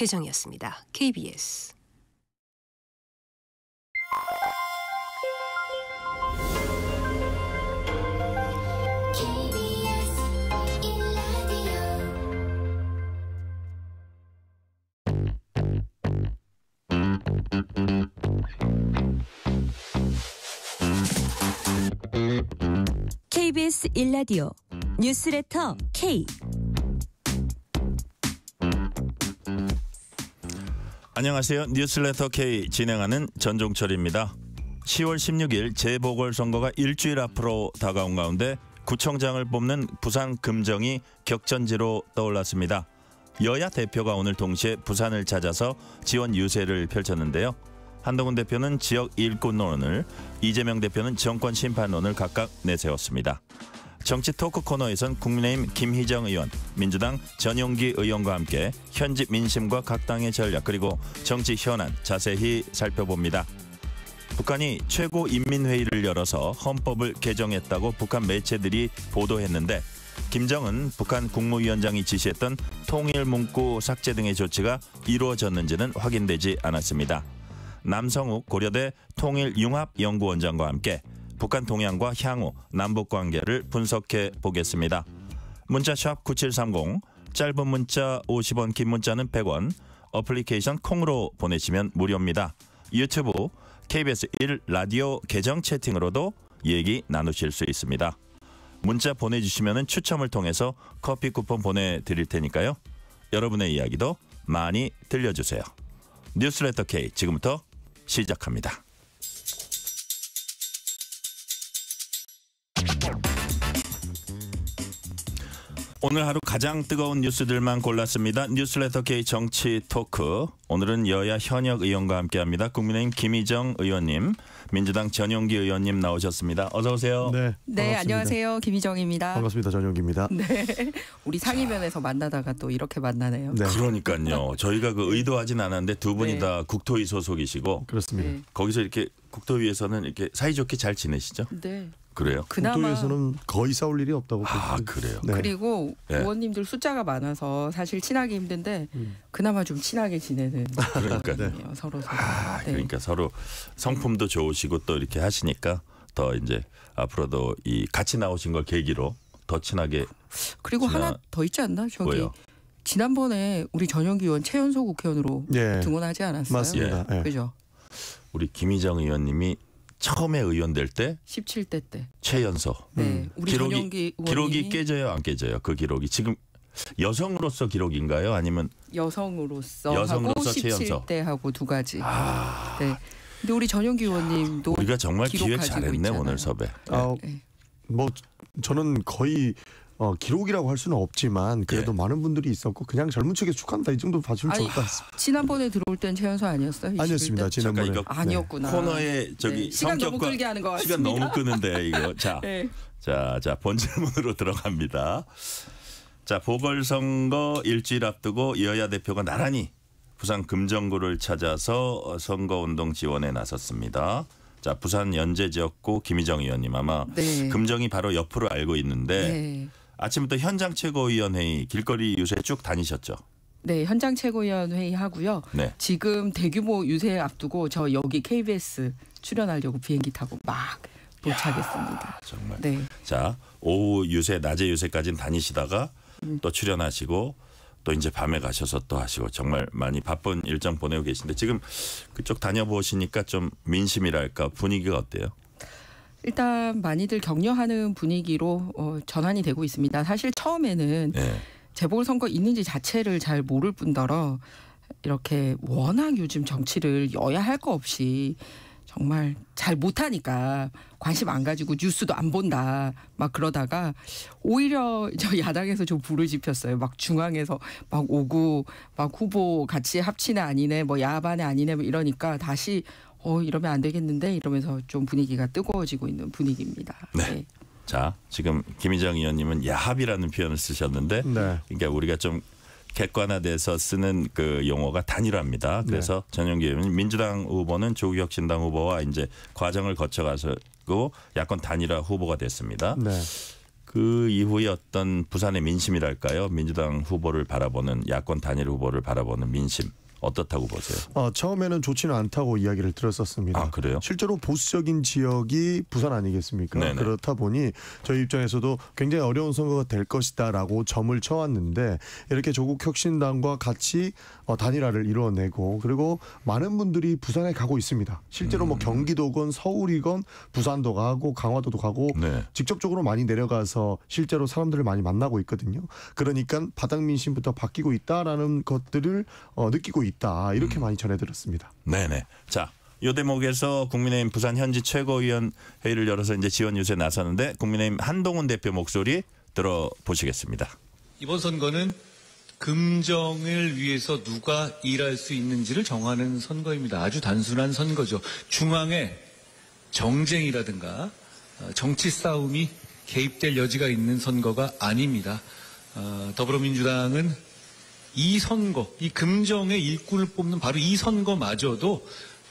박혜정이었습니다. KBS k 일라디오 뉴스레터 K 안녕하세요. 뉴스레터 K 진행하는 전종철입니다. 10월 16일 재보궐선거가 일주일 앞으로 다가온 가운데 구청장을 뽑는 부산 금정이 격전지로 떠올랐습니다. 여야 대표가 오늘 동시에 부산을 찾아서 지원 유세를 펼쳤는데요. 한동훈 대표는 지역 일꾼론을, 이재명 대표는 정권 심판론을 각각 내세웠습니다. 정치 토크 코너에선 국민의힘 김희정 의원, 민주당 전용기 의원과 함께 현지 민심과 각 당의 전략 그리고 정치 현안 자세히 살펴봅니다. 북한이 최고인민회의를 열어서 헌법을 개정했다고 북한 매체들이 보도했는데 김정은 북한 국무위원장이 지시했던 통일 문구 삭제 등의 조치가 이루어졌는지는 확인되지 않았습니다. 남성욱 고려대 통일융합연구원장과 함께 북한 동향과 향후 남북 관계를 분석해 보겠습니다. 문자샵 9730 짧은 문자 50원 긴 문자는 100원 어플리케이션 콩으로 보내시면 무료입니다. 유튜브 KBS 1 라디오 계정 채팅으로도 얘기 나누실 수 있습니다. 문자 보내주시면 추첨을 통해서 커피 쿠폰 보내드릴 테니까요. 여러분의 이야기도 많이 들려주세요. 뉴스레터 K 지금부터 시작합니다. 오늘 하루 가장 뜨거운 뉴스들만 골랐습니다. 뉴스레터 게이 정치 토크. 오늘은 여야 현역 의원과 함께합니다. 국민의힘 김희정 의원님, 민주당 전용기 의원님 나오셨습니다. 어서 오세요. 네, 네 안녕하세요. 김희정입니다. 반갑습니다. 전용기입니다. 네, 우리 상의면에서 만나다가 또 이렇게 만나네요. 네. 그러니까요. 저희가 그 의도하진 않았는데 두 분이 네. 다 국토위 소속이시고 그렇습니다. 네. 거기서 이렇게 국토위에서는 이렇게 사이좋게 잘 지내시죠? 네. 그래요? 그나마 에서는 거의 싸울 일이 없다고 아보시 그래요. 네. 그리고 네. 의원님들 숫자가 많아서 사실 친하기 힘든데 음. 그나마 좀 친하게 지내는 그러니까 네. 서로 서로 아, 네. 그러니까 서로 성품도 좋으시고 또 이렇게 하시니까 더 이제 앞으로도 이 같이 나오신 걸 계기로 더 친하게 그리고 친하... 하나 더 있지 않나 저기 뭐요? 지난번에 우리 전용기 의원 최연소 국회의원으로 예. 등원하지 않았어요? 맞습니다. 예. 예. 그죠? 우리 김희정 의원님이 처음에 의원 될때 17대 때 최연소 네, 음. 우리 기록이 기록이 깨져요 안 깨져요 그 기록이 지금 여성으로서 기록인가요 아니면 여성으로서 여성으로서 최연소 때 하고 두 가지 아... 네 근데 우리 전용기 의원님도 우리가 정말 기획 잘했네 있잖아요. 오늘 섭외 아, 네. 아, 뭐 저는 거의 어, 기록이라고 할 수는 없지만 그래도 예. 많은 분들이 있었고 그냥 젊은 척에 축한다 이 정도 봐주면 좋을 것 같습니다. 아, 지난번에 들어올 땐 최연소 아니었어요? 아니었습니다. 지난번에 이거 네. 아니었구나. 코너에 저기 네. 시간 너무 끌게 하는 것 같습니다. 시간 너무 끄는데 이거 자, 네. 자, 자 본질문으로 들어갑니다. 자 보궐선거 일주일 앞두고 여야 대표가 나란히 부산 금정구를 찾아서 선거운동 지원에 나섰습니다. 자 부산 연제 지역구 김희정 의원님 아마 네. 금정이 바로 옆으로 알고 있는데. 네. 아침부터 현장 최고위원회의 길거리 유세 쭉 다니셨죠? 네, 현장 최고위원 회의하고요. 네. 지금 대규모 유세 앞두고 저 여기 KBS 출연하려고 비행기 타고 막 도착했습니다. 야, 정말. 네. 자, 오후 유세, 낮에 유세까지 다니시다가 음. 또 출연하시고 또 이제 밤에 가셔서 또 하시고 정말 많이 바쁜 일정 보내고 계신데 지금 그쪽 다녀보시니까 좀 민심이랄까 분위기가 어때요? 일단 많이들 격려하는 분위기로 어, 전환이 되고 있습니다. 사실 처음에는 네. 재보궐 선거 있는지 자체를 잘 모를 뿐더러 이렇게 워낙 요즘 정치를 여야 할 거 없이 정말 잘 못하니까 관심 안 가지고 뉴스도 안 본다 막 그러다가 오히려 저 야당에서 좀 불을 지폈어요. 막 중앙에서 막 오고 막 후보 같이 합치네 아니네 뭐 야반에 아니네 뭐 이러니까 다시 어 이러면 안 되겠는데 이러면서 좀 분위기가 뜨거워지고 있는 분위기입니다. 네. 네. 자 지금 김희정 의원님은 야합이라는 표현을 쓰셨는데 네. 그러니까 우리가 좀 객관화돼서 쓰는 그 용어가 단일화입니다. 네. 그래서 네. 전용기 의원 님 민주당 후보는 조국혁신당 후보와 이제 과정을 거쳐가서고 야권 단일화 후보가 됐습니다. 네. 그 이후에 어떤 부산의 민심이랄까요? 민주당 후보를 바라보는 야권 단일 후보를 바라보는 민심 어떻다고 보세요? 어, 처음에는 좋지는 않다고 이야기를 들었었습니다. 아, 그래요? 실제로 보수적인 지역이 부산 아니겠습니까? 네네. 그렇다 보니 저희 입장에서도 굉장히 어려운 선거가 될 것이다라고 점을 쳐왔는데 이렇게 조국 혁신당과 같이 어, 단일화를 이루어내고 그리고 많은 분들이 부산에 가고 있습니다. 실제로 뭐 음. 뭐 경기도건 서울이건 부산도 가고 강화도도 가고 네. 직접적으로 많이 내려가서 실제로 사람들을 많이 만나고 있거든요. 그러니까 바닥 민심부터 바뀌고 있다라는 것들을 어, 느끼고 있다 이렇게 음. 많이 전해드렸습니다. 네네. 자. 이 대목에서 국민의힘 부산 현지 최고위원 회의를 열어서 이제 지원 유세 나섰는데 국민의힘 한동훈 대표 목소리 들어보시겠습니다. 이번 선거는 금정을 위해서 누가 일할 수 있는지를 정하는 선거입니다. 아주 단순한 선거죠. 중앙에 정쟁이라든가 어, 정치 싸움이 개입될 여지가 있는 선거가 아닙니다. 어, 더불어민주당은 이 선거, 이 금정의 일꾼을 뽑는 바로 이 선거마저도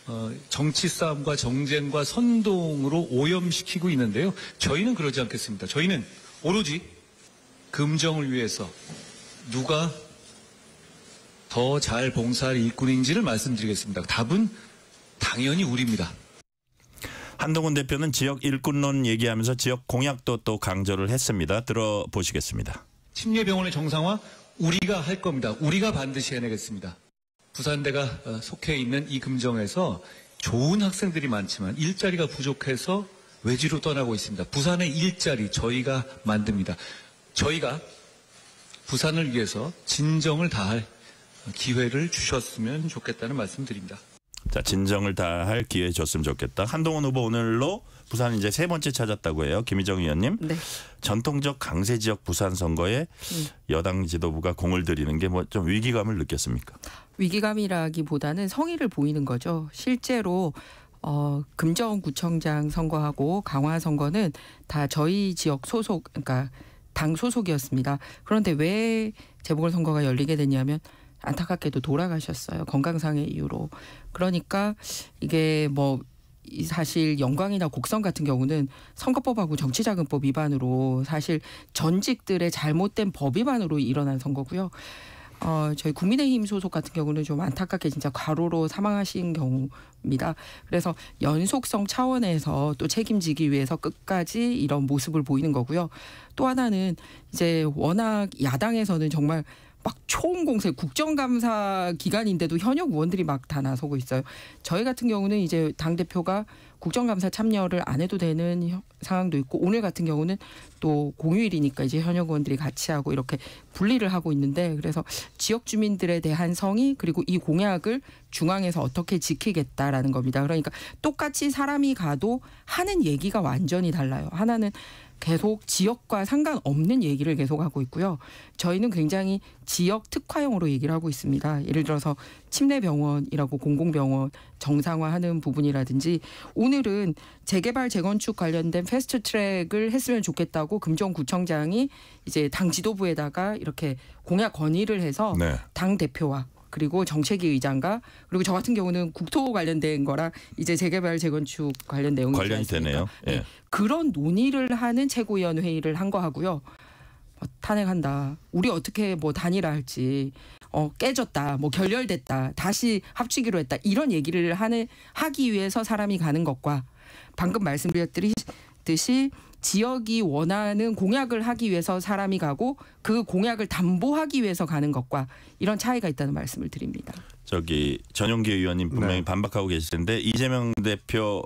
어, 정치 싸움과 정쟁과 선동으로 오염시키고 있는데요. 저희는 그러지 않겠습니다. 저희는 오로지 금정을 위해서 누가 더 잘 봉사할 일꾼인지를 말씀드리겠습니다. 답은 당연히 우리입니다. 한동훈 대표는 지역 일꾼론 얘기하면서 지역 공약도 또 강조를 했습니다. 들어보시겠습니다. 침례병원의 정상화 우리가 할 겁니다. 우리가 반드시 해내겠습니다. 부산대가 어, 속해 있는 이 금정에서 좋은 학생들이 많지만 일자리가 부족해서 외지로 떠나고 있습니다. 부산의 일자리 저희가 만듭니다. 저희가 부산을 위해서 진정을 다할 기회를 주셨으면 좋겠다는 말씀드립니다. 자 진정을 다할 기회 줬으면 좋겠다. 한동훈 후보 오늘로 부산 이제 세 번째 찾았다고 해요. 김희정 의원님. 네. 전통적 강세 지역 부산 선거에 음. 여당 지도부가 공을 들이는 게 뭐 좀 위기감을 느꼈습니까? 위기감이라기보다는 성의를 보이는 거죠. 실제로 어, 금정구청장 선거하고 강화 선거는 다 저희 지역 소속 그러니까 당 소속이었습니다. 그런데 왜 재보궐선거가 열리게 됐냐면 안타깝게도 돌아가셨어요. 건강상의 이유로. 그러니까 이게 뭐 사실 영광이나 곡성 같은 경우는 선거법하고 정치자금법 위반으로 사실 전직들의 잘못된 법 위반으로 일어난 선거고요. 어, 저희 국민의힘 소속 같은 경우는 좀 안타깝게 진짜 과로로 사망하신 경우입니다. 그래서 연속성 차원에서 또 책임지기 위해서 끝까지 이런 모습을 보이는 거고요. 또 하나는 이제 워낙 야당에서는 정말 막총공세 국정감사 기간인데도 현역 의원들이 막 다 나서고 있어요. 저희 같은 경우는 이제 당 대표가 국정감사 참여를 안 해도 되는 상황도 있고 오늘 같은 경우는 또 공휴일이니까 이제 현역 의원들이 같이 하고 이렇게 분리를 하고 있는데 그래서 지역 주민들에 대한 성의 그리고 이 공약을 중앙에서 어떻게 지키겠다라는 겁니다. 그러니까 똑같이 사람이 가도 하는 얘기가 완전히 달라요. 하나는 계속 지역과 상관없는 얘기를 계속 하고 있고요. 저희는 굉장히 지역 특화형으로 얘기를 하고 있습니다. 예를 들어서 침례 병원이라고 공공병원 정상화하는 부분이라든지 오늘은 재개발 재건축 관련된 패스트 트랙을 했으면 좋겠다고 금정구청장이 이제 당 지도부에다가 이렇게 공약 건의를 해서 네. 당 대표와 그리고 정책위 의장과 그리고 저 같은 경우는 국토 관련된 거랑 이제 재개발 재건축 관련 내용이 관련이 되네요. 예. 네. 그런 논의를 하는 최고위원 회의를 한 거 하고요. 뭐 탄핵한다. 우리 어떻게 뭐 단일화 할지 어 깨졌다. 뭐 결렬됐다. 다시 합치기로 했다. 이런 얘기를 하는 하기 위해서 사람이 가는 것과 방금 말씀드렸듯이 지역이 원하는 공약을 하기 위해서 사람이 가고 그 공약을 담보하기 위해서 가는 것과 이런 차이가 있다는 말씀을 드립니다. 저기 전용기 의원님 분명히 네. 반박하고 계실 텐데 이재명 대표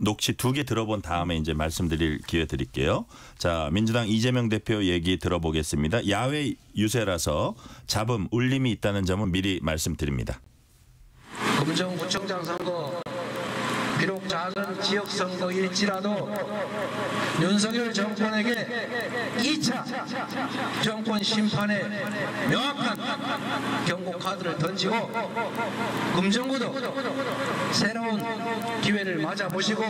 녹취 두 개 들어본 다음에 이제 말씀드릴 기회 드릴게요. 자 민주당 이재명 대표 얘기 들어보겠습니다. 야외 유세라서 잡음 울림이 있다는 점은 미리 말씀드립니다. 검정구청장 선거 비록 작은 지역 선거일지라도 윤석열 정권에게 2차 정권 심판에 명확한 경고 카드를 던지고 금정구도 새로운 기회를 맞아보시고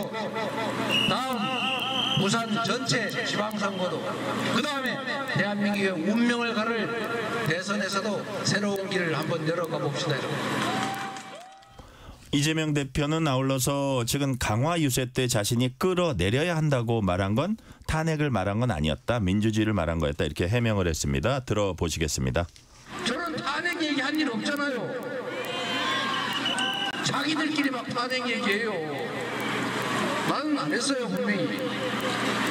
다음 부산 전체 지방선거도 그 다음에 대한민국의 운명을 가를 대선에서도 새로운 길을 한번 열어가 봅시다 여러분. 이재명 대표는 아울러서 최근 강화 유세 때 자신이 끌어내려야 한다고 말한 건 탄핵을 말한 건 아니었다. 민주주의를 말한 거였다. 이렇게 해명을 했습니다. 들어보시겠습니다. 저는 탄핵 얘기한 일 없잖아요. 자기들끼리 막 탄핵 얘기해요. 나는 안 했어요, 분명히.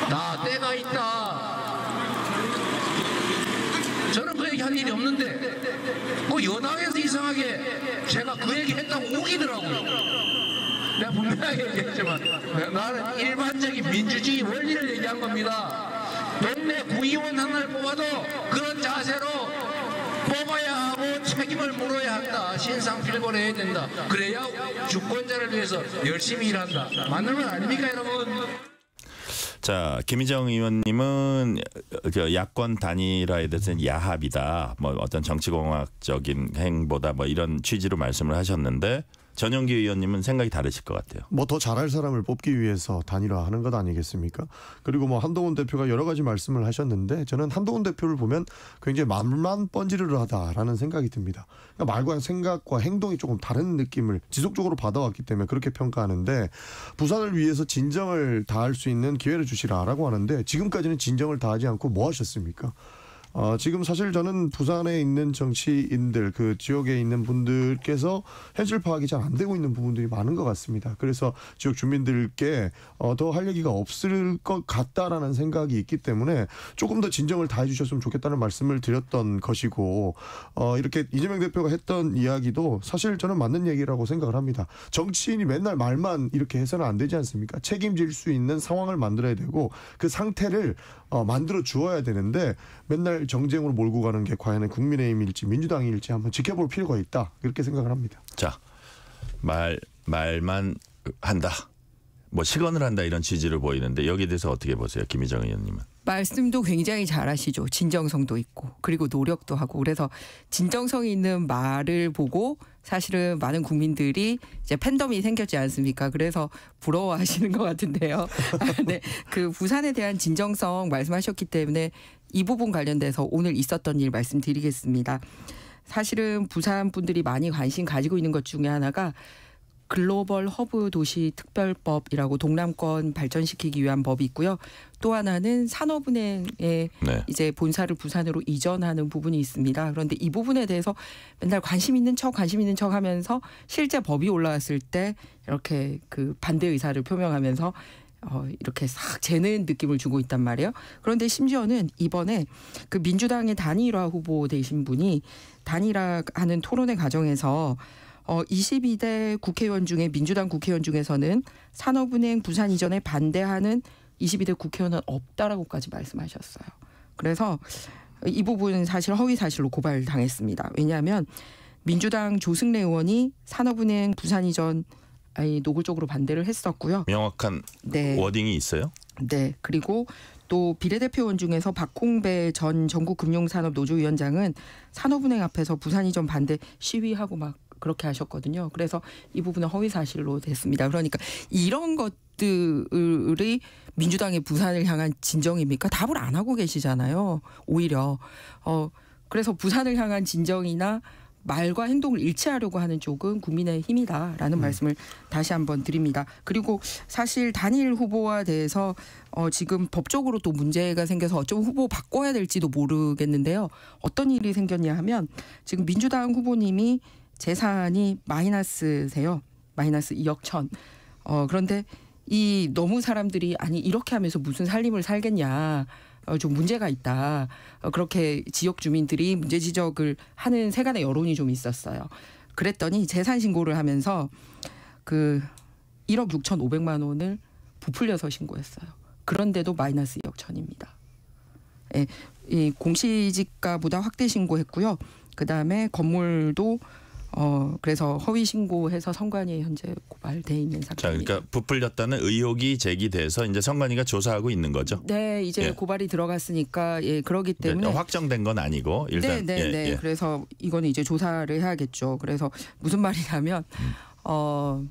나 때가 있다. 저는 그 얘기 한 일이 없는데 뭐 연합에서 이상하게 제가 그 얘기 했다고 우기더라고요. 내가 분명하게 얘기했지만 나는 일반적인 민주주의 원리를 얘기한 겁니다. 동네 구의원 하나를 뽑아도 그런 자세로 뽑아야 하고 책임을 물어야 한다. 신상필고를 해야 된다. 그래야 주권자를 위해서 열심히 일한다. 맞는 건 아닙니까 여러분? 자, 김희정 의원님은 어, 그 야권 단일화에 대해서는 야합이다. 뭐 어떤 정치공학적인 행보다 뭐 이런 취지로 말씀을 하셨는데 전영기 의원님은 생각이 다르실 것 같아요. 뭐 더 잘할 사람을 뽑기 위해서 단일화하는 것 아니겠습니까? 그리고 뭐 한동훈 대표가 여러 가지 말씀을 하셨는데 저는 한동훈 대표를 보면 굉장히 말만 뻔지르르하다라는 생각이 듭니다. 그러니까 말과 생각과 행동이 조금 다른 느낌을 지속적으로 받아왔기 때문에 그렇게 평가하는데 부산을 위해서 진정을 다할 수 있는 기회를 주시라라고 하는데 지금까지는 진정을 다하지 않고 뭐 하셨습니까? 어, 지금 사실 저는 부산에 있는 정치인들 그 지역에 있는 분들께서 현실 파악이 잘 안 되고 있는 부분들이 많은 것 같습니다. 그래서 지역 주민들께 어, 더 할 얘기가 없을 것 같다라는 생각이 있기 때문에 조금 더 진정을 다해 주셨으면 좋겠다는 말씀을 드렸던 것이고 어, 이렇게 이재명 대표가 했던 이야기도 사실 저는 맞는 얘기라고 생각을 합니다. 정치인이 맨날 말만 이렇게 해서는 안 되지 않습니까? 책임질 수 있는 상황을 만들어야 되고 그 상태를 어, 만들어 주어야 되는데 맨날 정쟁으로 몰고 가는 게 과연 국민의힘일지 민주당일지 한번 지켜볼 필요가 있다 이렇게 생각을 합니다. 자, 말 말만 한다. 뭐 시건을 한다 이런 취지를 보이는데 여기에 대해서 어떻게 보세요, 김희정 의원님은? 말씀도 굉장히 잘하시죠. 진정성도 있고 그리고 노력도 하고 그래서 진정성 있는 말을 보고 사실은 많은 국민들이 이제 팬덤이 생겼지 않습니까? 그래서 부러워하시는 것 같은데요. 아, 네. 그 부산에 대한 진정성 말씀하셨기 때문에 이 부분 관련돼서 오늘 있었던 일 말씀드리겠습니다. 사실은 부산 분들이 많이 관심 가지고 있는 것 중에 하나가 글로벌 허브 도시 특별법이라고 동남권 발전시키기 위한 법이 있고요. 또 하나는 산업은행에 네. 이제 본사를 부산으로 이전하는 부분이 있습니다. 그런데 이 부분에 대해서 맨날 관심 있는 척 관심 있는 척 하면서 실제 법이 올라왔을 때 이렇게 그 반대 의사를 표명하면서 어, 이렇게 싹 재는 느낌을 주고 있단 말이에요. 그런데 심지어는 이번에 그 민주당의 단일화 후보 되신 분이 단일화 하는 토론회 과정에서 어 22대 국회의원 중에 민주당 국회의원 중에서는 산업은행 부산 이전에 반대하는 22대 국회의원은 없다라고까지 말씀하셨어요. 그래서 이 부분은 사실 허위 사실로 고발당했습니다. 왜냐하면 민주당 조승래 의원이 산업은행 부산 이전 아니 노골적으로 반대를 했었고요. 명확한 네. 워딩이 있어요? 네. 그리고 또 비례대표원 중에서 박홍배 전 전국금융산업노조위원장은 산업은행 앞에서 부산이전 반대 시위하고 막 그렇게 하셨거든요. 그래서 이 부분은 허위 사실로 됐습니다. 그러니까 이런 것들이 민주당의 부산을 향한 진정입니까? 답을 안 하고 계시잖아요. 오히려 어 그래서 부산을 향한 진정이나 말과 행동을 일치하려고 하는 쪽은 국민의 힘이다라는 음. 말씀을 다시 한번 드립니다. 그리고 사실 단일 후보와 대해서 어 지금 법적으로 또 문제가 생겨서 어쩌 후보 바꿔야 될지도 모르겠는데요. 어떤 일이 생겼냐 하면 지금 민주당 후보님이 재산이 마이너스세요. 마이너스 2억 천. 어, 그런데 이 너무 사람들이 아니 이렇게 하면서 무슨 살림을 살겠냐. 어, 좀 문제가 있다. 어, 그렇게 지역 주민들이 문제 지적을 하는 세간의 여론이 좀 있었어요. 그랬더니 재산 신고를 하면서 그 1억 6,500만 원을 부풀려서 신고했어요. 그런데도 마이너스 2억 천입니다. 예, 이 공시지가보다 확대 신고했고요. 그 다음에 건물도 어 그래서 허위 신고해서 선관위에 현재 고발돼 있는 상황입니다. 그러니까 부풀렸다는 의혹이 제기돼서 이제 선관위가 조사하고 있는 거죠. 네, 이제 예. 고발이 들어갔으니까 예, 그러기 네, 때문에 네, 확정된 건 아니고 일단 네, 네, 예, 네. 예. 그래서 이거는 이제 조사를 해야겠죠. 그래서 무슨 말이냐면 음. 어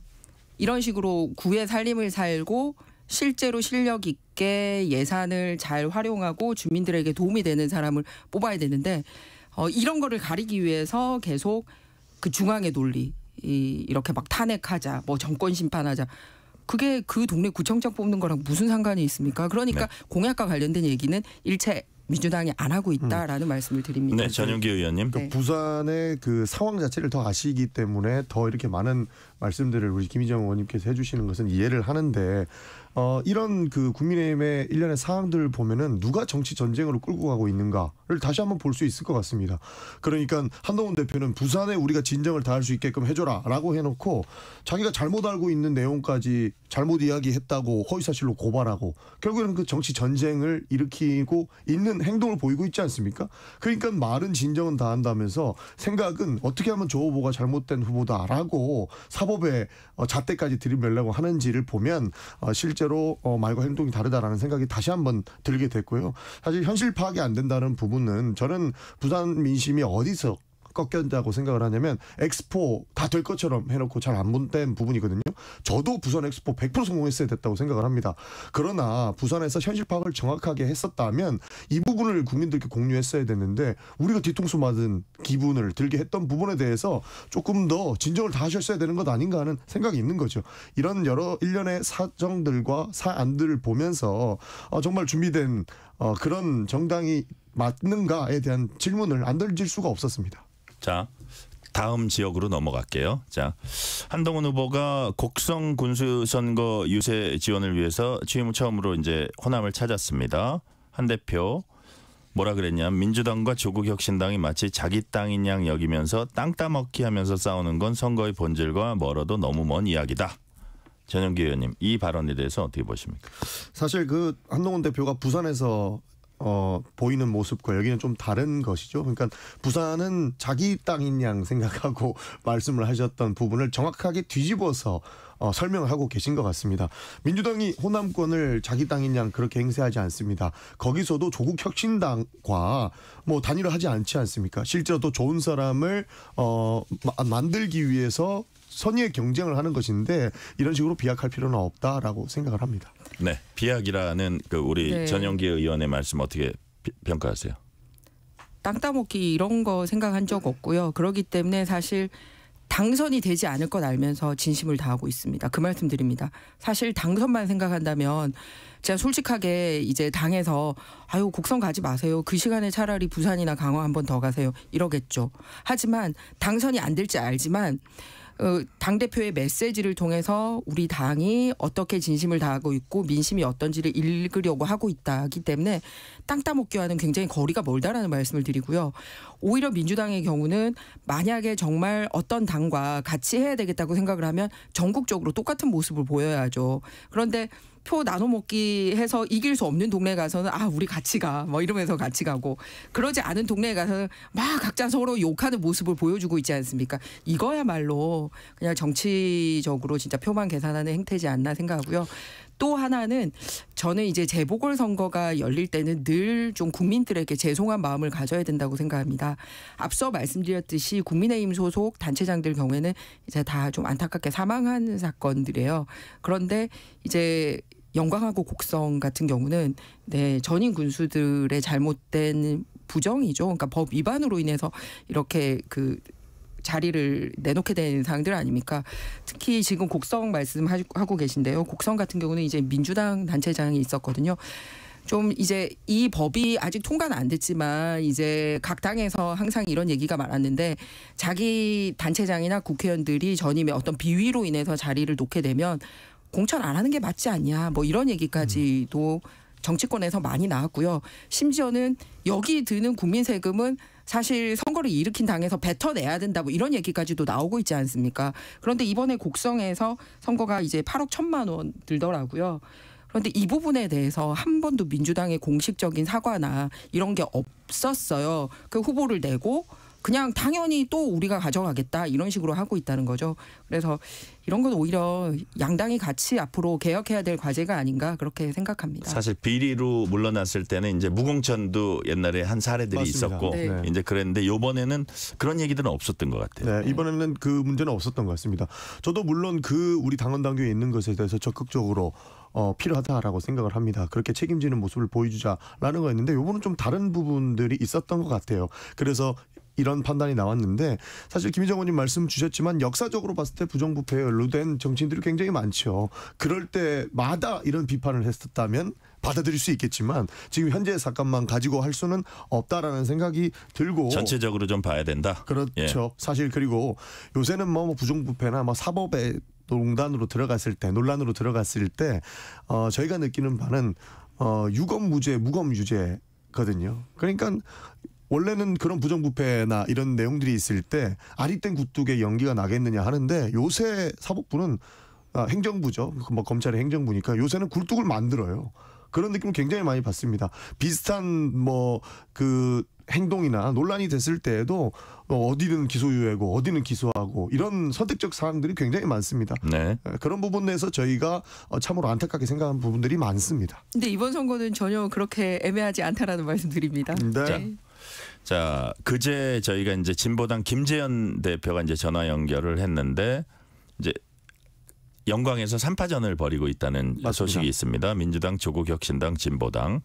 이런 식으로 구의 살림을 살고 실제로 실력 있게 예산을 잘 활용하고 주민들에게 도움이 되는 사람을 뽑아야 되는데 어 이런 거를 가리기 위해서 계속 그 중앙의 논리 이, 이렇게 막 탄핵하자 뭐 정권 심판하자 그게 그 동네 구청장 뽑는 거랑 무슨 상관이 있습니까? 그러니까 네. 공약과 관련된 얘기는 일체 민주당이 안 하고 있다라는 음. 말씀을 드립니다. 네, 전용기 의원님. 네. 그 부산의 그 상황 자체를 더 아시기 때문에 더 이렇게 많은 말씀들을 우리 김희정 의원님께서 해주시는 것은 이해를 하는데 어, 이런 그 국민의힘의 일련의 사항들을 보면은 누가 정치 전쟁으로 끌고 가고 있는가를 다시 한번 볼 수 있을 것 같습니다. 그러니까 한동훈 대표는 부산에 우리가 진정을 다할 수 있게끔 해줘라라고 해놓고 자기가 잘못 알고 있는 내용까지 잘못 이야기했다고 허위사실로 고발하고 결국에는 그 정치 전쟁을 일으키고 있는 행동을 보이고 있지 않습니까? 그러니까 말은 진정은 다 한다면서 생각은 어떻게 하면 조 후보가 잘못된 후보다라고 사법에 어, 잣대까지 들이밀려고 하는지를 보면 어, 실제 실제로 어, 말과 행동이 다르다라는 생각이 다시 한번 들게 됐고요. 사실 현실 파악이 안 된다는 부분은 저는 부산 민심이 어디서 꺾였다고 생각을 하냐면 엑스포 다 될 것처럼 해놓고 잘 안 본된 부분이거든요. 저도 부산 엑스포 100% 성공했어야 됐다고 생각을 합니다. 그러나 부산에서 현실 파악을 정확하게 했었다면 이 부분을 국민들께 공유했어야 됐는데 우리가 뒤통수 맞은 기분을 들게 했던 부분에 대해서 조금 더 진정을 다 하셨어야 되는 것 아닌가 하는 생각이 있는 거죠. 이런 여러 일련의 사정들과 사안들을 보면서 어, 정말 준비된 어, 그런 정당이 맞는가에 대한 질문을 안 던질 수가 없었습니다. 자, 다음 지역으로 넘어갈게요. 자, 한동훈 후보가 곡성 군수 선거 유세 지원을 위해서 취임 후 처음으로 이제 호남을 찾았습니다. 한 대표 뭐라 그랬냐 민주당과 조국 혁신당이 마치 자기 땅인 양 여기면서 땅 따먹기 하면서 싸우는 건 선거의 본질과 멀어도 너무 먼 이야기다. 전영기 의원님 이 발언에 대해서 어떻게 보십니까? 사실 그 한동훈 대표가 부산에서 어, 보이는 모습과 여기는 좀 다른 것이죠. 그러니까 부산은 자기 땅인 양 생각하고 말씀을 하셨던 부분을 정확하게 뒤집어서 어, 설명하고 을 계신 것 같습니다. 민주당이 호남권을 자기 땅인 양 그렇게 행세하지 않습니다. 거기서도 조국 혁신당과 뭐 단일화하지 않지 않습니까? 실제로 또 좋은 사람을 어, 마, 만들기 위해서 선의의 경쟁을 하는 것인데 이런 식으로 비약할 필요는 없다라고 생각을 합니다. 네, 비약이라는 그 우리 네. 전영기 의원의 말씀 어떻게 평가하세요? 땅 따먹기 이런 거 생각한 적 없고요. 그러기 때문에 사실 당선이 되지 않을 것 알면서 진심을 다하고 있습니다. 그 말씀 드립니다. 사실 당선만 생각한다면 제가 솔직하게 이제 당에서 아유 국선 가지 마세요. 그 시간에 차라리 부산이나 강화 한번더 가세요. 이러겠죠. 하지만 당선이 안 될지 알지만 어, 당 대표의 메시지를 통해서 우리 당이 어떻게 진심을 다하고 있고 민심이 어떤지를 읽으려고 하고 있다기 때문에 땅 따먹기와는 굉장히 거리가 멀다라는 말씀을 드리고요. 오히려 민주당의 경우는 만약에 정말 어떤 당과 같이 해야 되겠다고 생각을 하면 전국적으로 똑같은 모습을 보여야죠. 그런데 표 나눠 먹기 해서 이길 수 없는 동네 에 가서는 아 우리 같이 가뭐 이러면서 같이 가고 그러지 않은 동네 에 가서는 막 각자 서로 욕하는 모습을 보여주고 있지 않습니까? 이거야말로 그냥 정치적으로 진짜 표만 계산하는 행태지 않나 생각하고요. 또 하나는 저는 이제 재보궐 선거가 열릴 때는 늘 좀 국민들에게 죄송한 마음을 가져야 된다고 생각합니다. 앞서 말씀드렸듯이 국민의힘 소속 단체장들 경우에는 이제 다 좀 안타깝게 사망한 사건들이에요. 그런데 이제 영광하고 곡성 같은 경우는 네, 전인 군수들의 잘못된 부정이죠. 그러니까 법 위반으로 인해서 이렇게 그 자리를 내놓게 된 상황들 아닙니까? 특히 지금 곡성 말씀하고 계신데요. 곡성 같은 경우는 이제 민주당 단체장이 있었거든요. 좀 이제 이 법이 아직 통과는 안 됐지만 이제 각 당에서 항상 이런 얘기가 많았는데 자기 단체장이나 국회의원들이 전임의 어떤 비위로 인해서 자리를 놓게 되면 공천 안 하는 게 맞지 않냐 뭐 이런 얘기까지도 정치권에서 많이 나왔고요. 심지어는 여기 드는 국민 세금은 사실 선거를 일으킨 당에서 뱉어내야 된다 뭐 이런 얘기까지도 나오고 있지 않습니까? 그런데 이번에 곡성에서 선거가 이제 8억 천만 원 들더라고요. 그런데 이 부분에 대해서 한 번도 민주당의 공식적인 사과나 이런 게 없었어요. 그 후보를 내고 그냥 당연히 또 우리가 가져가겠다 이런 식으로 하고 있다는 거죠. 그래서 이런 건 오히려 양당이 같이 앞으로 개혁해야 될 과제가 아닌가 그렇게 생각합니다. 사실 비리로 물러났을 때는 이제 무공천도 옛날에 한 사례들이 맞습니다. 있었고 네. 네. 이제 그랬는데 요번에는 그런 얘기들은 없었던 것 같아요. 네, 이번에는 그 문제는 없었던 것 같습니다. 저도 물론 그 우리 당원 당규에 있는 것에 대해서 적극적으로 어, 필요하다라고 생각을 합니다. 그렇게 책임지는 모습을 보여주자라는 거였는데 요번은 좀 다른 부분들이 있었던 것 같아요. 그래서 이런 판단이 나왔는데 사실 김희정원님 말씀 주셨지만 역사적으로 봤을 때부정부패에연루된 정치인들이 굉장히 많죠. 그럴 때마다 이런 비판을 했었다면 받아들일 수 있겠지만 지금 현재 의 사건만 가지고 할 수는 없다라는 생각이 들고 전체적으로 좀 봐야 된다. 그렇죠. 예. 사실 그리고 요새는 뭐 부정부패나 뭐, 뭐 사법에 농단으로 들어갔을 때 논란으로 들어갔을 때 어, 저희가 느끼는 바는 어, 유검 무죄, 무검 유죄 거든요. 그러니까 원래는 그런 부정부패나 이런 내용들이 있을 때 아리땡 굴뚝에 연기가 나겠느냐 하는데 요새 사법부는 아, 행정부죠. 뭐 검찰의 행정부니까 요새는 굴뚝을 만들어요. 그런 느낌을 굉장히 많이 받습니다. 비슷한 뭐 그 행동이나 논란이 됐을 때에도 어디는 기소유예고 어디는 기소하고 이런 선택적 사항들이 굉장히 많습니다. 네. 예, 그런 부분에서 저희가 어, 참으로 안타깝게 생각하는 부분들이 많습니다. 근데 이번 선거는 전혀 그렇게 애매하지 않다라는 말씀드립니다. 네. 네. 자, 그제 저희가 이제 진보당 김재현 대표가 이제 전화 연결을 했는데 이제 영광에서 삼파전을 벌이고 있다는 맞습니다. 소식이 있습니다. 민주당, 조국, 혁신당, 진보당.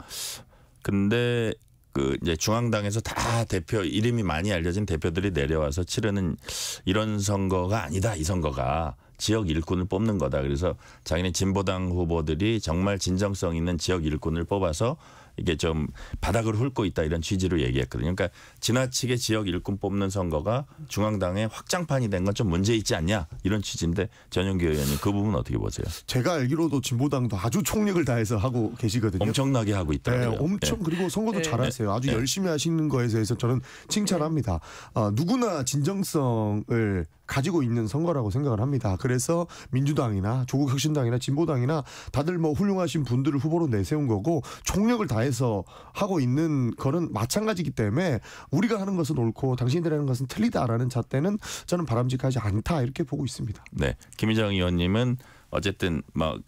근데 그 이제 중앙당에서 다 대표 이름이 많이 알려진 대표들이 내려와서 치르는 이런 선거가 아니다. 이 선거가 지역 일꾼을 뽑는 거다. 그래서 자기네 진보당 후보들이 정말 진정성 있는 지역 일꾼을 뽑아서 이게 좀 바닥을 훑고 있다 이런 취지로 얘기했거든요. 그러니까 지나치게 지역 일꾼 뽑는 선거가 중앙당의 확장판이 된 건 좀 문제 있지 않냐 이런 취지인데 전용기 의원님 그 부분 어떻게 보세요? 제가 알기로도 진보당도 아주 총력을 다해서 하고 계시거든요. 엄청나게 하고 있다 네, 엄청 네. 그리고 선거도 네. 잘하세요. 아주 네. 열심히 하시는 거에 대해서 저는 칭찬합니다. 아, 누구나 진정성을 가지고 있는 선거라고 생각을 합니다. 그래서 민주당이나 조국혁신당이나 진보당이나 다들 뭐 훌륭하신 분들을 후보로 내세운 거고 총력을 다해서 하고 있는 거는 마찬가지기 때문에 우리가 하는 것은 옳고 당신들이 하는 것은 틀리다라는 잣대는 저는 바람직하지 않다 이렇게 보고 있습니다. 네, 김희정 의원님은 어쨌든 막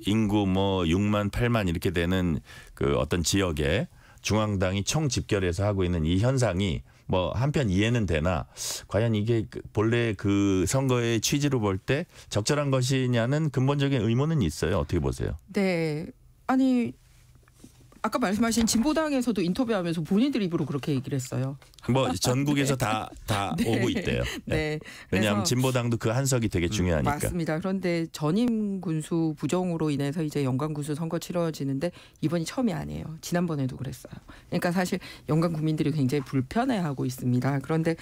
인구 뭐 6만 8만 이렇게 되는 그 어떤 지역에 중앙당이 총 집결해서 하고 있는 이 현상이 뭐 한편 이해는 되나 과연 이게 그 본래 그 선거의 취지로 볼 때 적절한 것이냐는 근본적인 의문은 있어요. 어떻게 보세요? 네. 아니 아까 말씀하신 진보당에서도 인터뷰하면서 본인들 입으로 그렇게 얘기를 했어요. 뭐 전국에서 다다 네. 네. 오고 있대요. 네. 네. 왜냐하면 진보당도 그 한석이 되게 음, 중요하니까. 맞습니다. 그런데 전임 군수 부정으로 인해서 이제 영광 군수 선거 치러지는데 이번이 처음이 아니에요. 지난번에도 그랬어요. 그러니까 사실 영광 국민들이 굉장히 불편해하고 있습니다. 그런데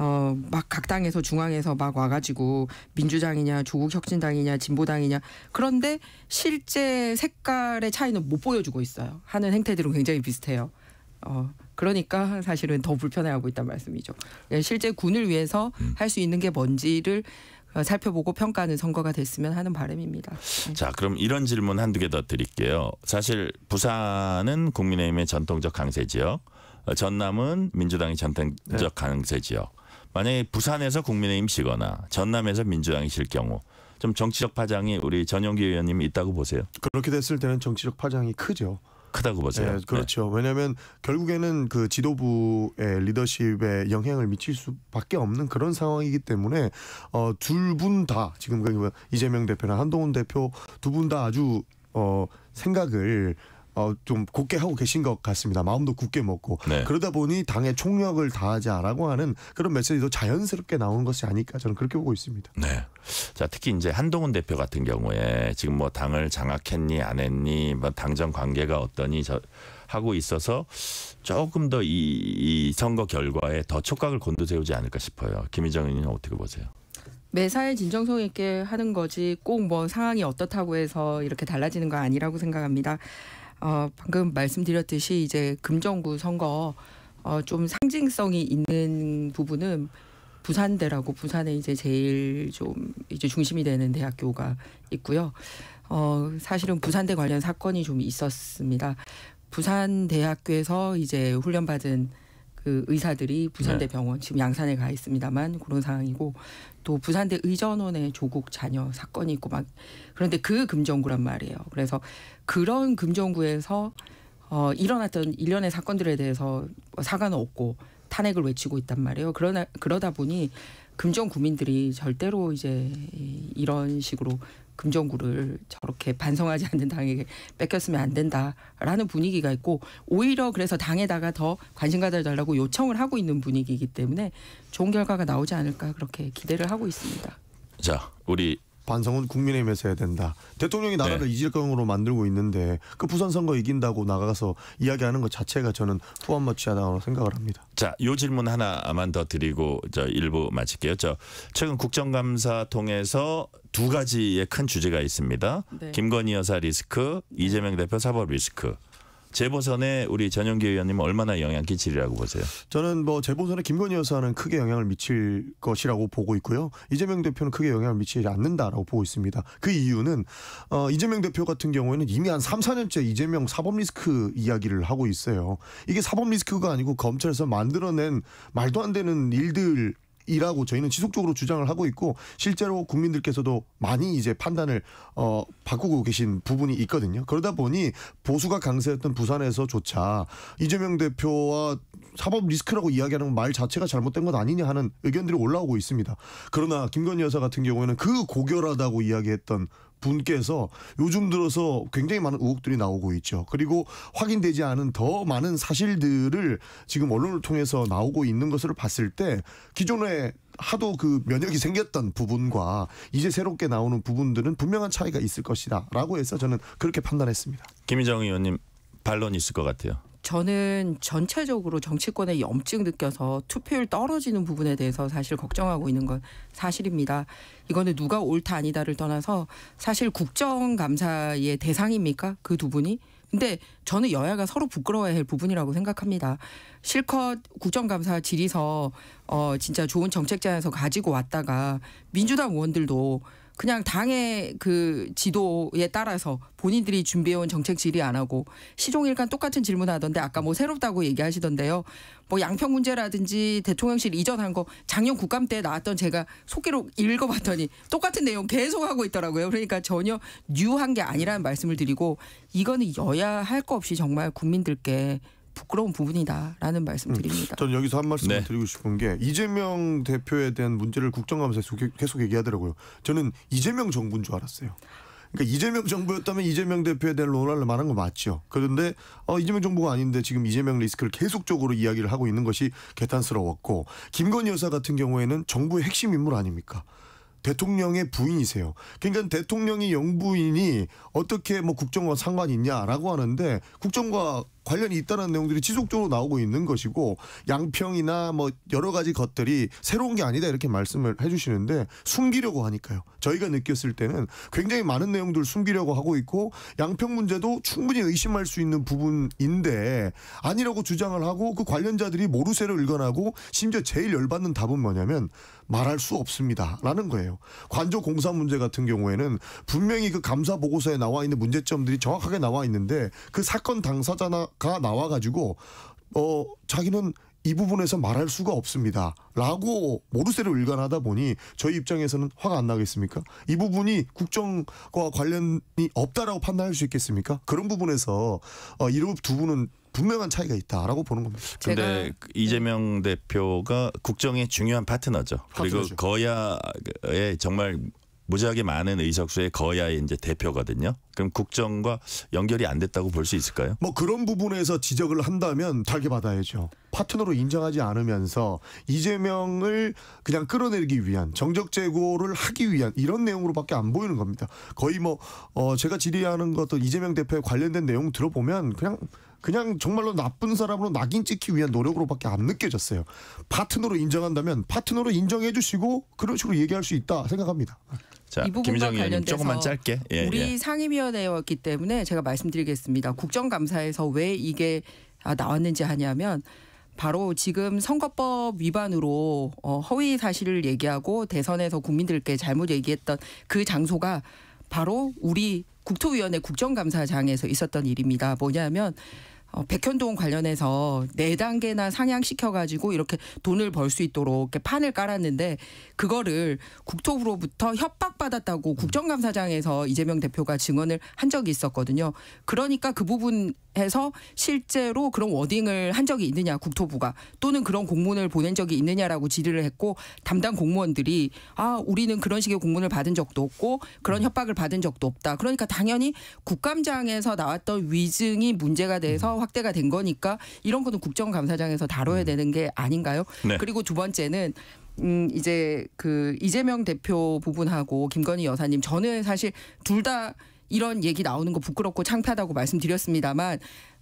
어, 막각 당에서 중앙에서 막 와가지고 민주당이냐 조국 혁신당이냐 진보당이냐 그런데 실제 색깔의 차이는 못 보여주고 있어요. 하는 행태들은 굉장히 비슷해요. 어, 그러니까 사실은 더 불편해하고 있단 말씀이죠. 예, 실제 군을 위해서 음. 할수 있는 게 뭔지를 어, 살펴보고 평가하는 선거가 됐으면 하는 바람입니다. 음. 자, 그럼 이런 질문 한두 개 더 드릴게요. 사실 부산은 국민의힘의 전통적 강세 지역, 전남은 민주당이 전통적 네. 강세 지역. 만약에 부산에서 국민의힘 지거나 전남에서 민주당이 질 경우 좀 정치적 파장이 우리 전용기 의원님이 있다고 보세요. 그렇게 됐을 때는 정치적 파장이 크죠. 크다고 보세요. 네, 그렇죠. 네. 왜냐하면 결국에는 그 지도부의 리더십에 영향을 미칠 수밖에 없는 그런 상황이기 때문에 어, 둘분 다 지금 그 이재명 대표나 한동훈 대표 두 분 다 아주 어, 생각을 어, 좀 곱게 하고 계신 것 같습니다. 마음도 굳게 먹고 네. 그러다 보니 당의 총력을 다하자라고 하는 그런 메시지도 자연스럽게 나온 것이 아닐까 저는 그렇게 보고 있습니다. 네. 자 특히 이제 한동훈 대표 같은 경우에 지금 뭐 당을 장악했니 안 했니 뭐 당정 관계가 어떠니 저 하고 있어서 조금 더이 이 선거 결과에 더 촉각을 곤두세우지 않을까 싶어요. 김희정 의원님 어떻게 보세요? 매사에 진정성 있게 하는 거지 꼭 뭐 상황이 어떻다고 해서 이렇게 달라지는 거 아니라고 생각합니다. 어, 방금 말씀드렸듯이 이제 금정구 선거 어, 좀 상징성이 있는 부분은 부산대라고 부산에 이제 제일 좀 이제 중심이 되는 대학교가 있고요. 어, 사실은 부산대 관련 사건이 좀 있었습니다. 부산대학교에서 이제 훈련받은 그 의사들이 부산대 네. 병원 지금 양산에 가 있습니다만 그런 상황이고 또 부산대 의전원의 조국 자녀 사건이 있고 막 그런데 그 금정구란 말이에요. 그래서 그런 금정구에서 어 일어났던 일련의 사건들에 대해서 뭐 사과는 없고 탄핵을 외치고 있단 말이에요. 그러나 그러다 보니 금정 구민들이 절대로 이제 이런 식으로 금정구를 저렇게 반성하지 않는 당에게 뺏겼으면 안 된다라는 분위기가 있고 오히려 그래서 당에다가 더 관심 가져달라고 요청을 하고 있는 분위기이기 때문에 좋은 결과가 나오지 않을까 그렇게 기대를 하고 있습니다. 자, 우리 반성은 국민의힘에서 해야 된다. 대통령이 네. 나라를 네. 이질강으로 만들고 있는데 그 부산 선거 이긴다고 나가서 이야기하는 것 자체가 저는 포함 마취하다고 생각을 합니다. 자, 요 질문 하나만 더 드리고 저 일부 마칠게요. 저 최근 국정감사 통해서 두 가지의 큰 주제가 있습니다. 네. 김건희 여사 리스크, 네. 이재명 대표 사법 리스크. 재보선에 우리 전용기 의원님 얼마나 영향 끼치리라고 보세요? 저는 뭐 재보선에 김건희 여사는 크게 영향을 미칠 것이라고 보고 있고요. 이재명 대표는 크게 영향을 미치지 않는다라고 보고 있습니다. 그 이유는 어, 이재명 대표 같은 경우에는 이미 한 3, 4년째 이재명 사법 리스크 이야기를 하고 있어요. 이게 사법 리스크가 아니고 검찰에서 만들어낸 말도 안 되는 일들 이라고 저희는 지속적으로 주장을 하고 있고 실제로 국민들께서도 많이 이제 판단을 어 바꾸고 계신 부분이 있거든요. 그러다 보니 보수가 강세였던 부산에서조차 이재명 대표와 사법 리스크라고 이야기하는 말 자체가 잘못된 것 아니냐 하는 의견들이 올라오고 있습니다. 그러나 김건희 여사 같은 경우에는 그 고결하다고 이야기했던 분께서 요즘 들어서 굉장히 많은 의혹들이 나오고 있죠. 그리고 확인되지 않은 더 많은 사실들을 지금 언론을 통해서 나오고 있는 것을 봤을 때 기존에 하도 그 면역이 생겼던 부분과 이제 새롭게 나오는 부분들은 분명한 차이가 있을 것이다라고 해서 저는 그렇게 판단했습니다. 김희정 의원님 반론 있을 것 같아요. 저는 전체적으로 정치권의 염증 느껴서 투표율 떨어지는 부분에 대해서 사실 걱정하고 있는 건 사실입니다. 이거는 누가 옳다 아니다를 떠나서 사실 국정감사의 대상입니까? 그 두 분이? 근데 저는 여야가 서로 부끄러워야 할 부분이라고 생각합니다. 실컷 국정감사 질의서 어 진짜 좋은 정책 제에서 가지고 왔다가 민주당 의원들도 그냥 당의 그 지도에 따라서 본인들이 준비해온 정책 질의 안 하고 시종일관 똑같은 질문하던데 아까 뭐 새롭다고 얘기하시던데요. 뭐 양평 문제라든지 대통령실 이전한 거 작년 국감 때 나왔던 제가 속기록 읽어봤더니 똑같은 내용 계속 하고 있더라고요. 그러니까 전혀 뉴한 게 아니라는 말씀을 드리고 이거는 여야 할 거 없이 정말 국민들께 부끄러운 부분이다라는 말씀드립니다. 음, 저는 여기서 한 말씀 네. 드리고 싶은 게 이재명 대표에 대한 문제를 국정감사에서 계속 얘기하더라고요. 저는 이재명 정부인 줄 알았어요. 그러니까 이재명 정부였다면 이재명 대표에 대한 논란을 말한 거 맞죠. 그런데 어, 이재명 정부가 아닌데 지금 이재명 리스크를 계속적으로 이야기를 하고 있는 것이 개탄스러웠고 김건희 여사 같은 경우에는 정부의 핵심 인물 아닙니까? 대통령의 부인이세요. 그러니까 대통령이 영부인이 어떻게 뭐 국정과 상관이 있냐라고 하는데 국정과 관련이 있다는 내용들이 지속적으로 나오고 있는 것이고 양평이나 뭐 여러 가지 것들이 새로운 게 아니다 이렇게 말씀을 해주시는데 숨기려고 하니까요. 저희가 느꼈을 때는 굉장히 많은 내용들을 숨기려고 하고 있고 양평 문제도 충분히 의심할 수 있는 부분인데 아니라고 주장을 하고 그 관련자들이 모르쇠를 일관하고 심지어 제일 열받는 답은 뭐냐면 말할 수 없습니다라는 거예요. 관저 공사 문제 같은 경우에는 분명히 그 감사 보고서에 나와 있는 문제점들이 정확하게 나와 있는데 그 사건 당사자가 나와 가지고 어 자기는 이 부분에서 말할 수가 없습니다. 라고 모르쇠로 일관하다 보니 저희 입장에서는 화가 안 나겠습니까? 이 부분이 국정과 관련이 없다라고 판단할 수 있겠습니까? 그런 부분에서 어, 이런 두 분은 분명한 차이가 있다라고 보는 겁니다. 근데 그 이재명 네. 대표가 국정의 중요한 파트너죠. 파트너죠. 그리고 거야에 정말 무지하게 많은 의석수의 거야의 이제 대표거든요. 그럼 국정과 연결이 안 됐다고 볼 수 있을까요? 뭐 그런 부분에서 지적을 한다면 달게 받아야죠. 파트너로 인정하지 않으면서 이재명을 그냥 끌어내기 위한 정적 제고를 하기 위한 이런 내용으로밖에 안 보이는 겁니다. 거의 뭐 어 제가 질의하는 것도 이재명 대표에 관련된 내용 들어보면 그냥 그냥 정말로 나쁜 사람으로 낙인 찍기 위한 노력으로밖에 안 느껴졌어요. 파트너로 인정한다면 파트너로 인정해 주시고 그런 식으로 얘기할 수 있다 생각합니다. 자, 이 부분과 관련돼서 조금만 짧게 예, 예. 우리 예. 상임위원회였기 때문에 제가 말씀드리겠습니다. 국정감사에서 왜 이게 아, 나왔는지 하냐면 바로 지금 선거법 위반으로 어, 허위 사실을 얘기하고 대선에서 국민들께 잘못 얘기했던 그 장소가 바로 우리 국토위원회 국정감사장에서 있었던 일입니다. 뭐냐면 어, 백현동 관련해서 네 단계나 상향시켜 가지고 이렇게 돈을 벌 수 있도록 이렇게 판을 깔았는데 그거를 국토부로부터 협박받았다고 국정감사장에서 이재명 대표가 증언을 한 적이 있었거든요. 그러니까 그 부분에서 실제로 그런 워딩을 한 적이 있느냐 국토부가 또는 그런 공문을 보낸 적이 있느냐라고 질의를 했고 담당 공무원들이 아 우리는 그런 식의 공문을 받은 적도 없고 그런 협박을 받은 적도 없다. 그러니까 당연히 국감장에서 나왔던 위증이 문제가 돼서 확대가 된 거니까 이런 거는 국정감사장에서 다뤄야 음. 되는 게 아닌가요? 네. 그리고 두 번째는 음 이제 그 이재명 대표 부분하고 김건희 여사님 저는 사실 둘 다 이런 얘기 나오는 거 부끄럽고 창피하다고 말씀드렸습니다만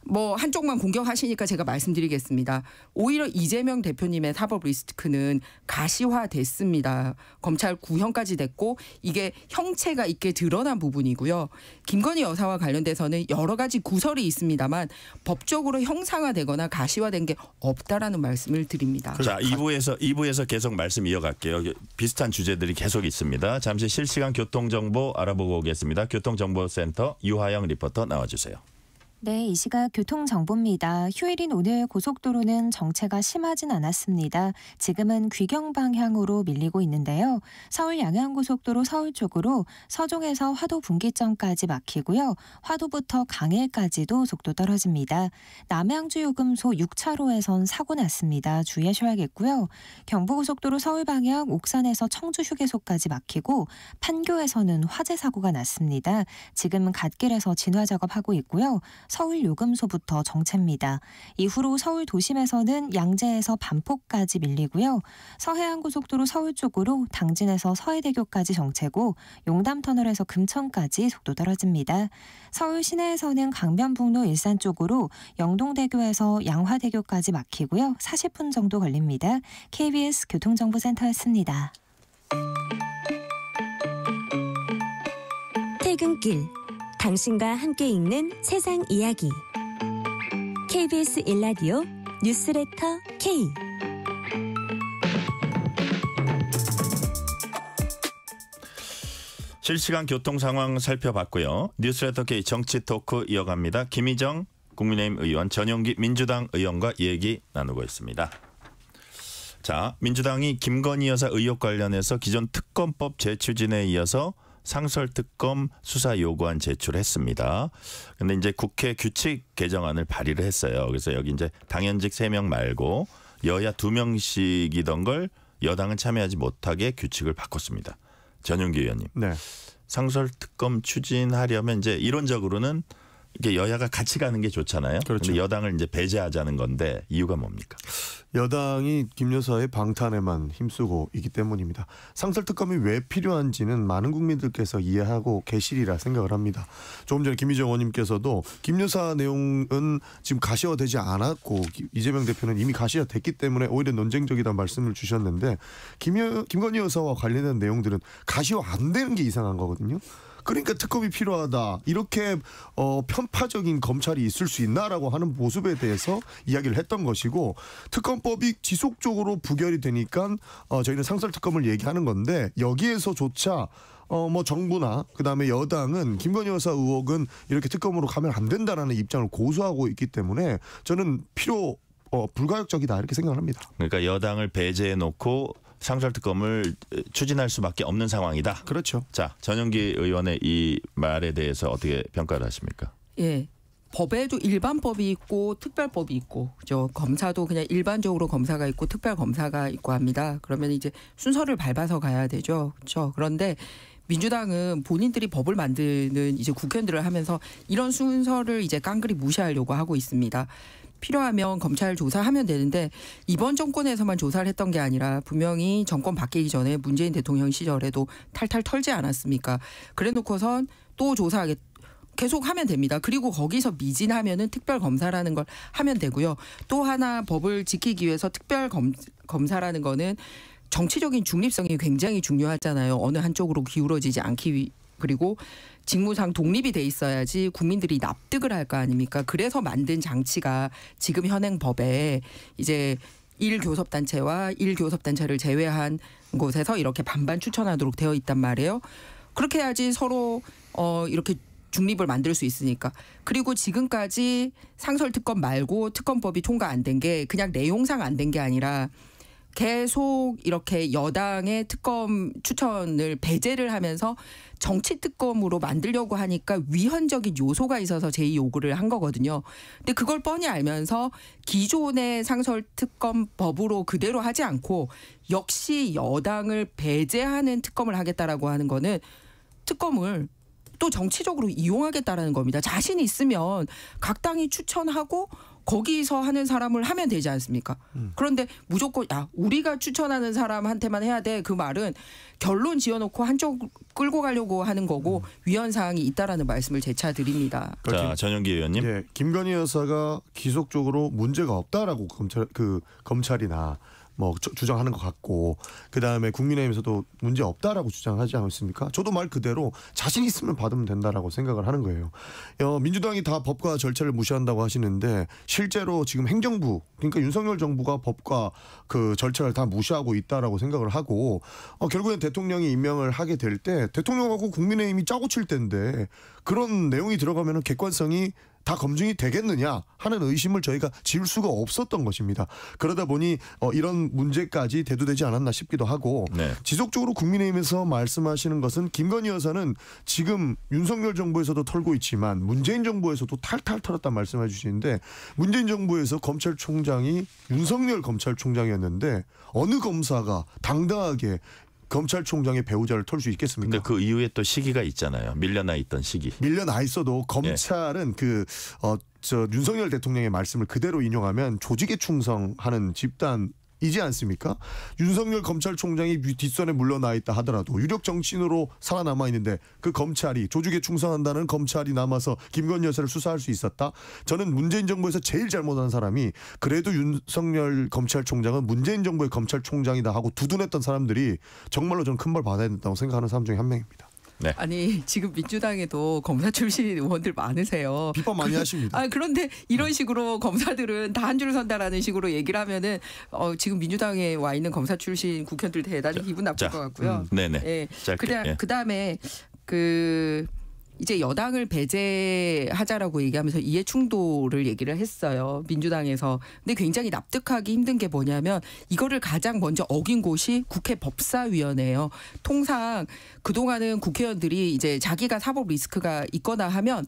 뭐 한쪽만 공격하시니까 제가 말씀드리겠습니다. 오히려 이재명 대표님의 사법 리스크는 가시화됐습니다. 검찰 구형까지 됐고 이게 형체가 있게 드러난 부분이고요. 김건희 여사와 관련돼서는 여러 가지 구설이 있습니다만 법적으로 형상화되거나 가시화된 게 없다라는 말씀을 드립니다. 자, 2부에서 2부에서 계속 말씀 이어갈게요. 비슷한 주제들이 계속 있습니다. 잠시 실시간 교통 정보 알아보고 오겠습니다. 교통정보센터 유하영 리포터 나와주세요. 네, 이 시각 교통정보입니다. 휴일인 오늘 고속도로는 정체가 심하진 않았습니다. 지금은 귀경 방향으로 밀리고 있는데요. 서울 양양고속도로 서울 쪽으로 서종에서 화도 분기점까지 막히고요. 화도부터 강해까지도 속도 떨어집니다. 남양주 요금소 6차로에선 사고 났습니다. 주의하셔야겠고요. 경부고속도로 서울 방향 옥산에서 청주 휴게소까지 막히고 판교에서는 화재 사고가 났습니다. 지금 갓길에서 진화 작업하고 있고요. 서울 요금소부터 정체입니다. 이후로 서울 도심에서는 양재에서 반포까지 밀리고요. 서해안고속도로 서울 쪽으로 당진에서 서해대교까지 정체고 용담터널에서 금천까지 속도 떨어집니다. 서울 시내에서는 강변북로 일산 쪽으로 영동대교에서 양화대교까지 막히고요. 40분 정도 걸립니다. KBS 교통정보센터였습니다. 퇴근길 당신과 함께 읽는 세상 이야기. KBS 일라디오 뉴스레터 K. 실시간 교통 상황 살펴봤고요. 뉴스레터 K 정치 토크 이어갑니다. 김희정 국민의힘 의원, 전용기 민주당 의원과 얘기 나누고 있습니다. 자, 민주당이 김건희 여사 의혹 관련해서 기존 특검법 재추진에 이어서 상설특검 수사 요구안 제출했습니다. 근데 이제 국회 규칙 개정안을 발의를 했어요. 그래서 여기 이제 당연직 세 명 말고 여야 두명씩이던걸 여당은 참여하지 못하게 규칙을 바꿨습니다. 전용기 의원님. 네. 상설특검 추진하려면 이제 이론적으로는 이게 여야가 같이 가는 게 좋잖아요. 그렇죠. 여당을 이제 배제하자는 건데 이유가 뭡니까? 여당이 김 여사의 방탄에만 힘쓰고 있기 때문입니다. 상설특검이 왜 필요한지는 많은 국민들께서 이해하고 계시리라 생각을 합니다. 조금 전에 김희정 의원님께서도 김 여사 내용은 지금 가시화되지 않았고 이재명 대표는 이미 가시화됐기 때문에 오히려 논쟁적이다 말씀을 주셨는데 김여, 김건희 여사와 관련된 내용들은 가시화 안 되는 게 이상한 거거든요. 그러니까 특검이 필요하다. 이렇게 어, 편파적인 검찰이 있을 수 있나라고 하는 모습에 대해서 이야기를 했던 것이고 특검법이 지속적으로 부결이 되니까 어, 저희는 상설 특검을 얘기하는 건데 여기에서조차 어, 뭐 정부나 그다음에 여당은 김건희 여사 의혹은 이렇게 특검으로 가면 안 된다라는 입장을 고수하고 있기 때문에 저는 필요 어, 불가역적이다 이렇게 생각을 합니다. 그러니까 여당을 배제해 놓고 상설특검을 추진할 수밖에 없는 상황이다. 그렇죠. 자 전용기 의원의 이 말에 대해서 어떻게 평가를 하십니까? 예. 법에도 일반법이 있고 특별법이 있고 그죠 검사도 그냥 일반적으로 검사가 있고 특별 검사가 있고 합니다. 그러면 이제 순서를 밟아서 가야 되죠. 그렇죠. 그런데 민주당은 본인들이 법을 만드는 이제 국회의원들을 하면서 이런 순서를 이제 깡그리 무시하려고 하고 있습니다. 필요하면 검찰 조사하면 되는데 이번 정권에서만 조사를 했던 게 아니라 분명히 정권 바뀌기 전에 문재인 대통령 시절에도 탈탈 털지 않았습니까? 그래놓고선 또 조사하겠. 계속 하면 됩니다. 그리고 거기서 미진하면은 특별 검사라는 걸 하면 되고요. 또 하나 법을 지키기 위해서 특별 검, 검사라는 거는 정치적인 중립성이 굉장히 중요하잖아요. 어느 한쪽으로 기울어지지 않기 위, 그리고 직무상 독립이 돼 있어야지 국민들이 납득을 할 거 아닙니까? 그래서 만든 장치가 지금 현행 법에 이제 일 교섭단체와 일 교섭단체를 제외한 곳에서 이렇게 반반 추천하도록 되어 있단 말이에요. 그렇게 해야지 서로 어 이렇게 중립을 만들 수 있으니까. 그리고 지금까지 상설 특검 말고 특검법이 통과 안 된 게 그냥 내용상 안 된 게 아니라 계속 이렇게 여당의 특검 추천을 배제를 하면서 정치 특검으로 만들려고 하니까 위헌적인 요소가 있어서 제의 요구를 한 거거든요. 근데 그걸 뻔히 알면서 기존의 상설 특검법으로 그대로 하지 않고 역시 여당을 배제하는 특검을 하겠다라고 하는 거는 특검을 또 정치적으로 이용하겠다라는 겁니다. 자신 있으면 각 당이 추천하고 거기서 하는 사람을 하면 되지 않습니까? 음. 그런데 무조건 야 우리가 추천하는 사람한테만 해야 돼 그 말은 결론 지어놓고 한쪽 끌고 가려고 하는 거고 음. 위헌 사항이 있다라는 말씀을 재차 드립니다. 자 전영기 의원님, 예, 김건희 여사가 기속적으로 문제가 없다라고 검찰 그 검찰이나 뭐 주장하는 것 같고 그 다음에 국민의힘에서도 문제 없다라고 주장하지 않습니까? 저도 말 그대로 자신 있으면 받으면 된다라고 생각을 하는 거예요. 어, 민주당이 다 법과 절차를 무시한다고 하시는데 실제로 지금 행정부 그러니까 윤석열 정부가 법과 그 절차를 다 무시하고 있다라고 생각을 하고 어, 결국엔 대통령이 임명을 하게 될 때 대통령하고 국민의힘이 짜고 칠 텐데 그런 내용이 들어가면 객관성이 다 검증이 되겠느냐 하는 의심을 저희가 지울 수가 없었던 것입니다. 그러다 보니 어, 이런 문제까지 대두되지 않았나 싶기도 하고 네. 지속적으로 국민의힘에서 말씀하시는 것은 김건희 여사는 지금 윤석열 정부에서도 털고 있지만 문재인 정부에서도 탈탈 털었다 말씀해 주시는데 문재인 정부에서 검찰총장이 윤석열 검찰총장이었는데 어느 검사가 당당하게 검찰총장의 배우자를 털 수 있겠습니까? 근데 그 이후에 또 시기가 있잖아요. 밀려나 있던 시기. 밀려나 있어도 예. 검찰은 예. 그 어, 저 윤석열 대통령의 말씀을 그대로 인용하면 조직에 충성하는 집단 이지 않습니까? 윤석열 검찰총장이 뒷선에 물러나 있다 하더라도 유력 정치인으로 살아남아 있는데 그 검찰이 조직에 충성한다는 검찰이 남아서 김건 여사를 수사할 수 있었다. 저는 문재인 정부에서 제일 잘못한 사람이 그래도 윤석열 검찰총장은 문재인 정부의 검찰총장이다 하고 두둔했던 사람들이 정말로 저는 큰 벌 받아야 된다고 생각하는 사람 중에 한 명입니다. 네. 아니 지금 민주당에도 검사 출신 의원들 많으세요. 비법 많이 그, 하십니다. 아 그런데 이런 네. 식으로 검사들은 다 한 줄을 선다라는 식으로 얘기를 하면은 어, 지금 민주당에 와 있는 검사 출신 국회의원들 대단히 기분 나쁠 자, 것 음, 같고요. 음, 네네. 예. 그다, 예. 그다음에 그 이제 여당을 배제하자라고 얘기하면서 이해 충돌을 얘기를 했어요. 민주당에서. 근데 굉장히 납득하기 힘든 게 뭐냐면 이거를 가장 먼저 어긴 곳이 국회 법사위원회예요. 통상 그동안은 국회의원들이 이제 자기가 사법 리스크가 있거나 하면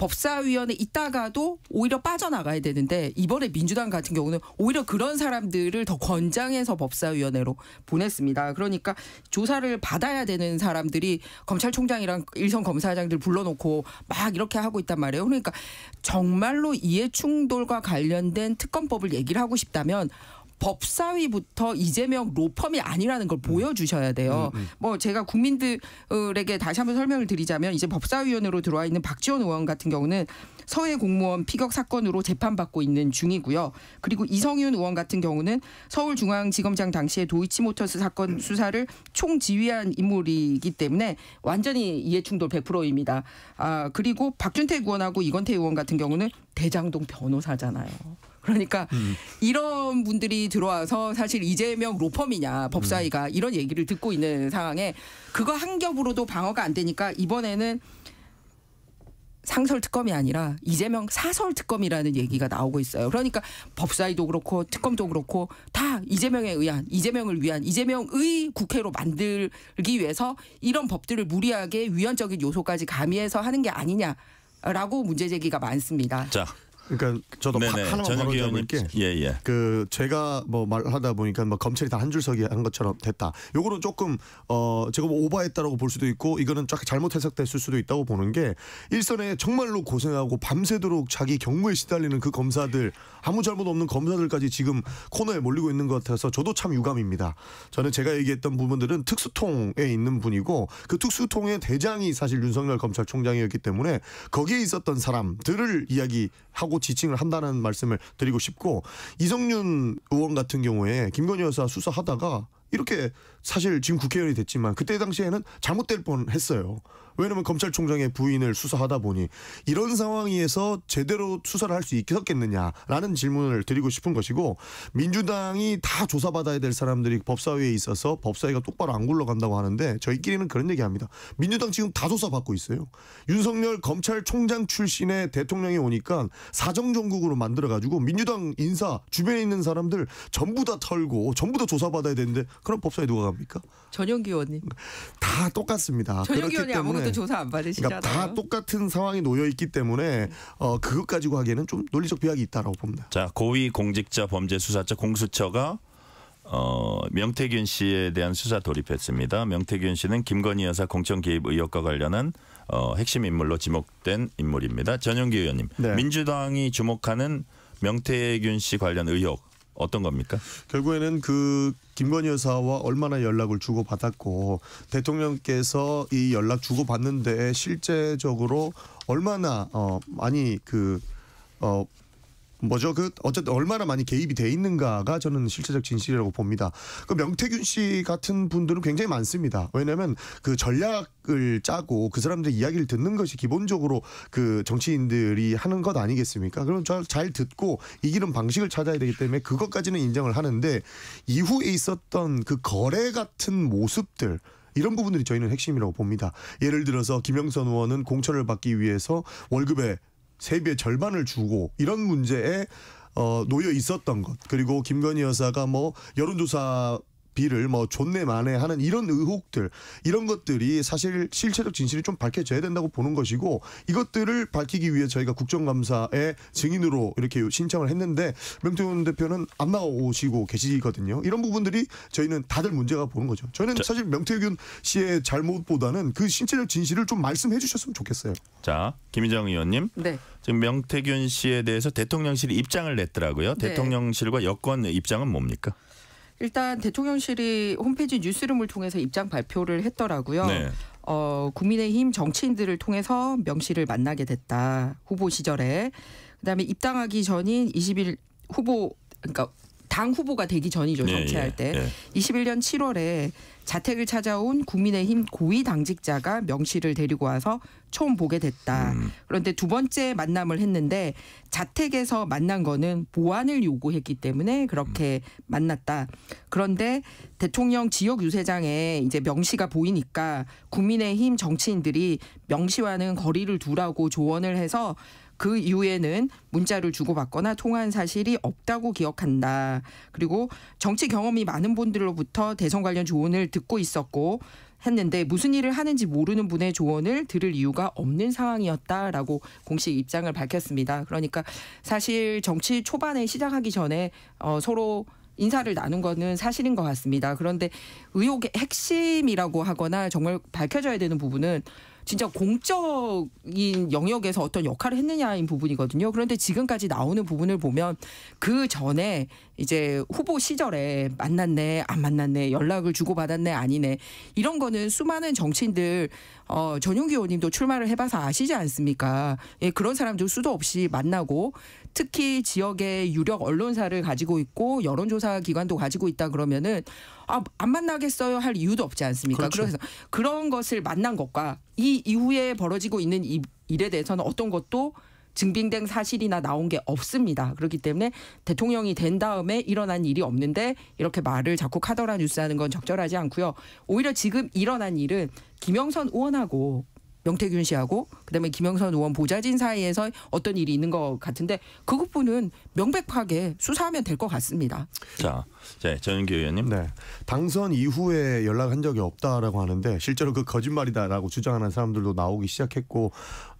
법사위원회 있다가도 오히려 빠져나가야 되는데 이번에 민주당 같은 경우는 오히려 그런 사람들을 더 권장해서 법사위원회로 보냈습니다. 그러니까 조사를 받아야 되는 사람들이 검찰총장이랑 일선 검사장들 불러놓고 막 이렇게 하고 있단 말이에요. 그러니까 정말로 이해충돌과 관련된 특검법을 얘기를 하고 싶다면 법사위부터 이재명 로펌이 아니라는 걸 보여주셔야 돼요. 음, 음, 음. 뭐 제가 국민들에게 다시 한번 설명을 드리자면 이제 법사위원으로 들어와 있는 박지원 의원 같은 경우는 서해 공무원 피격 사건으로 재판받고 있는 중이고요. 그리고 이성윤 의원 같은 경우는 서울중앙지검장 당시에 도이치모터스 사건 수사를 총지휘한 인물이기 때문에 완전히 이해충돌 100%입니다. 아 그리고 박준태 의원하고 이건태 의원 같은 경우는 대장동 변호사잖아요. 그러니까 음. 이런 분들이 들어와서 사실 이재명 로펌이냐 법사위가 음. 이런 얘기를 듣고 있는 상황에 그거 한 겹으로도 방어가 안 되니까 이번에는 상설 특검이 아니라 이재명 사설 특검이라는 얘기가 나오고 있어요. 그러니까 법사위도 그렇고 특검도 그렇고 다 이재명에 의한 이재명을 위한 이재명의 국회로 만들기 위해서 이런 법들을 무리하게 위헌적인 요소까지 가미해서 하는 게 아니냐라고 문제 제기가 많습니다. 자, 그러니까 저도 네네. 하나만 전현기 의원 예예. 그 제가 뭐 말하다 보니까 뭐 검찰이 다 한 줄서기 한 것처럼 됐다. 요거는 조금 어 제가 뭐 오바했다라고 볼 수도 있고 이거는 쫙 잘못 해석됐을 수도 있다고 보는 게 일선에 정말로 고생하고 밤새도록 자기 경고에 시달리는 그 검사들 아무 잘못 없는 검사들까지 지금 코너에 몰리고 있는 것 같아서 저도 참 유감입니다. 저는 제가 얘기했던 부분들은 특수통에 있는 분이고 그 특수통의 대장이 사실 윤석열 검찰총장이었기 때문에 거기에 있었던 사람들을 이야기하고 지칭을 한다는 말씀을 드리고 싶고 이성윤 의원 같은 경우에 김건희 여사 수사하다가 이렇게 사실 지금 국회의원이 됐지만 그때 당시에는 잘못될 뻔 했어요. 왜냐면 검찰총장의 부인을 수사하다 보니 이런 상황에서 제대로 수사를 할 수 있겠느냐라는 질문을 드리고 싶은 것이고 민주당이 다 조사받아야 될 사람들이 법사위에 있어서 법사위가 똑바로 안 굴러간다고 하는데 저희끼리는 그런 얘기합니다. 민주당 지금 다 조사받고 있어요. 윤석열 검찰총장 출신의 대통령이 오니까 사정정국으로 만들어가지고 민주당 인사 주변에 있는 사람들 전부 다 털고 전부 다 조사받아야 되는데 그럼 법사위 누가 갑니까? 전용기 의원님. 다 똑같습니다. 전용기 의원이 아무것도 아직도 네. 조사 안 받으시잖아요. 그러니까 다 똑같은 상황이 놓여 있기 때문에 어, 그것 가지고 하기에는 좀 논리적 비약이 있다라고 봅니다. 자 고위 공직자 범죄 수사처 공수처가 어, 명태균 씨에 대한 수사 돌입했습니다. 명태균 씨는 김건희 여사 공천 개입 의혹과 관련한 어, 핵심 인물로 지목된 인물입니다. 전용기 의원님, 네. 민주당이 주목하는 명태균 씨 관련 의혹 어떤 겁니까? 결국에는 그 김건희 여사와 얼마나 연락을 주고 받았고 대통령께서 이 연락 주고 받는데 실제적으로 얼마나 어 많이 그어 뭐죠? 그 어쨌든 얼마나 많이 개입이 돼 있는가가 저는 실체적 진실이라고 봅니다. 그 명태균 씨 같은 분들은 굉장히 많습니다. 왜냐하면 그 전략을 짜고 그 사람들 의 이야기를 듣는 것이 기본적으로 그 정치인들이 하는 것 아니겠습니까? 그럼 잘 듣고 이기는 방식을 찾아야 되기 때문에 그것까지는 인정을 하는데 이후에 있었던 그 거래 같은 모습들 이런 부분들이 저희는 핵심이라고 봅니다. 예를 들어서 김영선 의원은 공천을 받기 위해서 월급에 세비의 절반을 주고 이런 문제에 어, 놓여 있었던 것 그리고 김건희 여사가 뭐 여론조사 비를 뭐 존내만에 하는 이런 의혹들 이런 것들이 사실 실체적 진실이 좀 밝혀져야 된다고 보는 것이고 이것들을 밝히기 위해 저희가 국정감사에 증인으로 이렇게 신청을 했는데 명태균 대표는 안 나오시고 계시거든요. 이런 부분들이 저희는 다들 문제가 보는 거죠. 저는 사실 명태균 씨의 잘못보다는 그신체적 진실을 좀 말씀해 주셨으면 좋겠어요. 자, 김희정 의원님. 네. 지금 명태균 씨에 대해서 대통령실이 입장을 냈더라고요. 네. 대통령실과 여권 입장은 뭡니까? 일단 대통령실이 홈페이지 뉴스룸을 통해서 입장 발표를 했더라고요. 네. 어, 국민의힘 정치인들을 통해서 명시를 만나게 됐다. 후보 시절에. 그다음에 입당하기 전인 20일 후보 그러니까 당 후보가 되기 전이죠 예, 정치할 예, 때 예, 예. 21년 7월에 자택을 찾아온 국민의힘 고위 당직자가 명시를 데리고 와서 처음 보게 됐다. 음. 그런데 두 번째 만남을 했는데 자택에서 만난 거는 보안을 요구했기 때문에 그렇게 음. 만났다. 그런데 대통령 지역 유세장에 이제 명시가 보이니까 국민의힘 정치인들이 명시와는 거리를 두라고 조언을 해서 그 이후에는 문자를 주고받거나 통화한 사실이 없다고 기억한다. 그리고 정치 경험이 많은 분들로부터 대선 관련 조언을 듣고 있었고 했는데 무슨 일을 하는지 모르는 분의 조언을 들을 이유가 없는 상황이었다라고 공식 입장을 밝혔습니다. 그러니까 사실 정치 초반에 시작하기 전에 어, 서로 인사를 나눈 거는 사실인 것 같습니다. 그런데 의혹의 핵심이라고 하거나 정말 밝혀져야 되는 부분은 진짜 공적인 영역에서 어떤 역할을 했느냐인 부분이거든요. 그런데 지금까지 나오는 부분을 보면 그 전에 이제 후보 시절에 만났네, 안 만났네, 연락을 주고받았네, 아니네. 이런 거는 수많은 정치인들, 어, 전용기 의원님도 출마를 해봐서 아시지 않습니까? 예, 그런 사람들 수도 없이 만나고 특히 지역의 유력 언론사를 가지고 있고 여론조사 기관도 가지고 있다 그러면은 아, 안 만나겠어요 할 이유도 없지 않습니까? 그렇죠. 그래서 그런 것을 만난 것과 이 이후에 벌어지고 있는 이 일에 대해서는 어떤 것도 증빙된 사실이나 나온 게 없습니다. 그렇기 때문에 대통령이 된 다음에 일어난 일이 없는데 이렇게 말을 자꾸 카더라 뉴스 하는 건 적절하지 않고요. 오히려 지금 일어난 일은 김영선 의원하고 명태균 씨하고 그다음에 김영선 의원 보좌진 사이에서 어떤 일이 있는 것 같은데 그 부분은 명백하게 수사하면 될 것 같습니다. 자, 자 전윤기 의원님. 네. 당선 이후에 연락한 적이 없다라고 하는데 실제로 그 거짓말이다라고 주장하는 사람들도 나오기 시작했고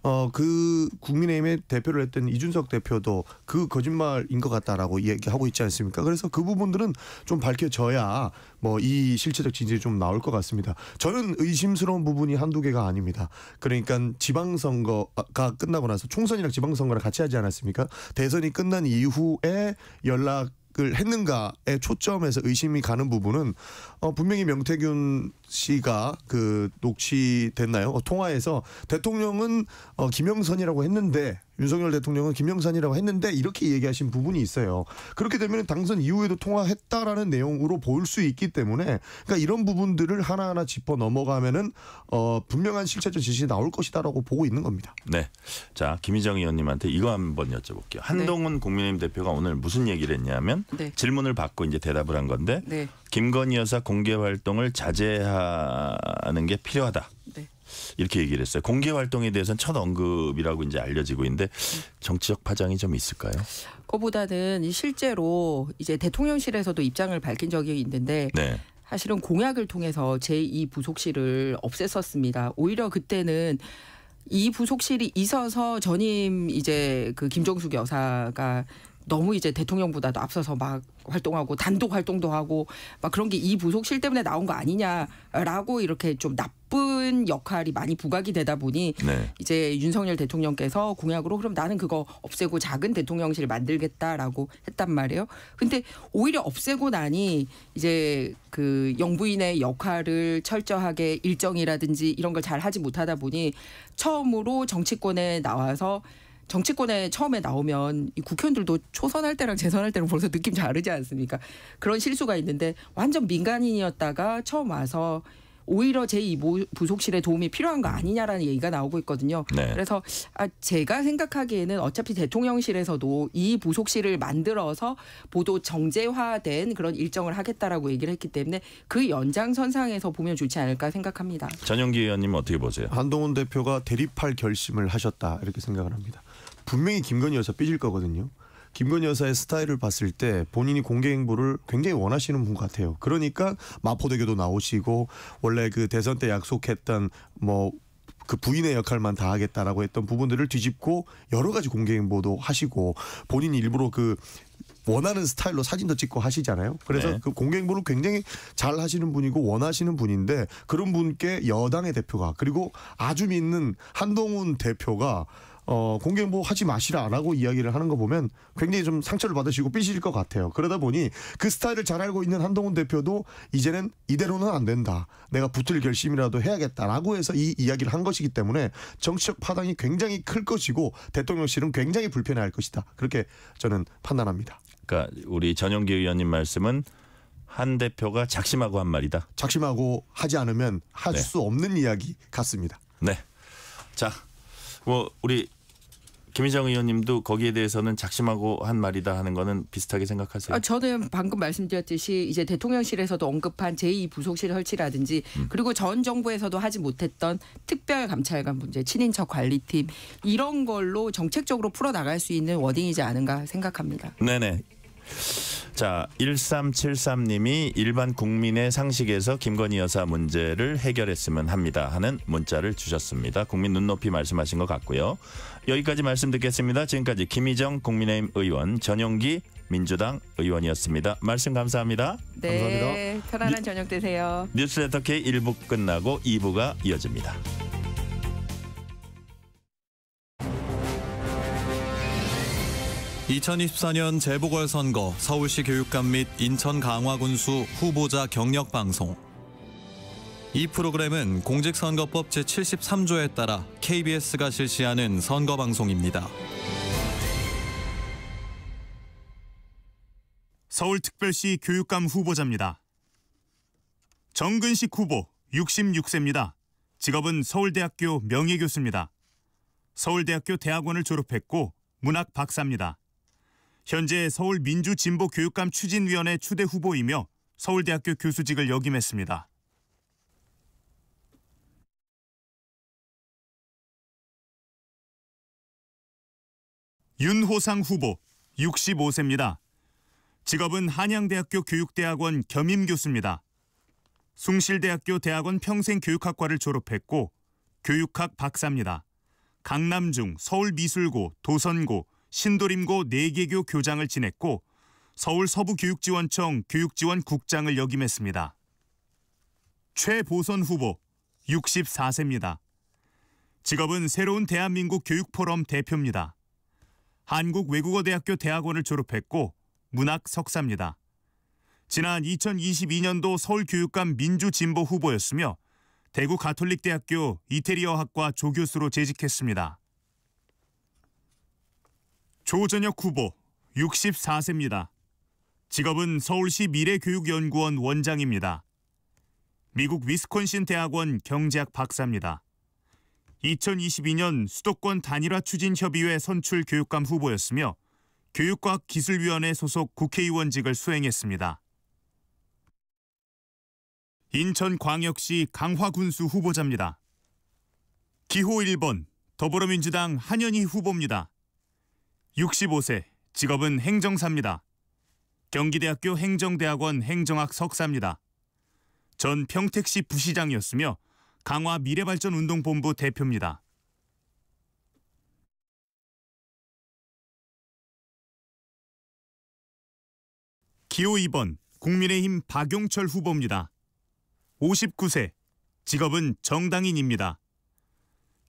어, 그 국민의힘의 대표를 했던 이준석 대표도 그 거짓말인 것 같다라고 얘기하고 있지 않습니까? 그래서 그 부분들은 좀 밝혀져야 뭐 이 실체적 진실이 좀 나올 것 같습니다. 저는 의심스러운 부분이 한두 개가 아닙니다. 그러니까 지방선거가 끝나고 나서 총선이랑 지방선거랑 같이 하지 않았습니까? 대선이 끝난 이후에 연락 을 했는가에 초점에서 의심이 가는 부분은 어, 분명히 명태균 씨가 그 녹취됐나요? 어, 통화에서 대통령은 어, 김영선이라고 했는데 윤석열 대통령은 김영산이라고 했는데 이렇게 얘기하신 부분이 있어요. 그렇게 되면 당선 이후에도 통화했다라는 내용으로 볼 수 있기 때문에 그러니까 이런 부분들을 하나하나 짚어 넘어가면은 어 분명한 실체적 지시 나올 것이다라고 보고 있는 겁니다. 네. 자, 김희정 의원님한테 이거 한번 여쭤볼게요. 네. 한동훈 네. 국민의힘 대표가 오늘 무슨 얘기를 했냐면 네. 질문을 받고 이제 대답을 한 건데 네. 김건희 여사 공개 활동을 자제하는 게 필요하다. 이렇게 얘기를 했어요. 공개 활동에 대해서는 첫 언급이라고 이제 알려지고 있는데 정치적 파장이 좀 있을까요? 그보다는 실제로 이제 대통령실에서도 입장을 밝힌 적이 있는데 네. 사실은 공약을 통해서 제2 부속실을 없앴었습니다. 오히려 그때는 이 부속실이 있어서 전임 이제 그 김정숙 여사가 너무 이제 대통령보다도 앞서서 막 활동하고 단독 활동도 하고 막 그런 게 이 부속실 때문에 나온 거 아니냐라고 이렇게 좀 납. 나쁜 역할이 많이 부각이 되다 보니 네. 이제 윤석열 대통령께서 공약으로 그럼 나는 그거 없애고 작은 대통령실 만들겠다라고 했단 말이에요. 근데 오히려 없애고 나니 이제 그 영부인의 역할을 철저하게 일정이라든지 이런 걸 잘 하지 못하다 보니 처음으로 정치권에 나와서 정치권에 처음에 나오면 이 국회의원들도 초선할 때랑 재선할 때랑 벌써 느낌 다르지 않습니까? 그런 실수가 있는데 완전 민간인이었다가 처음 와서 오히려 제2 부속실의 도움이 필요한 거 아니냐라는 얘기가 나오고 있거든요. 네. 그래서 아, 제가 생각하기에는 어차피 대통령실에서도 이 부속실을 만들어서 보도 정제화된 그런 일정을 하겠다라고 얘기를 했기 때문에 그 연장선상에서 보면 좋지 않을까 생각합니다. 전영기 의원님 어떻게 보세요? 한동훈 대표가 대립할 결심을 하셨다 이렇게 생각을 합니다. 분명히 김건희 여사 삐질 거거든요. 김건희 여사의 스타일을 봤을 때 본인이 공개 행보를 굉장히 원하시는 분 같아요. 그러니까 마포대교도 나오시고 원래 그 대선 때 약속했던 뭐 그 부인의 역할만 다하겠다라고 했던 부분들을 뒤집고 여러 가지 공개 행보도 하시고 본인 이 일부러 그 원하는 스타일로 사진도 찍고 하시잖아요. 그래서 네. 그 공개 행보를 굉장히 잘 하시는 분이고 원하시는 분인데 그런 분께 여당의 대표가 그리고 아주 믿는 한동훈 대표가 어, 공개 행보 하지 마시라라고 이야기를 하는 거 보면 굉장히 좀 상처를 받으시고 삐실 것 같아요. 그러다 보니 그 스타일을 잘 알고 있는 한동훈 대표도 이제는 이대로는 안 된다. 내가 붙을 결심이라도 해야겠다라고 해서 이 이야기를 한 것이기 때문에 정치적 파장이 굉장히 클 것이고 대통령실은 굉장히 불편해할 것이다. 그렇게 저는 판단합니다. 그러니까 우리 전영기 의원님 말씀은 한 대표가 작심하고 한 말이다. 작심하고 하지 않으면 할수 네. 없는 이야기 같습니다. 네. 자, 뭐 우리 김희정 의원님도 거기에 대해서는 작심하고 한 말이다 하는 거는 비슷하게 생각하세요? 아, 저는 방금 말씀드렸듯이 이제 대통령실에서도 언급한 제2부속실 설치라든지 음. 그리고 전 정부에서도 하지 못했던 특별 감찰관 문제, 친인척 관리팀 이런 걸로 정책적으로 풀어 나갈 수 있는 워딩이지 않은가 생각합니다. 네네. 자, 1373님이 일반 국민의 상식에서 김건희 여사 문제를 해결했으면 합니다 하는 문자를 주셨습니다. 국민 눈높이 말씀하신 것 같고요. 여기까지 말씀 듣겠습니다. 지금까지 김희정 국민의힘 의원 전용기 민주당 의원이었습니다. 말씀 감사합니다. 네, 감사합니다. 편안한 저녁 되세요. 뉴스레터 K 1부 끝나고 2부가 이어집니다. 2024년 재보궐선거 서울시 교육감 및 인천 강화군수 후보자 경력 방송. 이 프로그램은 공직선거법 제73조에 따라 KBS가 실시하는 선거 방송입니다. 서울특별시 교육감 후보자입니다. 정근식 후보 66세입니다. 직업은 서울대학교 명예교수입니다. 서울대학교 대학원을 졸업했고 문학 박사입니다. 현재 서울 민주진보교육감 추진위원회 추대 후보이며 서울대학교 교수직을 역임했습니다. 윤호상 후보 65세입니다. 직업은 한양대학교 교육대학원 겸임 교수입니다. 숭실대학교 대학원 평생교육학과를 졸업했고 교육학 박사입니다. 강남중, 서울미술고, 도선고, 신도림고 네개교 교장을 지냈고 서울 서부교육지원청 교육지원국장을 역임했습니다. 최보선 후보 64세입니다. 직업은 새로운 대한민국 교육포럼 대표입니다. 한국외국어대학교 대학원을 졸업했고 문학 석사입니다. 지난 2022년도 서울교육감 민주진보 후보였으며 대구 가톨릭대학교 이태리어학과 조교수로 재직했습니다. 조전혁 후보 64세입니다. 직업은 서울시 미래교육연구원 원장입니다. 미국 위스콘신 대학원 경제학 박사입니다. 2022년 수도권 단일화 추진 협의회 선출 교육감 후보였으며 교육과학기술위원회 소속 국회의원직을 수행했습니다. 인천광역시 강화군수 후보자입니다. 기호 1번 더불어민주당 한현희 후보입니다. 65세, 직업은 행정사입니다. 경기대학교 행정대학원 행정학 석사입니다. 전 평택시 부시장이었으며 강화 미래발전운동본부 대표입니다. 기호 2번 국민의힘 박용철 후보입니다. 59세, 직업은 정당인입니다.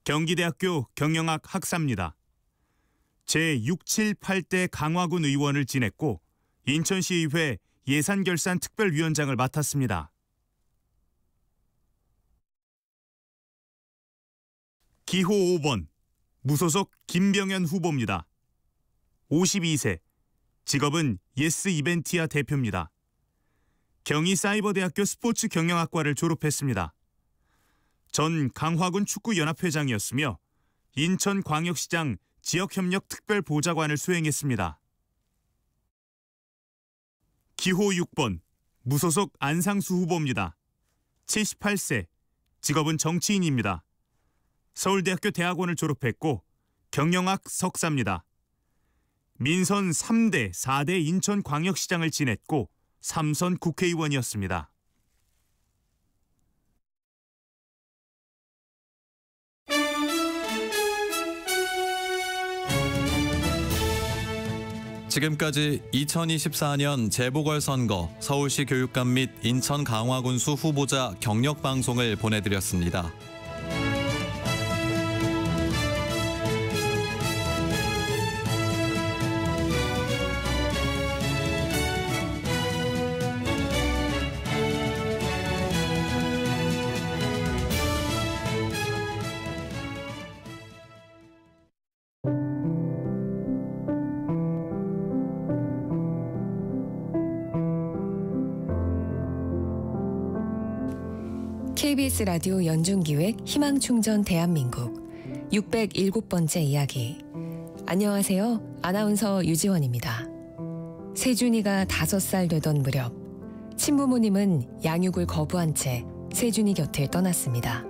경기대학교 경영학 학사입니다. 제6, 7, 8대 강화군 의원을 지냈고 인천시의회 예산결산 특별위원장을 맡았습니다. 기호 5번 무소속 김병현 후보입니다. 52세 직업은 예스 이벤티아 대표입니다. 경희 사이버대학교 스포츠 경영학과를 졸업했습니다. 전 강화군 축구연합회장이었으며 인천광역시장 지역협력 특별보좌관을 수행했습니다. 기호 6번 무소속 안상수 후보입니다. 78세 직업은 정치인입니다. 서울대학교 대학원을 졸업했고 경영학 석사입니다. 민선 3대, 4대 인천광역시장을 지냈고 3선 국회의원이었습니다. 지금까지 2024년 재보궐선거 서울시 교육감 및 인천 강화군수 후보자 경력 방송을 보내드렸습니다. 라디오 연중기획 희망충전 대한민국 607번째 이야기. 안녕하세요. 아나운서 유지원입니다. 세준이가 5살 되던 무렵, 친부모님은 양육을 거부한 채 세준이 곁을 떠났습니다.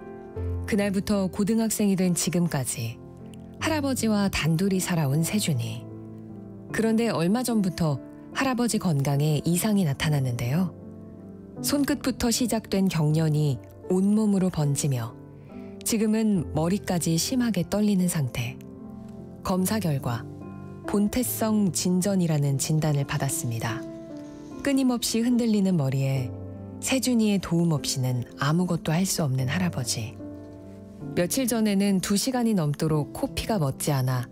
그날부터 고등학생이 된 지금까지 할아버지와 단둘이 살아온 세준이. 그런데 얼마 전부터 할아버지 건강에 이상이 나타났는데요. 손끝부터 시작된 경련이 온몸으로 번지며 지금은 머리까지 심하게 떨리는 상태. 검사 결과 본태성 진전이라는 진단을 받았습니다. 끊임없이 흔들리는 머리에 세준이의 도움 없이는 아무것도 할 수 없는 할아버지. 며칠 전에는 두시간이 넘도록 코피가 멎지 않아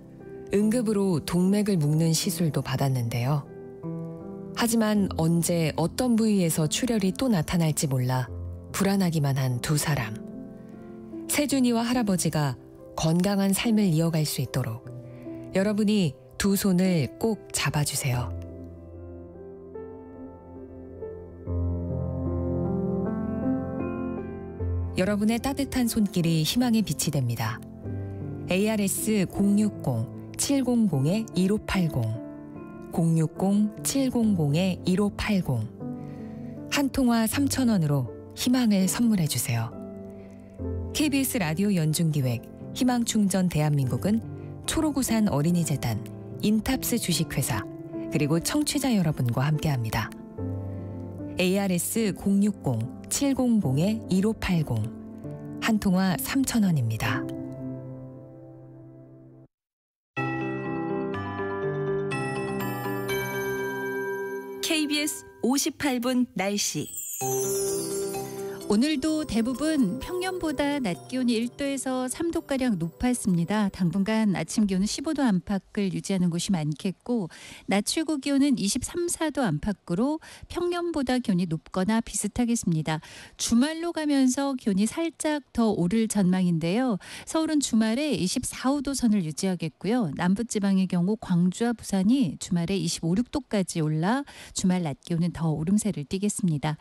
응급으로 동맥을 묶는 시술도 받았는데요. 하지만 언제 어떤 부위에서 출혈이 또 나타날지 몰라 불안하기만 한 두 사람. 세준이와 할아버지가 건강한 삶을 이어갈 수 있도록 여러분이 두 손을 꼭 잡아주세요. 여러분의 따뜻한 손길이 희망의 빛이 됩니다. ARS 060-700-1580 060-700-1580 한 통화 3,000원으로 희망을 선물해 주세요. KBS 라디오 연중 기획 희망 충전 대한민국은 초록우산 어린이재단, 인탑스 주식회사, 그리고 청취자 여러분과 함께합니다. ARS 060-700-1580 한 통화 3,000원입니다. 58분 날씨 Música 오늘도 대부분 평년보다 낮 기온이 1도에서 3도가량 높았습니다. 당분간 아침 기온은 15도 안팎을 유지하는 곳이 많겠고 낮 최고 기온은 23, 4도 안팎으로 평년보다 기온이 높거나 비슷하겠습니다. 주말로 가면서 기온이 살짝 더 오를 전망인데요. 서울은 주말에 24, 5도 선을 유지하겠고요. 남부지방의 경우 광주와 부산이 주말에 25, 6도까지 올라 주말 낮 기온은 더 오름세를 띠겠습니다.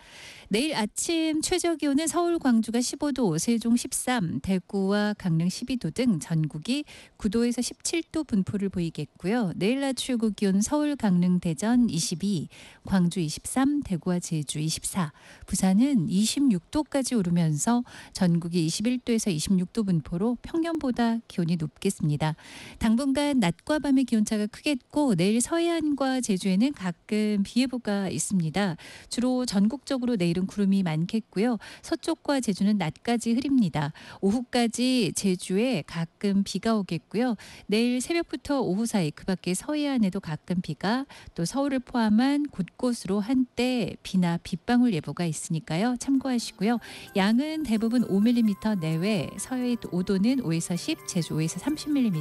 내일 아침 최저 기온은 서울, 광주가 15도, 세종 13, 대구와 강릉 12도 등 전국이 9도에서 17도 분포를 보이겠고요. 내일 낮 최고 기온 서울, 강릉, 대전 22, 광주 23, 대구와 제주 24, 부산은 26도까지 오르면서 전국이 21도에서 26도 분포로 평년보다 기온이 높겠습니다. 당분간 낮과 밤의 기온차가 크겠고 내일 서해안과 제주에는 가끔 비 예보가 있습니다. 주로 전국적으로 내일 오늘 구름이 많겠고요. 서쪽과 제주는 낮까지 흐립니다. 오후까지 제주에 가끔 비가 오겠고요. 내일 새벽부터 오후 사이 그 밖에 서해안에도 가끔 비가 또 서울을 포함한 곳곳으로 한때 비나 빗방울 예보가 있으니까요. 참고하시고요. 양은 대부분 5mm 내외, 서해 5도는 5에서 10, 제주 5에서 30mm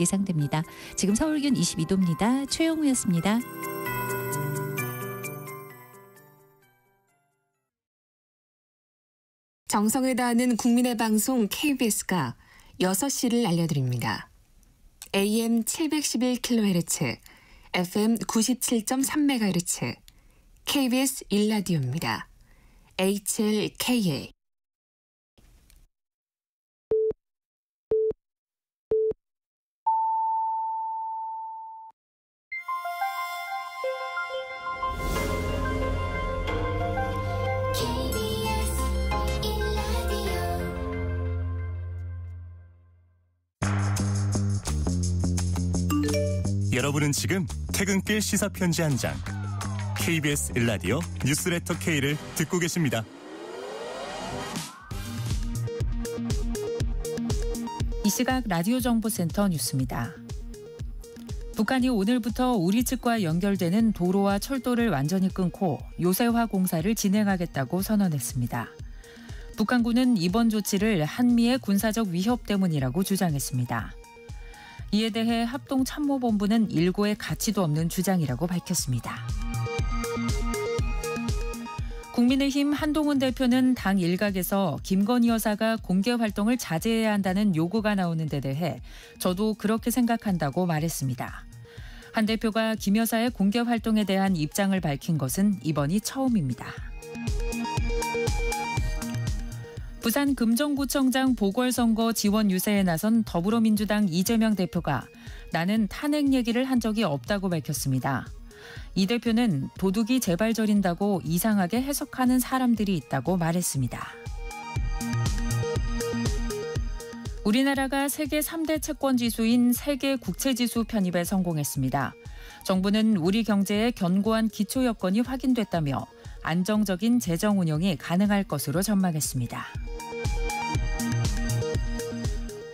예상됩니다. 지금 서울 기온 22도입니다. 최영우였습니다. 정성을 다하는 국민의 방송 KBS가 6시를 알려드립니다. AM 711kHz, FM 97.3MHz, KBS 1라디오입니다. HLKA 여러분은 지금 퇴근길 시사편지 한 장. KBS 일라디오 뉴스레터 K를 듣고 계십니다. 이 시각 라디오 정보센터 뉴스입니다. 북한이 오늘부터 우리 측과 연결되는 도로와 철도를 완전히 끊고 요새화 공사를 진행하겠다고 선언했습니다. 북한군은 이번 조치를 한미의 군사적 위협 때문이라고 주장했습니다. 이에 대해 합동참모본부는 일고의 가치도 없는 주장이라고 밝혔습니다. 국민의힘 한동훈 대표는 당 일각에서 김건희 여사가 공개 활동을 자제해야 한다는 요구가 나오는 데 대해 저도 그렇게 생각한다고 말했습니다. 한 대표가 김 여사의 공개 활동에 대한 입장을 밝힌 것은 이번이 처음입니다. 부산 금정구청장 보궐선거 지원 유세에 나선 더불어민주당 이재명 대표가 나는 탄핵 얘기를 한 적이 없다고 밝혔습니다. 이 대표는 도둑이 재발 절인다고 이상하게 해석하는 사람들이 있다고 말했습니다. 우리나라가 세계 3대 채권 지수인 세계 국채 지수 편입에 성공했습니다. 정부는 우리 경제의 견고한 기초 여건이 확인됐다며 안정적인 재정 운영이 가능할 것으로 전망했습니다.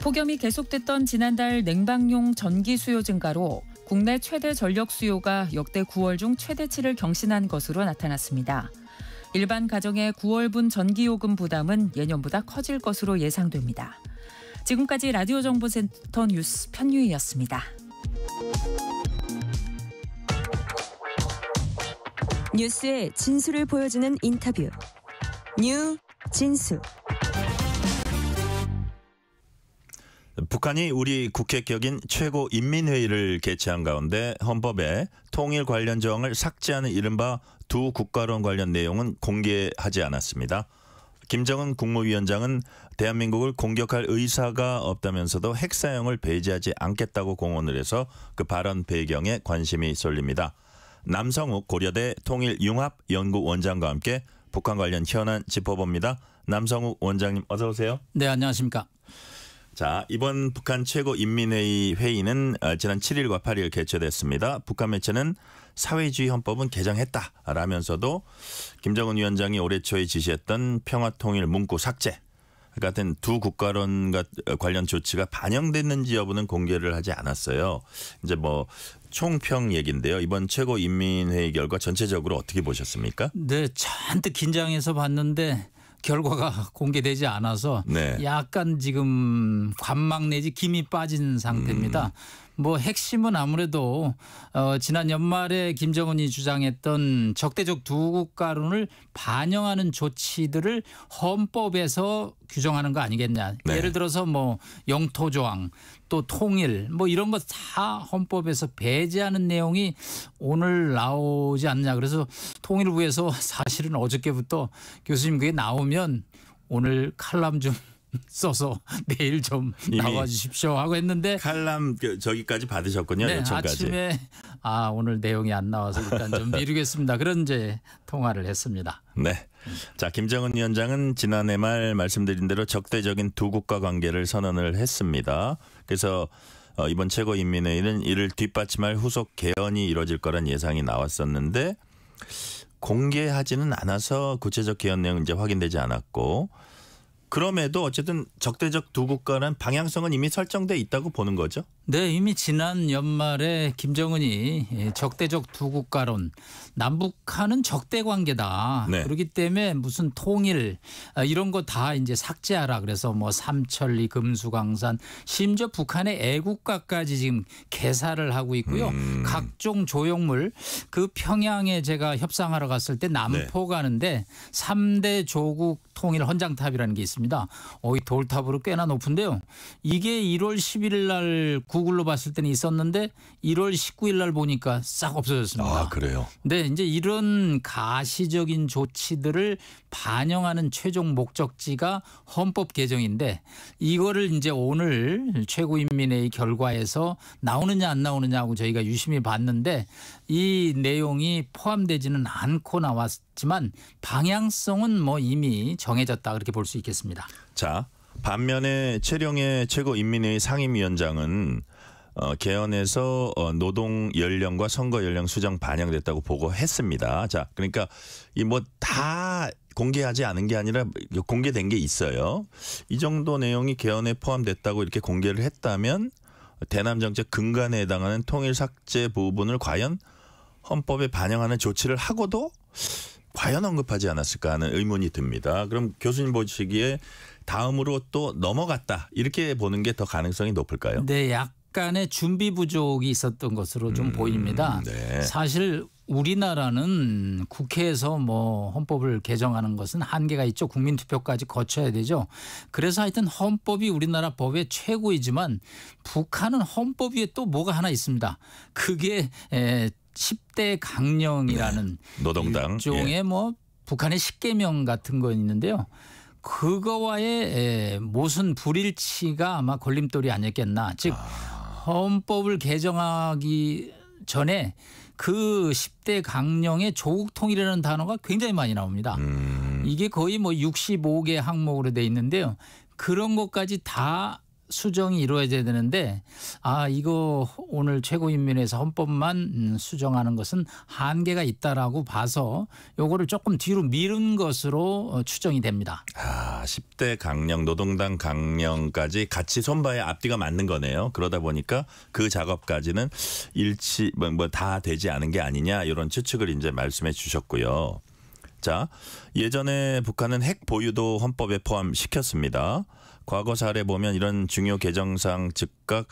폭염이 계속됐던 지난달 냉방용 전기 수요 증가로 국내 최대 전력 수요가 역대 9월 중 최대치를 경신한 것으로 나타났습니다. 일반 가정의 9월분 전기요금 부담은 예년보다 커질 것으로 예상됩니다. 지금까지 라디오 정보센터 뉴스 편유이였습니다. 뉴스의 진수를 보여주는 인터뷰. 뉴 진수. 북한이 우리 국회격인 최고인민회의를 개최한 가운데 헌법에 통일 관련 조항을 삭제하는 이른바 두 국가론 관련 내용은 공개하지 않았습니다. 김정은 국무위원장은 대한민국을 공격할 의사가 없다면서도 핵 사용을 배제하지 않겠다고 공언을 해서 그 발언 배경에 관심이 쏠립니다. 남성욱 고려대 통일융합연구원장과 함께 북한 관련 현안 짚어봅니다. 남성욱 원장님 어서 오세요. 네 안녕하십니까. 자 이번 북한 최고인민회의 회의는 어, 지난 7일과 8일 개최됐습니다. 북한 매체는 사회주의 헌법은 개정했다라면서도 김정은 위원장이 올해 초에 지시했던 평화통일 문구 삭제 같은 두 국가론 어, 관련 조치가 반영됐는지 여부는 공개를 하지 않았어요. 이제 뭐 총평 얘긴데요. 이번 최고인민회의 결과 전체적으로 어떻게 보셨습니까? 네, 잔뜩 긴장해서 봤는데 결과가 공개되지 않아서 네. 약간 지금 관망 내지 김이 빠진 상태입니다. 음. 뭐 핵심은 아무래도 어, 지난 연말에 김정은이 주장했던 적대적 두 국가론을 반영하는 조치들을 헌법에서 규정하는 거 아니겠냐. 네. 예를 들어서 뭐 영토 조항 또 통일 뭐 이런 것 다 헌법에서 배제하는 내용이 오늘 나오지 않냐. 그래서 통일부에서 사실은 어저께부터 교수님 그게 나오면 오늘 칼럼 좀 써서 내일 좀 나와 주십시오 하고 했는데 칼럼 그 저기까지 받으셨군요. 네, 요청까지. 아침에 아 오늘 내용이 안 나와서 일단 좀 미루겠습니다. 그런 이제 통화를 했습니다. 네. 자 김정은 위원장은 지난해 말 말씀드린 대로 적대적인 두 국가 관계를 선언을 했습니다. 그래서 어, 이번 최고인민회의는 이를 뒷받침할 후속 개헌이 이뤄질 거란 예상이 나왔었는데 공개하지는 않아서 구체적 개헌 내용 이제 확인되지 않았고 그럼에도 어쨌든 적대적 두국가는 방향성은 이미 설정돼 있다고 보는 거죠? 네, 이미 지난 연말에 김정은이 예, 적대적 두 국가론, 남북한은 적대 관계다. 네. 그렇기 때문에 무슨 통일 아, 이런 거 다 이제 삭제하라. 그래서 뭐 삼천리, 금수강산, 심지어 북한의 애국가까지 지금 개사를 하고 있고요. 음. 각종 조형물 그 평양에 제가 협상하러 갔을 때 남포 네. 가는데 삼대 조국 통일 헌장탑이라는 게 있습니다. 어, 이 돌탑으로 꽤나 높은데요. 이게 1월 11일 날 구글로 봤을 때는 있었는데 1월 19일 날 보니까 싹 없어졌습니다. 아, 그래요? 네, 이제 이런 가시적인 조치들을 반영하는 최종 목적지가 헌법 개정인데 이거를 이제 오늘 최고인민회의 결과에서 나오느냐 안 나오느냐 고 저희가 유심히 봤는데 이 내용이 포함되지는 않고 나왔지만 방향성은 뭐 이미 정해졌다 그렇게 볼 수 있겠습니다. 자, 반면에 최룡의 최고인민회의 상임위원장은 어, 개헌에서 어, 노동 연령과 선거 연령 수정 반영됐다고 보고했습니다. 자, 그러니까 이 뭐 다 공개하지 않은 게 아니라 공개된 게 있어요. 이 정도 내용이 개헌에 포함됐다고 이렇게 공개를 했다면 대남 정책 근간에 해당하는 통일 삭제 부분을 과연 헌법에 반영하는 조치를 하고도 과연 언급하지 않았을까 하는 의문이 듭니다. 그럼 교수님 보시기에 다음으로 또 넘어갔다 이렇게 보는 게 더 가능성이 높을까요? 네, 약간의 준비 부족이 있었던 것으로 좀 음, 보입니다. 네. 사실 우리나라는 국회에서 뭐 헌법을 개정하는 것은 한계가 있죠. 국민투표까지 거쳐야 되죠. 그래서 하여튼 헌법이 우리나라 법의 최고이지만 북한은 헌법 위에 또 뭐가 하나 있습니다. 그게 에, 10대 강령이라는 네. 노동당 일종의 예. 뭐 북한의 10개명 같은 거 있는데요. 그거와의 무슨 예, 불일치가 아마 걸림돌이 아니었겠나. 즉 아. 헌법을 개정하기 전에 그 10대 강령의 조국 통일이라는 단어가 굉장히 많이 나옵니다. 음. 이게 거의 뭐 65개 항목으로 돼 있는데요. 그런 것까지 다 수정이 이루어져야 되는데 아 이거 오늘 최고인민회에서 헌법만 음, 수정하는 것은 한계가 있다라고 봐서 요거를 조금 뒤로 미룬 것으로 어, 추정이 됩니다. 아 10대 강령 노동당 강령까지 같이 손바야 앞뒤가 맞는 거네요. 그러다 보니까 그 작업까지는 일치 뭐다 뭐, 뭐 되지 않은 게 아니냐 이런 추측을 이제 말씀해 주셨고요. 자 예전에 북한은 핵 보유도 헌법에 포함시켰습니다. 과거 사례 보면 이런 중요 개정상 즉각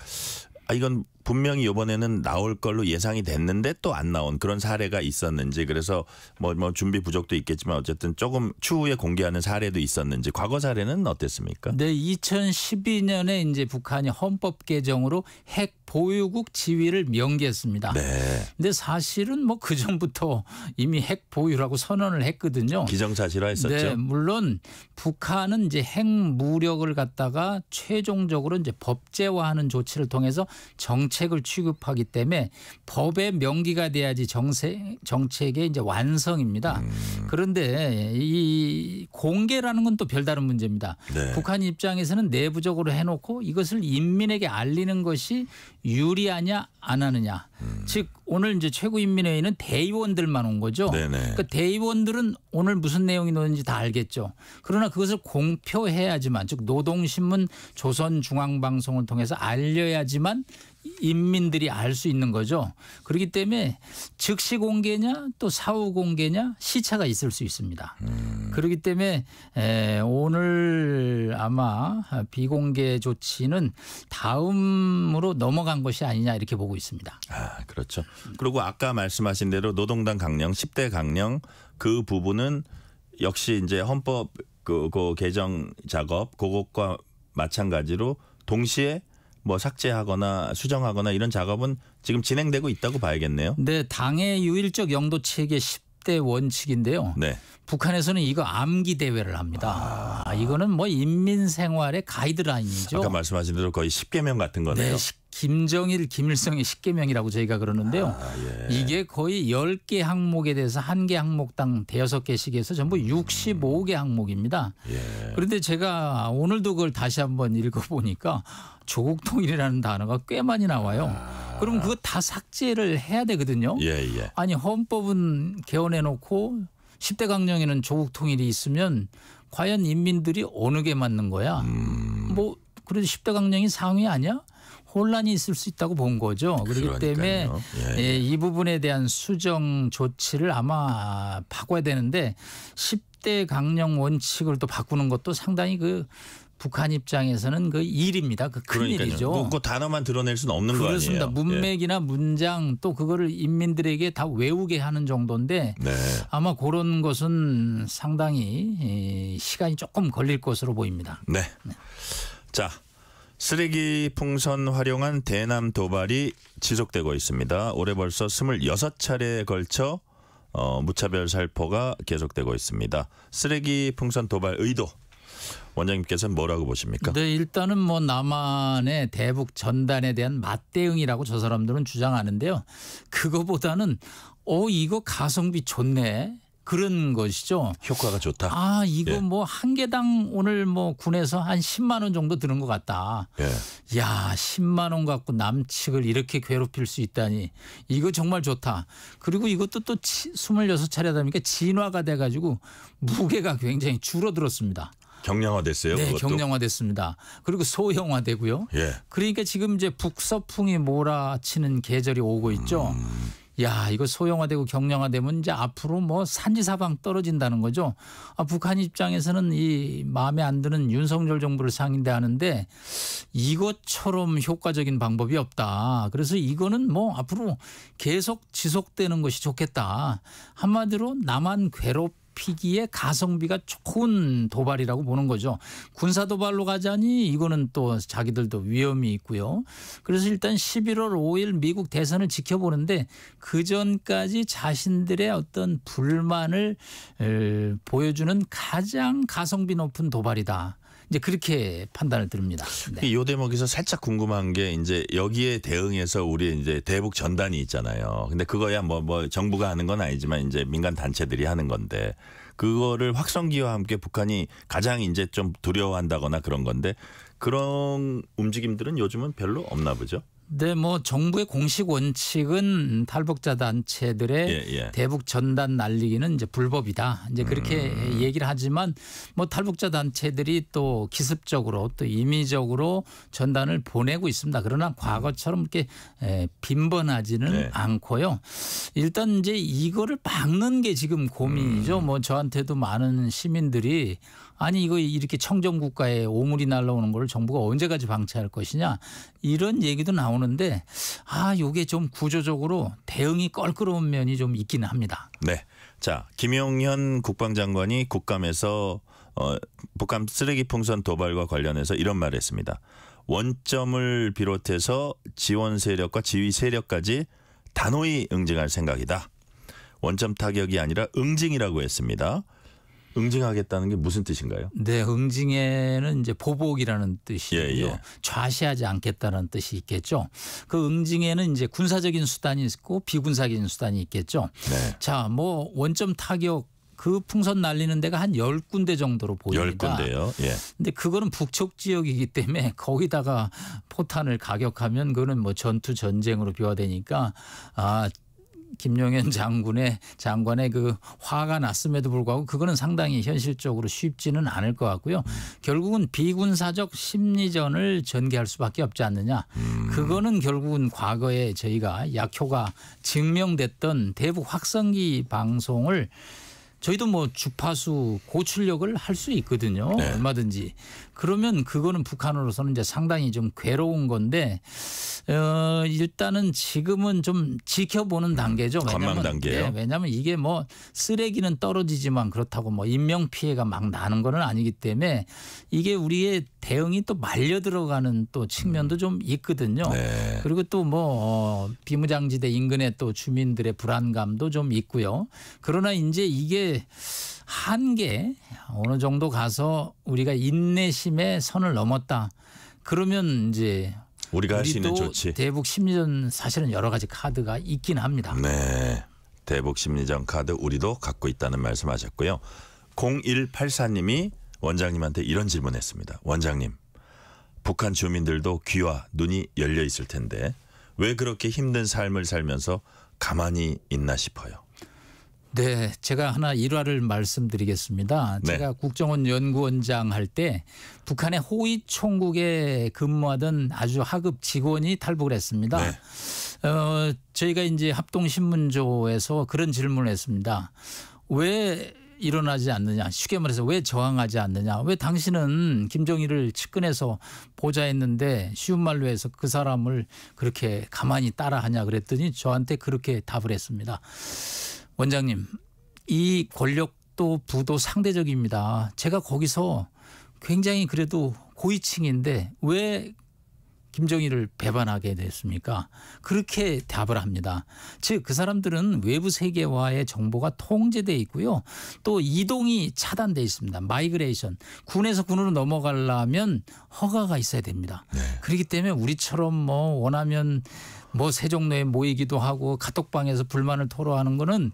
아 이건 분명히 이번에는 나올 걸로 예상이 됐는데 또 안 나온 그런 사례가 있었는지 그래서 뭐, 뭐 준비 부족도 있겠지만 어쨌든 조금 추후에 공개하는 사례도 있었는지 과거 사례는 어땠습니까? 네, 2012년에 이제 북한이 헌법 개정으로 핵 보유국 지위를 명기했습니다. 네. 근데 사실은 뭐그 전부터 이미 핵 보유라고 선언을 했거든요. 기정사실화했었죠. 네, 물론 북한은 이제 핵 무력을 갖다가 최종적으로 이제 법제화하는 조치를 통해서 정치 정책을 취급하기 때문에 법의 명기가 돼야지 정세, 정책의 이제 완성입니다. 음. 그런데 이 공개라는 건 또 별다른 문제입니다. 네. 북한 입장에서는 내부적으로 해놓고 이것을 인민에게 알리는 것이 유리하냐 안 하느냐. 음. 즉 오늘 이제 최고인민회의는 대의원들만 온 거죠. 네네. 네. 그러니까 대의원들은 오늘 무슨 내용이 나오는지 다 알겠죠. 그러나 그것을 공표해야지만 즉 노동신문 조선중앙방송을 통해서 알려야지만 인민들이 알 수 있는 거죠. 그렇기 때문에 즉시 공개냐 또 사후 공개냐 시차가 있을 수 있습니다. 음. 그렇기 때문에 에, 오늘 아마 비공개 조치는 다음으로 넘어간 것이 아니냐 이렇게 보고 있습니다. 아 그렇죠. 그리고 아까 말씀하신 대로 노동당 강령 10대 강령 그 부분은 역시 이제 헌법 그, 그 개정 작업 그것과 마찬가지로 동시에 뭐 삭제하거나 수정하거나 이런 작업은 지금 진행되고 있다고 봐야겠네요. 네, 당의 유일적 영도 체계 10대 원칙인데요. 네. 북한에서는 이거 암기 대회를 합니다. 아. 이거는 뭐 인민 생활의 가이드라인이죠. 아까 말씀하신 대로 거의 10개명 같은 거네요. 네, 김정일, 김일성의 십계명이라고 저희가 그러는데요. 아, 예. 이게 거의 열 개 항목에 대해서 한 개 항목당 대여섯 개씩 해서 전부 65개 항목입니다. 예. 그런데 제가 오늘도 그걸 다시 한번 읽어보니까 조국 통일이라는 단어가 꽤 많이 나와요. 아. 그럼 그거 다 삭제를 해야 되거든요. 예, 예. 아니 헌법은 개헌해놓고 10대 강령에는 조국 통일이 있으면 과연 인민들이 어느 게 맞는 거야? 음. 뭐 그래도 10대 강령이 상위 아니야? 혼란이 있을 수 있다고 본 거죠. 그렇기 그러니까요. 때문에 예, 예. 예. 이 부분에 대한 수정 조치를 아마 바꿔야 되는데 10대 강령 원칙을 또 바꾸는 것도 상당히 그 북한 입장에서는 그 일입니다. 그큰 일이죠. 뭐, 그 단어만 드러낼 수는 없는 거아요 그렇습니다. 문맥이나 예. 문장 또 그거를 인민들에게 다 외우게 하는 정도인데 네. 아마 그런 것은 상당히 시간이 조금 걸릴 것으로 보입니다. 네. 네. 자. 쓰레기 풍선 활용한 대남 도발이 지속되고 있습니다. 올해 벌써 26차례에 걸쳐 어, 무차별 살포가 계속되고 있습니다. 쓰레기 풍선 도발 의도 원장님께서는 뭐라고 보십니까? 네, 일단은 뭐 남한의 대북 전단에 대한 맞대응이라고 저 사람들은 주장하는데요. 그거보다는 어 이거 가성비 좋네. 그런 것이죠. 효과가 좋다. 아 이거 예. 뭐한 개당 오늘 뭐 군에서 한 10만 원 정도 드는 것 같다. 예. 야 10만 원 갖고 남측을 이렇게 괴롭힐 수 있다니 이거 정말 좋다. 그리고 이것도 또 26차례다 니까 진화가 돼가지고 무게가 굉장히 줄어들었습니다. 경량화됐어요. 네, 그것도? 경량화됐습니다. 그리고 소형화되고요. 예. 그러니까 지금 이제 북서풍이 몰아치는 계절이 오고 있죠. 음. 야 이거 소형화되고 경량화되면 이제 앞으로 뭐 산지사방 떨어진다는 거죠. 아, 북한 입장에서는 이 마음에 안 드는 윤석열 정부를 상인대하는데 이것처럼 효과적인 방법이 없다. 그래서 이거는 뭐 앞으로 계속 지속되는 것이 좋겠다. 한마디로 남한 괴롭 높이기에 가성비가 좋은 도발이라고 보는 거죠. 군사 도발로 가자니 이거는 또 자기들도 위험이 있고요. 그래서 일단 11월 5일 미국 대선을 지켜보는데 그 전까지 자신들의 어떤 불만을 보여주는 가장 가성비 높은 도발이다. 이제 그렇게 판단을 드립니다. 네. 이 대목에서 살짝 궁금한 게 이제 여기에 대응해서 우리 이제 대북 전단이 있잖아요. 근데 그거야 뭐뭐 뭐 정부가 하는 건 아니지만 이제 민간 단체들이 하는 건데 그거를 확성기와 함께 북한이 가장 이제 좀 두려워한다거나 그런 건데 그런 움직임들은 요즘은 별로 없나 보죠. 네, 뭐 정부의 공식 원칙은 탈북자 단체들의 예, 예. 대북 전단 날리기는 이제 불법이다. 이제 그렇게 음. 얘기를 하지만 뭐 탈북자 단체들이 또 기습적으로 또 임의적으로 전단을 보내고 있습니다. 그러나 과거처럼 이렇게 빈번하지는 네. 않고요. 일단 이제 이거를 막는 게 지금 고민이죠. 음. 뭐 저한테도 많은 시민들이 아니 이거 이렇게 청정 국가에 오물이 날라오는 걸 정부가 언제까지 방치할 것이냐 이런 얘기도 나오는데 아 요게 좀 구조적으로 대응이 껄끄러운 면이 좀 있기는 합니다. 네. 자, 김용현 국방장관이 국감에서 어, 북한 쓰레기 풍선 도발과 관련해서 이런 말을 했습니다. 원점을 비롯해서 지원 세력과 지휘 세력까지 단호히 응징할 생각이다. 원점 타격이 아니라 응징이라고 했습니다. 응징하겠다는 게 무슨 뜻인가요? 네, 응징에는 이제 보복이라는 뜻이고 예, 예. 좌시하지 않겠다는 뜻이 있겠죠. 그 응징에는 이제 군사적인 수단이 있고 비군사적인 수단이 있겠죠. 네. 자, 뭐 원점 타격 그 풍선 날리는 데가 한 열군데 정도로 보입니다. 1군데요 예. 근데 그거는 북쪽 지역이기 때문에 거기다가 포탄을 가격하면 그거는 뭐 전투 전쟁으로 비화되니까 아, 김용현 장군의 장관의 그 화가 났음에도 불구하고 그거는 상당히 현실적으로 쉽지는 않을 것 같고요. 결국은 비군사적 심리전을 전개할 수밖에 없지 않느냐. 음. 그거는 결국은 과거에 저희가 약효가 증명됐던 대북 확성기 방송을 저희도 뭐 주파수 고출력을 할 수 있거든요. 네. 얼마든지. 그러면 그거는 북한으로서는 이제 상당히 좀 괴로운 건데 어, 일단은 지금은 좀 지켜보는 단계죠. 왜냐 단계요. 네, 예, 왜냐하면 이게 뭐 쓰레기는 떨어지지만 그렇다고 뭐 인명 피해가 막 나는 건 아니기 때문에 이게 우리의 대응이 또 말려 들어가는 또 측면도 음. 좀 있거든요. 네. 그리고 또뭐 어, 비무장지대 인근의 또 주민들의 불안감도 좀 있고요. 그러나 이제 이게 한계 어느 정도 가서 우리가 인내심의 선을 넘었다. 그러면 이제 우리가 할 수 있는 조치. 대북 심리전 사실은 여러 가지 카드가 있긴 합니다. 네. 대북 심리전 카드 우리도 갖고 있다는 말씀하셨고요. 0184님이 원장님한테 이런 질문했습니다. 원장님, 북한 주민들도 귀와 눈이 열려 있을 텐데 왜 그렇게 힘든 삶을 살면서 가만히 있나 싶어요. 네, 제가 하나 일화를 말씀드리겠습니다. 네. 제가 국정원 연구원장 할 때 북한의 호위총국에 근무하던 아주 하급 직원이 탈북을 했습니다. 네. 어, 저희가 이제 합동신문조에서 그런 질문을 했습니다. 왜 일어나지 않느냐 쉽게 말해서 왜 저항하지 않느냐 왜 당신은 김정일을 측근해서 보좌했는데 쉬운 말로 해서 그 사람을 그렇게 가만히 따라하냐 그랬더니 저한테 그렇게 답을 했습니다. 원장님, 이 권력도 부도 상대적입니다. 제가 거기서 굉장히 그래도 고위층인데 왜 김정일을 배반하게 됐습니까? 그렇게 답을 합니다. 즉 그 사람들은 외부 세계와의 정보가 통제돼 있고요. 또 이동이 차단돼 있습니다. 마이그레이션. 군에서 군으로 넘어가려면 허가가 있어야 됩니다. 네. 그렇기 때문에 우리처럼 뭐 원하면 뭐 세종로에 모이기도 하고 카톡방에서 불만을 토로하는 거는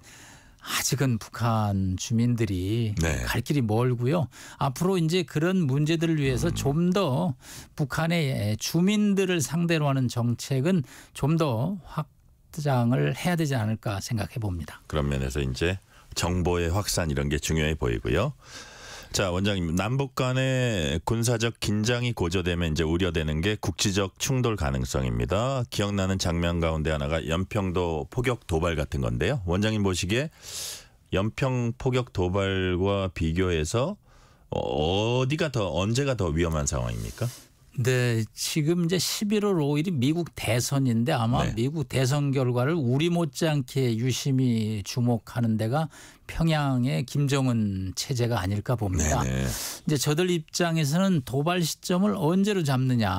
아직은 북한 주민들이 네. 갈 길이 멀고요. 앞으로 이제 그런 문제들을 위해서 음. 좀더 북한의 주민들을 상대로 하는 정책은 좀 더 확장을 해야 되지 않을까 생각해 봅니다. 그런 면에서 이제 정보의 확산 이런 게 중요해 보이고요. 자 원장님 남북 간의 군사적 긴장이 고조되면 이제 우려되는 게 국지적 충돌 가능성입니다. 기억나는 장면 가운데 하나가 연평도 포격 도발 같은 건데요. 원장님 보시기에 연평 포격 도발과 비교해서 어, 어디가 더 언제가 더 위험한 상황입니까? 네, 지금 이제 11월 5일이 미국 대선인데 아마 네. 미국 대선 결과를 우리 못지않게 유심히 주목하는 데가 평양의 김정은 체제가 아닐까 봅니다. 네네. 네. 이제 저들 입장에서는 도발 시점을 언제로 잡느냐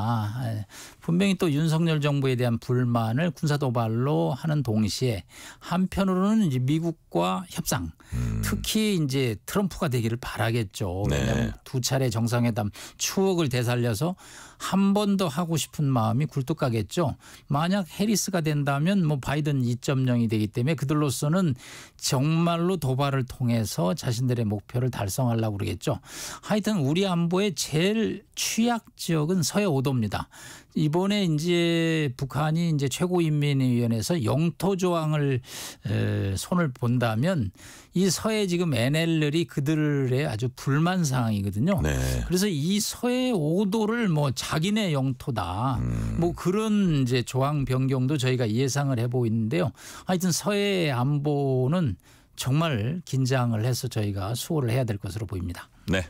분명히 또 윤석열 정부에 대한 불만을 군사 도발로 하는 동시에 한편으로는 이제 미국과 협상, 음. 특히 이제 트럼프가 되기를 바라겠죠. 네. 왜냐하면 네. 두 차례 정상회담 추억을 되살려서 한 번 더 하고 싶은 마음이 굴뚝가겠죠. 만약 해리스가 된다면 뭐 바이든 2.0이 되기 때문에 그들로서는 정말로 도발을 통해서 자신들의 목표를 달성하려고 그러겠죠. 하여튼 우리 안보의 제일 취약 지역은 서해 오도입니다 이번에 이제 북한이 이제 최고인민위원회에서 영토 조항을 에, 손을 본다면 이 서해 지금 NLL이 그들의 아주 불만 상황이거든요. 네. 그래서 이 서해 5도를 뭐 자기네 영토다. 음. 뭐 그런 이제 조항 변경도 저희가 예상을 해보고 있는데요. 하여튼 서해 안보는 정말 긴장을 해서 저희가 수호를 해야 될 것으로 보입니다. 네.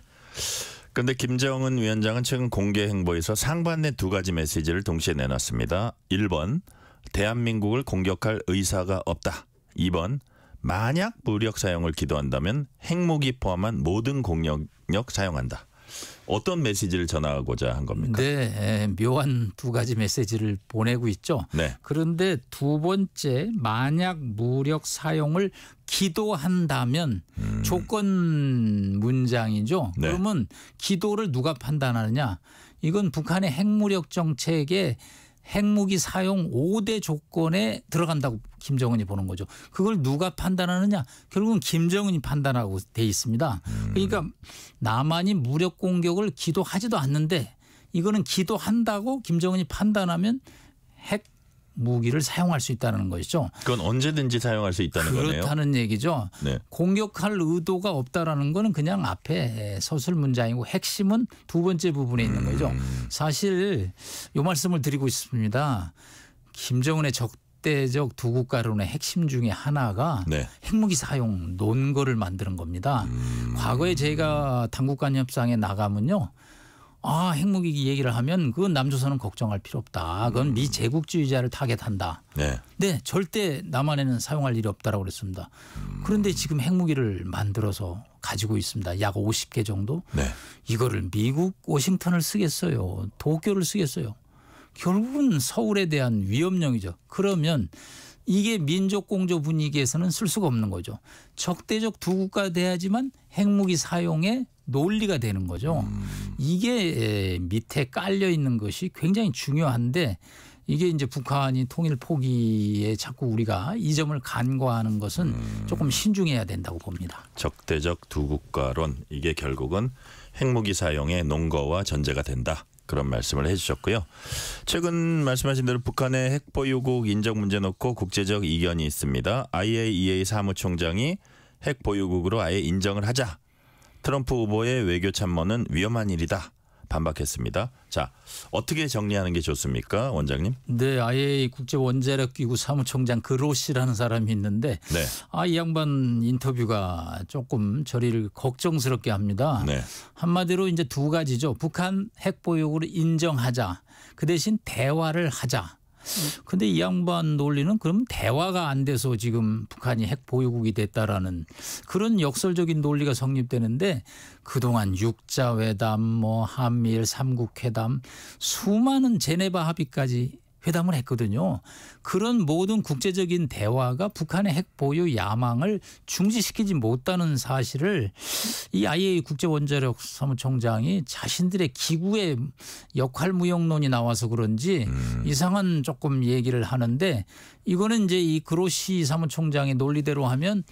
그런데 김정은 위원장은 최근 공개 행보에서 상반된 두 가지 메시지를 동시에 내놨습니다. 1번 대한민국을 공격할 의사가 없다. 2번 만약 무력 사용을 기도한다면 핵무기 포함한 모든 공격력 사용한다. 어떤 메시지를 전하고자 한 겁니까? 네, 묘한 두 가지 메시지를 보내고 있죠. 네. 그런데 두 번째, 만약 무력 사용을 기도한다면 음. 조건 문장이죠. 네. 그러면 기도를 누가 판단하느냐? 이건 북한의 핵무력 정책에 핵무기 사용 5대 조건에 들어간다고 김정은이 보는 거죠. 그걸 누가 판단하느냐? 결국은 김정은이 판단하고 돼 있습니다. 음. 그러니까 남한이 무력 공격을 기도하지도 않는데 이거는 기도한다고 김정은이 판단하면 핵 무기를 사용할 수 있다는 것이죠. 그건 언제든지 사용할 수 있다는 그렇다는 거네요. 그렇다는 얘기죠. 네. 공격할 의도가 없다라는 거는 그냥 앞에 서술 문장이고 핵심은 두 번째 부분에 있는 거죠. 음. 사실 요 말씀을 드리고 있습니다. 김정은의 적대적 두국가론의 핵심 중에 하나가 네. 핵무기 사용 논거를 만드는 겁니다. 음. 과거에 제가 당국간 협상에 나가면요. 아 핵무기기 얘기를 하면 그건 남조선은 걱정할 필요 없다. 그건 음. 미제국주의자를 타겟한다. 네. 네, 절대 남한에는 사용할 일이 없다라고 그랬습니다. 음. 그런데 지금 핵무기를 만들어서 가지고 있습니다. 약 50개 정도. 네. 이거를 미국 워싱턴을 쓰겠어요. 도쿄를 쓰겠어요. 결국은 서울에 대한 위협령이죠. 그러면 이게 민족 공조 분위기에서는 쓸 수가 없는 거죠. 적대적 두 국가 돼야지만 핵무기 사용에 논리가 되는 거죠. 음. 이게 밑에 깔려 있는 것이 굉장히 중요한데 이게 이제 북한이 통일 포기에 자꾸 우리가 이 점을 간과하는 것은 음. 조금 신중해야 된다고 봅니다. 적대적 두 국가론 이게 결국은 핵무기 사용의 논거와 전제가 된다. 그런 말씀을 해주셨고요. 최근 말씀하신 대로 북한의 핵 보유국 인정 문제 놓고 국제적 이견이 있습니다. IAEA e 사무총장이 핵 보유국으로 아예 인정을 하자 트럼프 후보의 외교 참모는 위험한 일이다. 반박했습니다. 자, 어떻게 정리하는 게 좋습니까, 원장님? 네, 아예 국제 원자력 기구 사무총장 그로시라는 사람이 있는데, 네. 아이 양반 인터뷰가 조금 저를 걱정스럽게 합니다. 네. 한마디로 이제 두 가지죠. 북한 핵 보유국을 인정하자. 그 대신 대화를 하자. 근데 이 양반 논리는 그럼 대화가 안 돼서 지금 북한이 핵 보유국이 됐다라는 그런 역설적인 논리가 성립되는데 그동안 육자회담 뭐 한미일 삼국회담 수많은 제네바 합의까지 회담을 했거든요. 그런 모든 국제적인 대화가 북한의 핵 보유 야망을 중지시키지 못하는 사실을 이 i a a 국제원자력 사무총장이 자신들의 기구의 역할 무용론이 나와서 그런지 음. 이상한 조금 얘기를 하는데 이거는 이제 이 그로시 사무총장의 논리대로 하면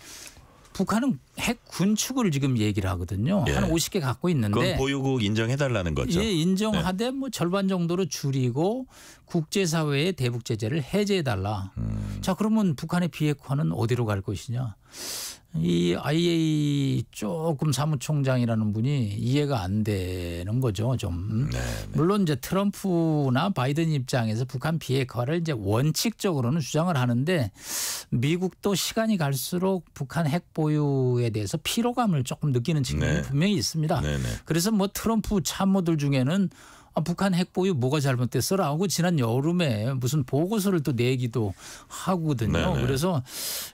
북한은 핵 군축을 지금 얘기를 하거든요. 예. 한 50개 갖고 있는데 그건 보유국 인정해달라는 거죠. 예, 인정하되 네. 뭐 절반 정도로 줄이고 국제사회의 대북 제재를 해제해달라. 음. 자 그러면 북한의 비핵화는 어디로 갈 것이냐? 이 i a 조금 사무총장이라는 분이 이해가 안 되는 거죠. 좀 네, 네. 물론 이제 트럼프나 바이든 입장에서 북한 비핵화를 이제 원칙적으로는 주장을 하는데 미국도 시간이 갈수록 북한 핵 보유에 대해서 피로감을 조금 느끼는 측면이 네. 분명히 있습니다. 네네. 그래서 뭐 트럼프 참모들 중에는 아, 북한 핵보유 뭐가 잘못됐어라고 지난 여름에 무슨 보고서를 또 내기도 하거든요. 네네. 그래서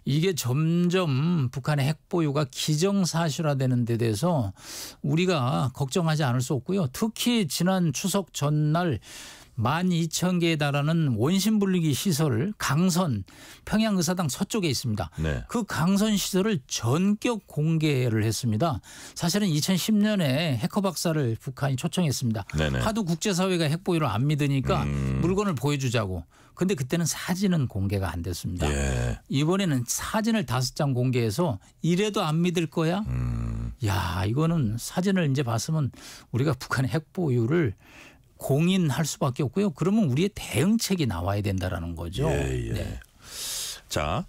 이게 점점 북한의 핵보유가 기정사실화되는 데 대해서 우리가 걱정하지 않을 수 없고요. 특히 지난 추석 전날 12,000개에 달하는 원심분리기 시설 강선 평양의사당 서쪽에 있습니다. 네. 그 강선 시설을 전격 공개를 했습니다. 사실은 2010년에 해커 박사를 북한이 초청했습니다. 네네. 하도 국제사회가 핵보유를 안 믿으니까 음. 물건을 보여주자고. 근데 그때는 사진은 공개가 안 됐습니다. 예. 이번에는 사진을 다섯 장 공개해서 이래도 안 믿을 거야? 음. 야 이거는 사진을 이제 봤으면 우리가 북한의 핵보유를 공인할 수밖에 없고요. 그러면 우리의 대응책이 나와야 된다라는 거죠. 예, 예. 네. 자,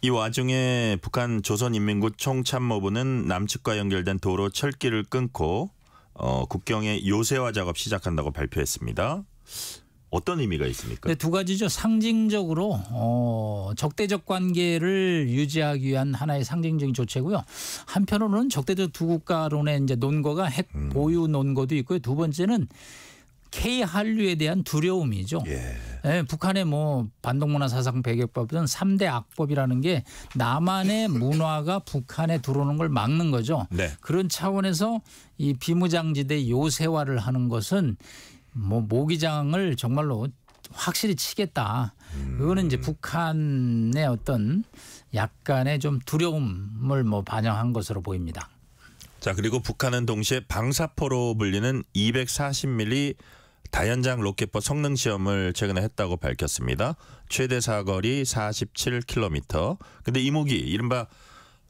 이 와중에 북한 조선인민군 총참모부는 남측과 연결된 도로 철길을 끊고 어, 국경에 요새화 작업 시작한다고 발표했습니다. 어떤 의미가 있습니까? 네, 두 가지죠. 상징적으로 어, 적대적 관계를 유지하기 위한 하나의 상징적인 조치고요. 한편으로는 적대적 두 국가론의 이제 논거가 핵 음. 보유 논거도 있고요. 두 번째는 K 한류에 대한 두려움이죠. 예. 예, 북한의 뭐 반동문화 사상 배격법은 삼대 악법이라는 게 남한의 문화가 북한에 들어오는 걸 막는 거죠. 네. 그런 차원에서 이 비무장지대 요새화를 하는 것은 뭐 모기장을 정말로 확실히 치겠다. 음. 이거는 이제 북한의 어떤 약간의 좀 두려움을 뭐 반영한 것으로 보입니다. 자 그리고 북한은 동시에 방사포로 불리는 240mm 다연장 로켓포 성능 시험을 최근에 했다고 밝혔습니다. 최대 사거리 47km. 근데 이 무기 이른바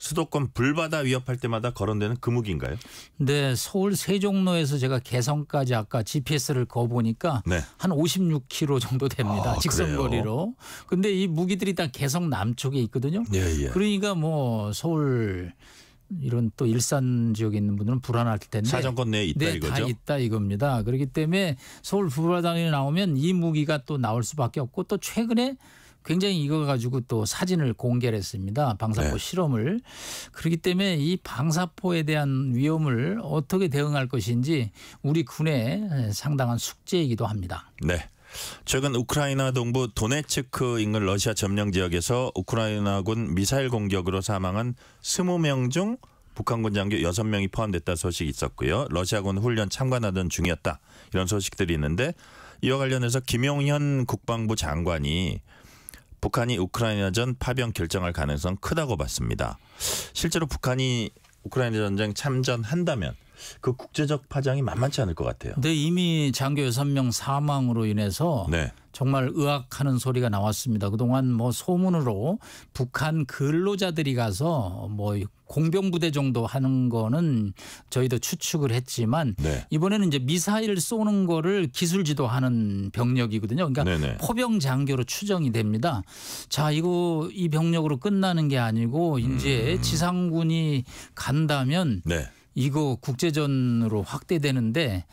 수도권 불바다 위협할 때마다 거론되는 그 무기인가요? 네, 서울 세종로에서 제가 개성까지 아까 GPS를 거 보니까 네. 한 56km 정도 됩니다. 아, 직선 그래요? 거리로. 근데 이 무기들이 다 개성 남쪽에 있거든요. 예, 예. 그러니까 뭐 서울 이런 또 일산 지역에 있는 분들은 불안할 텐데 사정권 내에 있다 네, 이거죠. 다 있다 이겁니다. 그렇기 때문에 서울 부바단이 부 나오면 이 무기가 또 나올 수밖에 없고 또 최근에 굉장히 이거 가지고 또 사진을 공개를 했습니다. 방사포 네. 실험을. 그렇기 때문에 이 방사포에 대한 위험을 어떻게 대응할 것인지 우리 군의 상당한 숙제이기도 합니다. 네. 최근 우크라이나 동부 도네츠크 인근 러시아 점령 지역에서 우크라이나군 미사일 공격으로 사망한 20명 중 북한군 장교 6명이 포함됐다 소식이 있었고요. 러시아군 훈련 참관하던 중이었다. 이런 소식들이 있는데 이와 관련해서 김용현 국방부 장관이 북한이 우크라이나전 파병 결정할 가능성 크다고 봤습니다. 실제로 북한이 우크라이나 전쟁 참전한다면 그 국제적 파장이 만만치 않을 것 같아요. 근데 이미 장교 여섯 명 사망으로 인해서 네. 정말 의악하는 소리가 나왔습니다. 그동안 뭐 소문으로 북한 근로자들이 가서 뭐 공병부대 정도 하는 거는 저희도 추측을 했지만 네. 이번에는 이제 미사일 쏘는 거를 기술 지도하는 병력이거든요. 그러니까 네네. 네. 포병 장교로 추정이 됩니다. 자, 이거 이 병력으로 끝나는 게 아니고 이제 음. 지상군이 간다면 네. 이거 국제전으로 확대되는데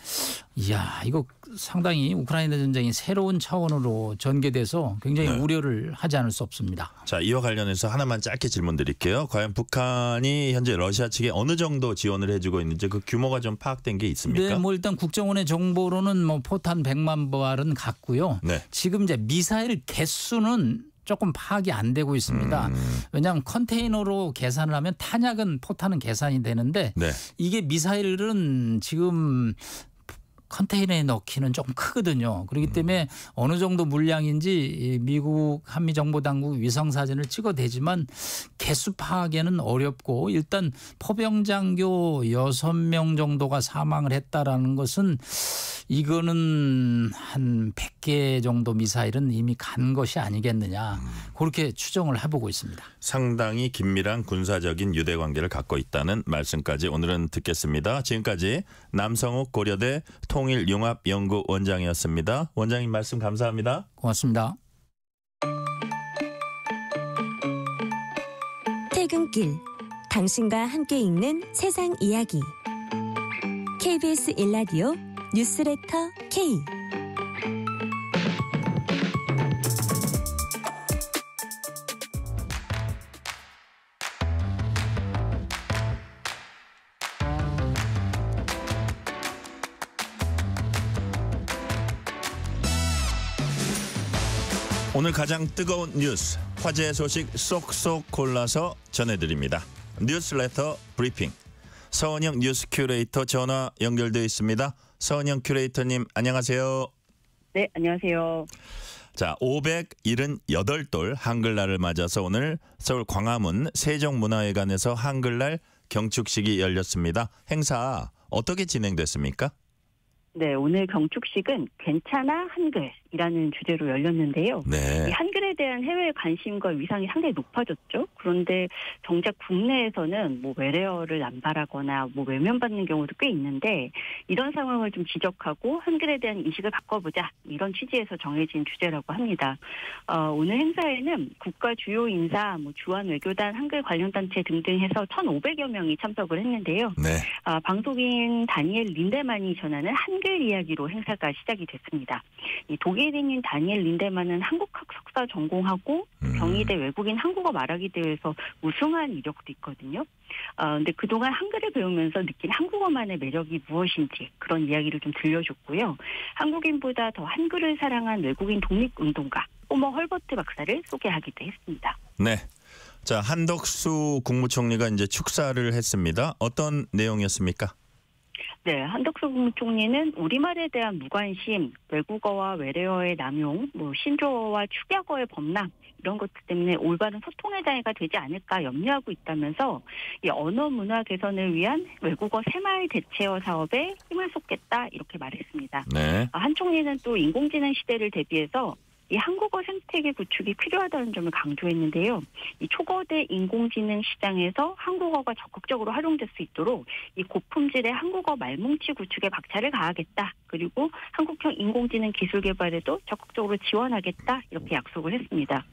이야 이거 상당히 우크라이나 전쟁이 새로운 차원으로 전개돼서 굉장히 네. 우려를 하지 않을 수 없습니다. 자 이와 관련해서 하나만 짧게 질문드릴게요. 과연 북한이 현재 러시아 측에 어느 정도 지원을 해주고 있는지 그 규모가 좀 파악된 게 있습니까? 네, 뭐 일단 국정원의 정보로는 뭐 포탄 100만 발은 갔고요. 네. 지금 이제 미사일 개수는 조금 파악이 안 되고 있습니다. 음. 왜냐하면 컨테이너로 계산을 하면 탄약은 포탄은 계산이 되는데 네. 이게 미사일은 지금 컨테이너에 넣기는 조금 크거든요. 그렇기 때문에 음. 어느 정도 물량인지 미국 한미 정보 당국 위성 사진을 찍어대지만 개수 파악에는 어렵고 일단 포병장교 여섯 명 정도가 사망을 했다라는 것은 이거는 한 백 개 정도 미사일은 이미 간 것이 아니겠느냐 그렇게 추정을 해보고 있습니다. 상당히 긴밀한 군사적인 유대 관계를 갖고 있다는 말씀까지 오늘은 듣겠습니다. 지금까지 남성욱 고려대 통일융합연구원장이었습니다. 원장님 말씀 감사합니다. 고맙습니다. 퇴근길 당신과 함께 읽는 세상 이야기 KBS 일라디오 뉴스레터 K 오늘 가장 뜨거운 뉴스, 화제 소식 쏙쏙 골라서 전해드립니다. 뉴스레터 브리핑. 서원영 뉴스 큐레이터 전화 연결돼 있습니다. 서원영 큐레이터님 안녕하세요. 네, 안녕하세요. 자, 578돌 한글날을 맞아서 오늘 서울 광화문 세종문화회관에서 한글날 경축식이 열렸습니다. 행사 어떻게 진행됐습니까? 네, 오늘 경축식은 괜찮아 한글 이라는 주제로 열렸는데요. 네. 한글에 대한 해외 관심과 위상이 상당히 높아졌죠. 그런데 정작 국내에서는 뭐 외래어를 남발하거나 뭐 외면받는 경우도 꽤 있는데 이런 상황을 좀 지적하고 한글에 대한 인식을 바꿔보자 이런 취지에서 정해진 주제라고 합니다. 어, 오늘 행사에는 국가 주요 인사, 뭐 주한 외교단, 한글 관련 단체 등등 해서 1,500여 명이 참석을 했는데요. 네. 아, 방송인 다니엘 린데만이 전하는 한글 이야기로 행사가 시작이 됐습니다. 이 독일 스웨덴인 다니엘 린데만은 한국학 석사 전공하고 음. 경희대 외국인 한국어 말하기 대회에서 우승한 이력도 있거든요. 어, 근데 그동안 한글을 배우면서 느낀 한국어만의 매력이 무엇인지 그런 이야기를 좀 들려줬고요. 한국인보다 더 한글을 사랑한 외국인 독립운동가 호머 헐버트 박사를 소개하기도 했습니다. 네. 자, 한덕수 국무총리가 이제 축사를 했습니다. 어떤 내용이었습니까? 네, 한덕수 총리는 우리말에 대한 무관심, 외국어와 외래어의 남용, 뭐 신조어와 축약어의 범람 이런 것들 때문에 올바른 소통의 장애가 되지 않을까 염려하고 있다면서 이 언어 문화 개선을 위한 외국어 새마을 대체어 사업에 힘을 쏟겠다 이렇게 말했습니다. 네. 아, 한 총리는 또 인공지능 시대를 대비해서 이 한국어 생태계 구축이 필요하다는 점을 강조했는데요. 이 초거대 인공지능 시장에서 한국어가 적극적으로 활용될 수 있도록 이 고품질의 한국어 말뭉치 구축에 박차를 가하겠다. 그리고 한국형 인공지능 기술 개발에도 적극적으로 지원하겠다. 이렇게 약속을 했습니다.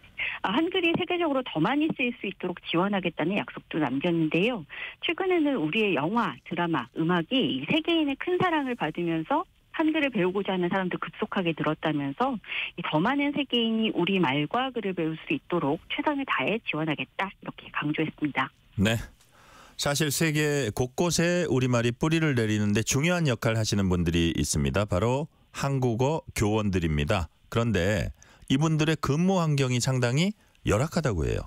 아, 한글이 세계적으로 더 많이 쓰일 수 있도록 지원하겠다는 약속도 남겼는데요. 최근에는 우리의 영화, 드라마, 음악이 세계인의 큰 사랑을 받으면서 한글을 배우고자 하는 사람도 급속하게 늘었다면서 더 많은 세계인이 우리 말과 글을 배울 수 있도록 최선을 다해 지원하겠다 이렇게 강조했습니다. 네. 사실 세계 곳곳에 우리말이 뿌리를 내리는데 중요한 역할 을 하시는 분들이 있습니다. 바로 한국어 교원들입니다. 그런데 이분들의 근무 환경이 상당히 열악하다고 해요.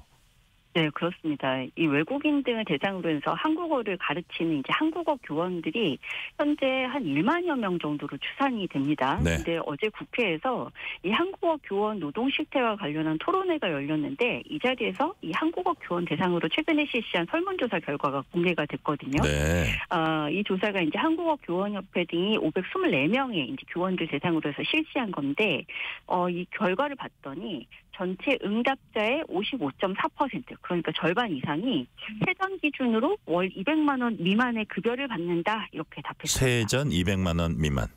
네, 그렇습니다. 이 외국인 등을 대상으로 해서 한국어를 가르치는 이제 한국어 교원들이 현재 한 1만여 명 정도로 추산이 됩니다. 네. 근데 어제 국회에서 이 한국어 교원 노동 실태와 관련한 토론회가 열렸는데 이 자리에서 이 한국어 교원 대상으로 최근에 실시한 설문조사 결과가 공개가 됐거든요. 네. 어, 이 조사가 이제 한국어 교원협회 등이 524명의 이제 교원들 대상으로 해서 실시한 건데 어, 이 결과를 봤더니 전체 응답자의 55.4% 그러니까 절반 이상이 세전 기준으로 월 200만 원 미만의 급여를 받는다 이렇게 답했습니다. 세전 200만 원 미만.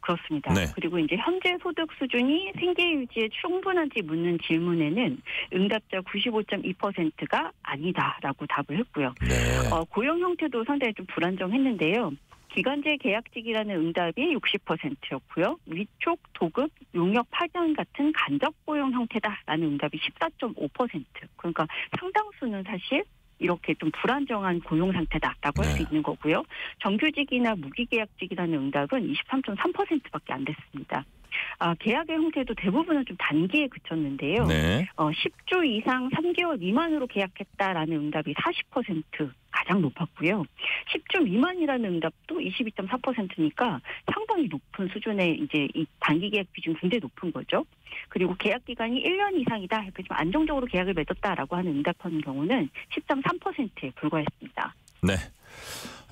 그렇습니다. 네. 그리고 이제 현재 소득 수준이 생계 유지에 충분한지 묻는 질문에는 응답자 95.2%가 아니다라고 답을 했고요. 네. 어, 고용 형태도 상당히 좀 불안정했는데요. 기간제 계약직이라는 응답이 60%였고요. 위촉, 도급, 용역 파견 같은 간접 고용 형태다라는 응답이 14.5%. 그러니까 상당수는 사실 이렇게 좀 불안정한 고용 상태다라고 네. 할수 있는 거고요. 정규직이나 무기계약직이라는 응답은 23.3%밖에 안 됐습니다. 아, 계약의 형태도 대부분은 좀 단기에 그쳤는데요. 네. 어, 10주 이상 3개월 미만으로 계약했다라는 응답이 40% 가장 높았고요. 10주 미만이라는 응답도 22.4%니까 상당히 높은 수준의 이제 이 단기 계약 비중 굉장히 높은 거죠. 그리고 계약 기간이 1년 이상이다. 이렇게 좀 안정적으로 계약을 맺었다라고 하는 응답하는 경우는 10.3%에 불과했습니다. 네.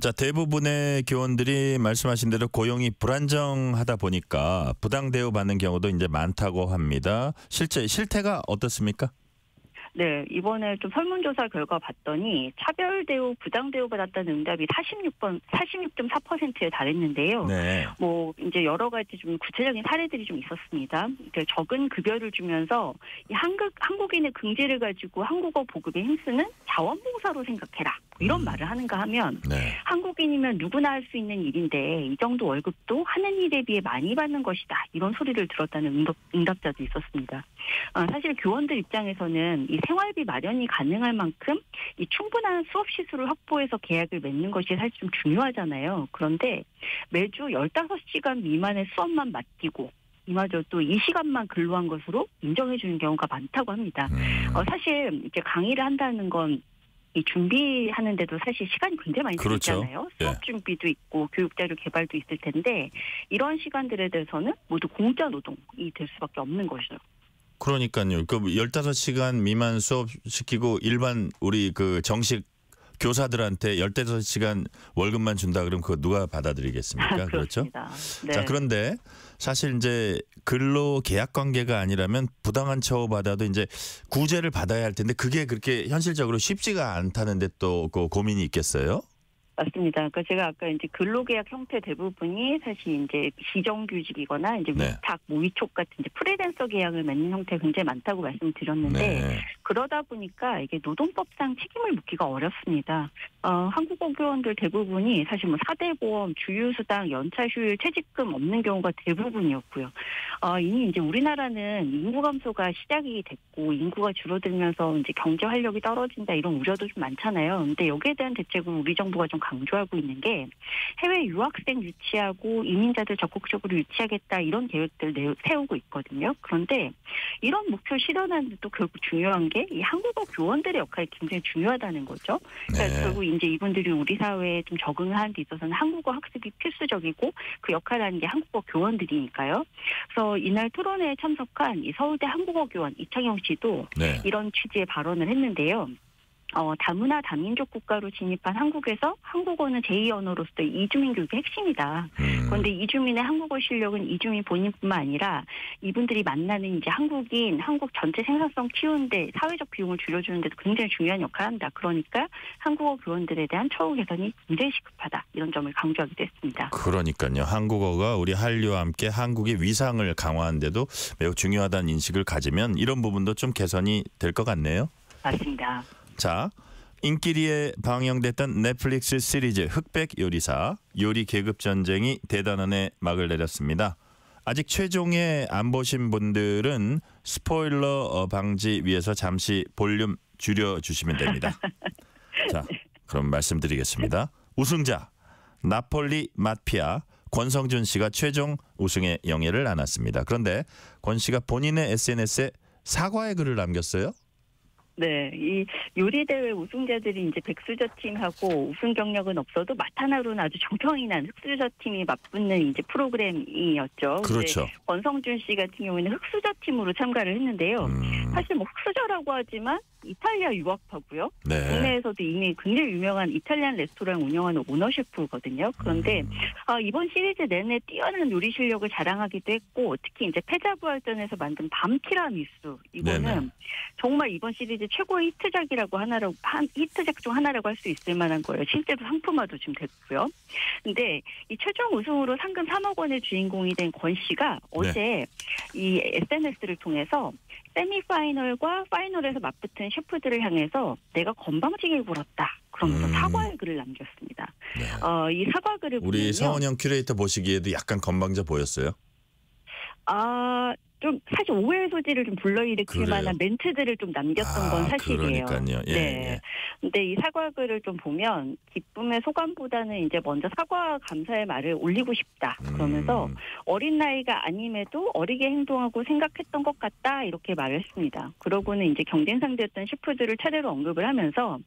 자, 대부분의 기원들이 말씀하신 대로 고용이 불안정하다 보니까 부당 대우받는 경우도 이제 많다고 합니다. 실제 실태가 어떻습니까? 네, 이번에 좀 설문조사 결과 봤더니 차별 대우, 부당 대우 받았다는 응답이 46번 46.4%에 달했는데요. 네. 뭐 이제 여러 가지 좀 구체적인 사례들이 좀 있었습니다. 그 적은 급여를 주면서 이 한국 한국인의 긍지를 가지고 한국어 보급에 힘쓰는 자원봉사로 생각해라. 이런 음. 말을 하는가 하면 네. 한국인이면 누구나 할 수 있는 일인데 이 정도 월급도 하는 일에 비해 많이 받는 것이다 이런 소리를 들었다는 응답, 응답자도 있었습니다. 아, 사실 교원들 입장에서는 이 생활비 마련이 가능할 만큼 이 충분한 수업 시수를 확보해서 계약을 맺는 것이 사실 좀 중요하잖아요. 그런데 매주 15시간 미만의 수업만 맡기고 이마저 도이 시간만 근로한 것으로 인정해 주는 경우가 많다고 합니다. 음. 어, 사실 이제 강의를 한다는 건 이 준비하는데도 사실 시간이 굉장히 많이 그렇 들잖아요. 예. 수업 준비도 있고 교육 자료 개발도 있을 텐데 이런 시간들에 대해서는 모두 공짜 노동이 될 수밖에 없는 것이죠. 그러니까요. 그 15시간 미만 수업 시키고 일반 우리 그 정식 교사들한테 15시간 월급만 준다 그러면 그거 누가 받아들이겠습니까? 그렇죠? 네. 자, 그런데 사실 이제 근로 계약 관계가 아니라면 부당한 처우 받아도 이제 구제를 받아야 할 텐데 그게 그렇게 현실적으로 쉽지가 않다는데 또그 고민이 있겠어요? 맞습니다. 그러니까 제가 아까 이제 근로계약 형태 대부분이 사실 이제 비정규직이거나 이제 네. 뭐 위탁, 모의촉 같은 이제 프리랜서 계약을 맺는 형태 굉장히 많다고 말씀드렸는데 네. 그러다 보니까 이게 노동법상 책임을 묻기가 어렵습니다. 어, 한국어교원들 대부분이 사실 뭐 사대보험, 주휴수당 연차휴일, 퇴직금 없는 경우가 대부분이었고요. 어, 이미 이제 우리나라는 인구 감소가 시작이 됐고 인구가 줄어들면서 이제 경제 활력이 떨어진다 이런 우려도 좀 많잖아요. 근데 여기에 대한 대책은 우리 정부가 좀 강조하고 있는 게 해외 유학생 유치하고 이민자들 적극적으로 유치하겠다 이런 계획들 세우고 있거든요. 그런데 이런 목표 실현하는 또 결국 중요한 게이 한국어 교원들의 역할이 굉장히 중요하다는 거죠. 그러니까 네. 결국 이제 이분들이 우리 사회에 좀 적응하는 데 있어서는 한국어 학습이 필수적이고 그 역할을 하는 게 한국어 교원들이니까요. 그래서 이날 토론회에 참석한 이 서울대 한국어 교원 이창영 씨도 네. 이런 취지의 발언을 했는데요. 어, 다문화 다민족 국가로 진입한 한국에서 한국어는 제2 언어로서 이주민 교육의 핵심이다. 음. 그런데 이주민의 한국어 실력은 이주민 본인뿐만 아니라 이분들이 만나는 이제 한국인 한국 전체 생산성 키우는데 사회적 비용을 줄여주는데도 굉장히 중요한 역할을 한다. 그러니까 한국어 교원들에 대한 처우 개선이 굉장히 시급하다. 이런 점을 강조하기도 했습니다. 그러니까요. 한국어가 우리 한류와 함께 한국의 위상을 강화하데도 매우 중요하다는 인식을 가지면 이런 부분도 좀 개선이 될 것 같네요. 맞습니다. 자, 인기리에 방영됐던 넷플릭스 시리즈 흑백 요리사 요리 계급 전쟁이 대단원에 막을 내렸습니다. 아직 최종에 안 보신 분들은 스포일러 어, 방지 위해서 잠시 볼륨 줄여 주시면 됩니다. 자, 그럼 말씀드리겠습니다. 우승자 나폴리 마피아 권성준 씨가 최종 우승의 영예를 안았습니다. 그런데 권 씨가 본인의 SNS에 사과의 글을 남겼어요. 네, 이 요리 대회 우승자들이 이제 백수저 팀하고 우승 경력은 없어도 맛 하나로는 아주 정평이 난 흑수저 팀이 맞붙는 이제 프로그램이었죠. 그렇죠. 권성준 씨 같은 경우에는 흑수저 팀으로 참가를 했는데요. 음. 사실 뭐 흑수저라고 하지만 이탈리아 유학파고요. 네. 국내에서도 이미 굉장히 유명한 이탈리안 레스토랑 운영하는 오너 셰프거든요. 그런데 음. 아, 이번 시리즈 내내 뛰어난 요리 실력을 자랑하기도 했고 특히 이제 패자부활전에서 만든 밤티라미수 이거는 네네. 정말 이번 시리즈 최고의 히트작이라고 하나로 한, 히트작 중 하나라고 할 수 있을 만한 거예요. 실제로 상품화도 지금 됐고요. 근데 이 최종 우승으로 상금 3억 원의 주인공이 된 권 씨가 네. 어제 네. 이 SNS를 통해서 세미파이널과 파이널에서 맞붙은 셰프들을 향해서 내가 건방지게 굴었다. 그러면서 음. 사과의 글을 남겼습니다. 네. 어, 이 사과 글을 우리 보면요. 성원영 큐레이터 보시기에도 약간 건방져 보였어요? 아좀 사실 오해의 소지를 좀 불러일으킬 만한 멘트들을 좀 남겼던 아, 건 사실이에요. 그러니까요. 예, 네. 예. 근데 이 사과글을 좀 보면 기쁨의 소감보다는 이제 먼저 사과 감사의 말을 올리고 싶다. 그러면서 음. 어린 나이가 아님에도 어리게 행동하고 생각했던 것 같다 이렇게 말을 했습니다. 그러고는 이제 경쟁 상대였던 셰프들을 차례로 언급을 하면서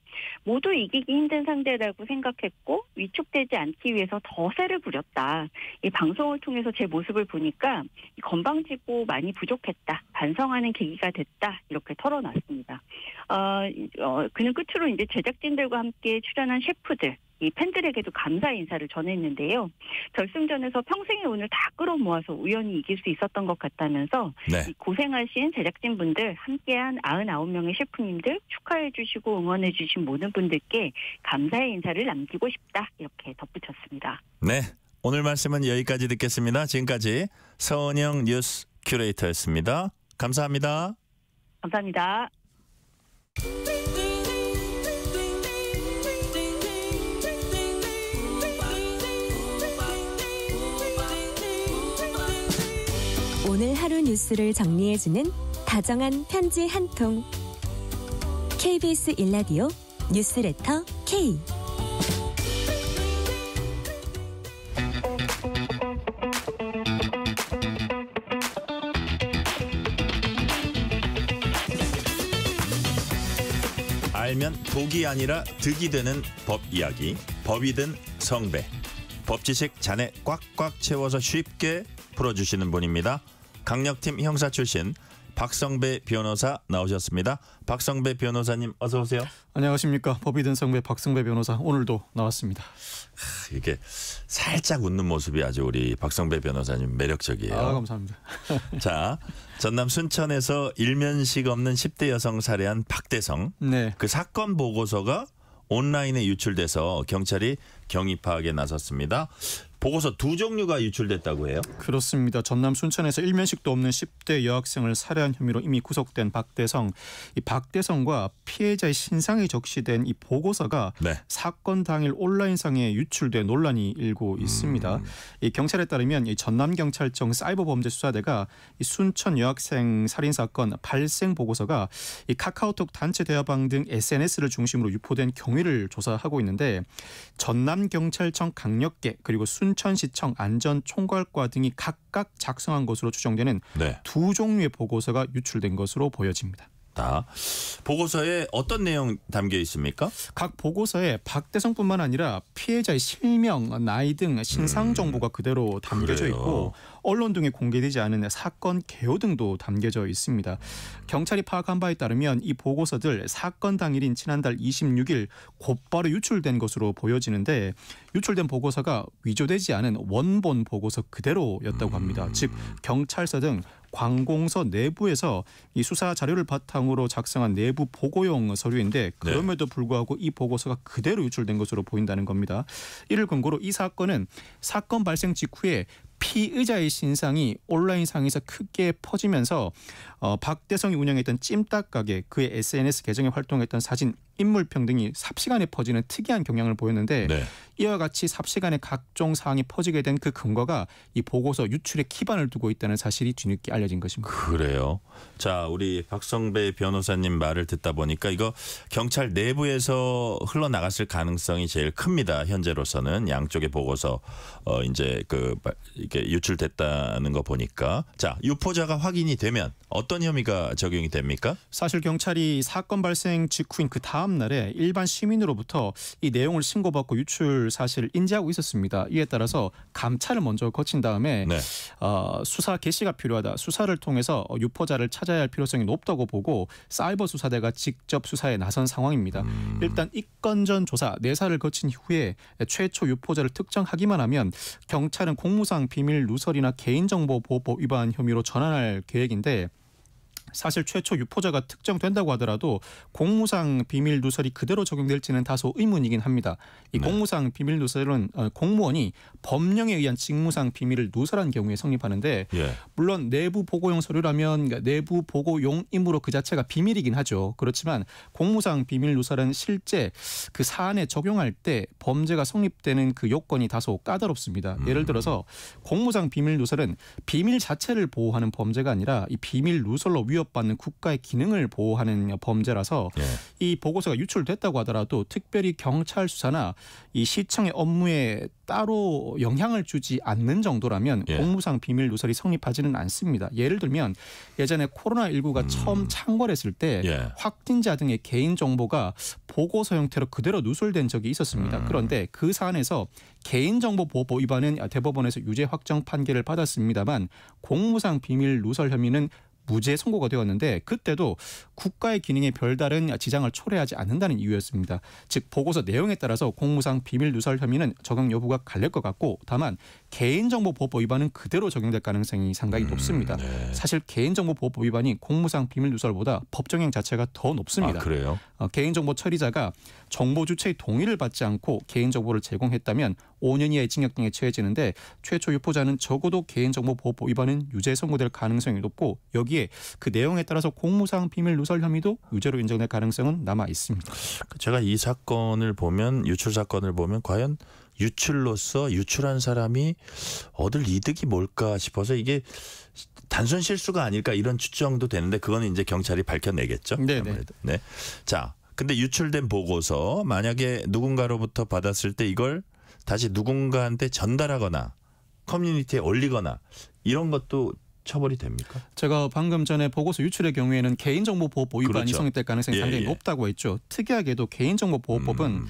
모두 이기기 힘든 상대라고 생각했고 위축되지 않기 위해서 더 세를 부렸다. 이 방송을 통해서 제 모습을 보니까 건방지고 많이 많이 부족했다. 반성하는 계기가 됐다. 이렇게 털어놨습니다. 어, 어, 그는 끝으로 이제 제작진들과 함께 출연한 셰프들, 이 팬들에게도 감사 인사를 전했는데요. 결승전에서 평생의 운을 다 끌어모아서 우연히 이길 수 있었던 것 같다면서 네. 고생하신 제작진분들 함께한 99명의 셰프님들 축하해 주시고 응원해 주신 모든 분들께 감사의 인사를 남기고 싶다 이렇게 덧붙였습니다. 네. 오늘 말씀은 여기까지 듣겠습니다. 지금까지 서은영 뉴스 큐레이터였습니다. 감사합니다. 감사합니다. 오늘 하루 뉴스를 정리해주는 다정한 편지 한 통. KBS 일라디오 뉴스레터 K. 알면 독이 아니라 득이 되는 법 이야기, 법이 든 성배, 법지식 잔에 꽉꽉 채워서 쉽게 풀어주시는 분입니다. 강력팀 형사 출신 박성배 변호사 나오셨습니다. 박성배 변호사님 어서 오세요. 안녕하십니까. 법이든 성배 박성배 변호사 오늘도 나왔습니다. 하, 이게 살짝 웃는 모습이 아주 우리 박성배 변호사님 매력적이에요. 아, 감사합니다. 자, 전남 순천에서 일면식 없는 10대 여성 살해한 박대성. 네. 그 사건 보고서가 온라인에 유출돼서 경찰이 경위 파악에 나섰습니다. 보고서 두 종류가 유출됐다고 해요? 그렇습니다. 전남 순천에서 일면식도 없는 10대 여학생을 살해한 혐의로 이미 구속된 박대성. 이 박대성과 피해자의 신상이 적시된 이 보고서가 네. 사건 당일 온라인상에 유출돼 논란이 일고 음. 있습니다. 음. 이 경찰에 따르면 이 전남경찰청 사이버범죄수사대가 이 순천 여학생 살인 사건 발생 보고서가 이 카카오톡 단체 대화방 등 SNS를 중심으로 유포된 경위를 조사하고 있는데 전남경찰청 강력계 그리고 순 순천시청 안전총괄과 등이 각각 작성한 것으로 추정되는 네. 두 종류의 보고서가 유출된 것으로 보여집니다. 보고서에 어떤 내용 담겨 있습니까? 각 보고서에 박대성뿐만 아니라 피해자의 실명, 나이 등 신상 음. 정보가 그대로 담겨져 있고 언론 등에 공개되지 않은 사건 개요 등도 담겨져 있습니다. 경찰이 파악한 바에 따르면 이 보고서들 사건 당일인 지난달 26일 곧바로 유출된 것으로 보여지는데 유출된 보고서가 위조되지 않은 원본 보고서 그대로였다고 합니다. 음. 즉 경찰서 등 관공서 내부에서 이 수사 자료를 바탕으로 작성한 내부 보고용 서류인데 네. 그럼에도 불구하고 이 보고서가 그대로 유출된 것으로 보인다는 겁니다. 이를 근거로 이 사건은 사건 발생 직후에 피의자의 신상이 온라인상에서 크게 퍼지면서 어, 박대성이 운영했던 찜닭 가게 그의 SNS 계정에 활동했던 사진 인물 평등이 삽시간에 퍼지는 특이한 경향을 보였는데 네. 이와 같이 삽시간에 각종 사항이 퍼지게 된 그 근거가 이 보고서 유출에 기반을 두고 있다는 사실이 뒤늦게 알려진 것입니다. 그래요. 자, 우리 박성배 변호사님 말을 듣다 보니까 이거 경찰 내부에서 흘러나갔을 가능성이 제일 큽니다. 현재로서는 양쪽의 보고서 어 이제 그이게 유출됐다는 거 보니까 자, 유포자가 확인이 되면 어떤 혐의가 적용이 됩니까? 사실 경찰이 사건 발생 직후인 그 다음 다음 날에 일반 시민으로부터 이 내용을 신고받고 유출 사실을 인지하고 있었습니다. 이에 따라서 감찰을 먼저 거친 다음에 네. 어, 수사 개시가 필요하다. 수사를 통해서 유포자를 찾아야 할 필요성이 높다고 보고 사이버 수사대가 직접 수사에 나선 상황입니다. 음. 일단 입건전 조사 내사를 네 거친 후에 최초 유포자를 특정하기만 하면 경찰은 공무상 비밀 누설이나 개인정보 보호 법 위반 혐의로 전환할 계획인데 사실 최초 유포자가 특정된다고 하더라도 공무상 비밀 누설이 그대로 적용될지는 다소 의문이긴 합니다. 이 네. 공무상 비밀 누설은 어, 공무원이 법령에 의한 직무상 비밀을 누설한 경우에 성립하는데 예. 물론 내부 보고용 서류라면 그러니까 내부 보고용임으로그 자체가 비밀이긴 하죠. 그렇지만 공무상 비밀 누설은 실제 그 사안에 적용할 때 범죄가 성립되는 그 요건이 다소 까다롭습니다. 음. 예를 들어서 공무상 비밀 누설은 비밀 자체를 보호하는 범죄가 아니라 이 비밀 누설로 위협 위협받는 국가의 기능을 보호하는 범죄라서 예. 이 보고서가 유출됐다고 하더라도 특별히 경찰 수사나 이 시청의 업무에 따로 영향을 주지 않는 정도라면 예. 공무상 비밀 누설이 성립하지는 않습니다. 예를 들면 예전에 코로나19가 음. 처음 창궐했을 때 예. 확진자 등의 개인 정보가 보고서 형태로 그대로 누설된 적이 있었습니다. 음. 그런데 그 사안에서 개인정보보호법 위반은 아, 대법원에서 유죄 확정 판결을 받았습니다만 공무상 비밀 누설 혐의는 무죄 선고가 되었는데 그때도 국가의 기능에 별다른 지장을 초래하지 않는다는 이유였습니다. 즉 보고서 내용에 따라서 공무상 비밀 누설 혐의는 적용 여부가 갈릴 것 같고 다만 개인정보보호법 위반은 그대로 적용될 가능성이 상당히 음, 높습니다. 네. 사실 개인정보보호법 위반이 공무상 비밀누설보다 법정행 자체가 더 높습니다. 아, 그래요? 어, 개인정보 처리자가 정보 주체의 동의를 받지 않고 개인정보를 제공했다면 5년 이하의 징역 등에 처해지는데 최초 유포자는 적어도 개인정보보호법 위반은 유죄 선고될 가능성이 높고 여기에 그 내용에 따라서 공무상 비밀누설 혐의도 유죄로 인정될 가능성은 남아 있습니다. 그 제가 이 사건을 보면 유출 사건을 보면 과연 유출로서 유출한 사람이 얻을 이득이 뭘까 싶어서 이게 단순 실수가 아닐까 이런 추정도 되는데 그거는 이제 경찰이 밝혀내겠죠. 네 네. 자, 근데 유출된 보고서 만약에 누군가로부터 받았을 때 이걸 다시 누군가한테 전달하거나 커뮤니티에 올리거나 이런 것도 처벌이 됩니까? 제가 방금 전에 보고서 유출의 경우에는 개인정보보호법 위반이 그렇죠. 성립될 가능성이 예, 상당히 예. 높다고 했죠. 특이하게도 개인정보보호법은 음.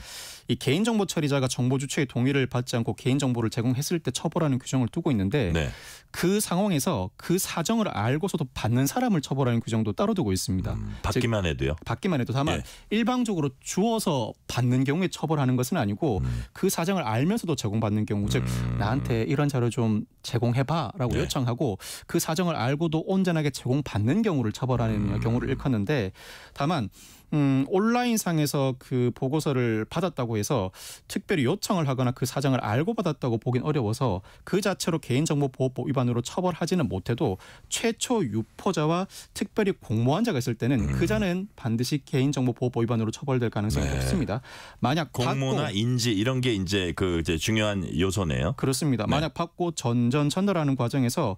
이 개인정보 처리자가 정보 주체의 동의를 받지 않고 개인정보를 제공했을 때 처벌하는 규정을 두고 있는데 네. 그 상황에서 그 사정을 알고서도 받는 사람을 처벌하는 규정도 따로 두고 있습니다. 음, 받기만 해도요? 받기만 해도 다만 예. 일방적으로 주어서 받는 경우에 처벌하는 것은 아니고 음. 그 사정을 알면서도 제공받는 경우 즉 음. 나한테 이런 자료 좀 제공해봐라고 예. 요청하고 그 사정을 알고도 온전하게 제공받는 경우를 처벌하는 음. 경우를 일컫는데 다만 음, 온라인상에서 그 보고서를 받았다고 해서 특별히 요청을 하거나 그 사정을 알고 받았다고 보긴 어려워서 그 자체로 개인정보보호법 위반으로 처벌하지는 못해도 최초 유포자와 특별히 공모한자가 있을 때는 음. 그자는 반드시 개인정보보호법 위반으로 처벌될 가능성이 네. 높습니다. 만약 공모나 인지 이런 게 이제 그 이제 중요한 요소네요. 그렇습니다. 네. 만약 받고 전전 전달하는 과정에서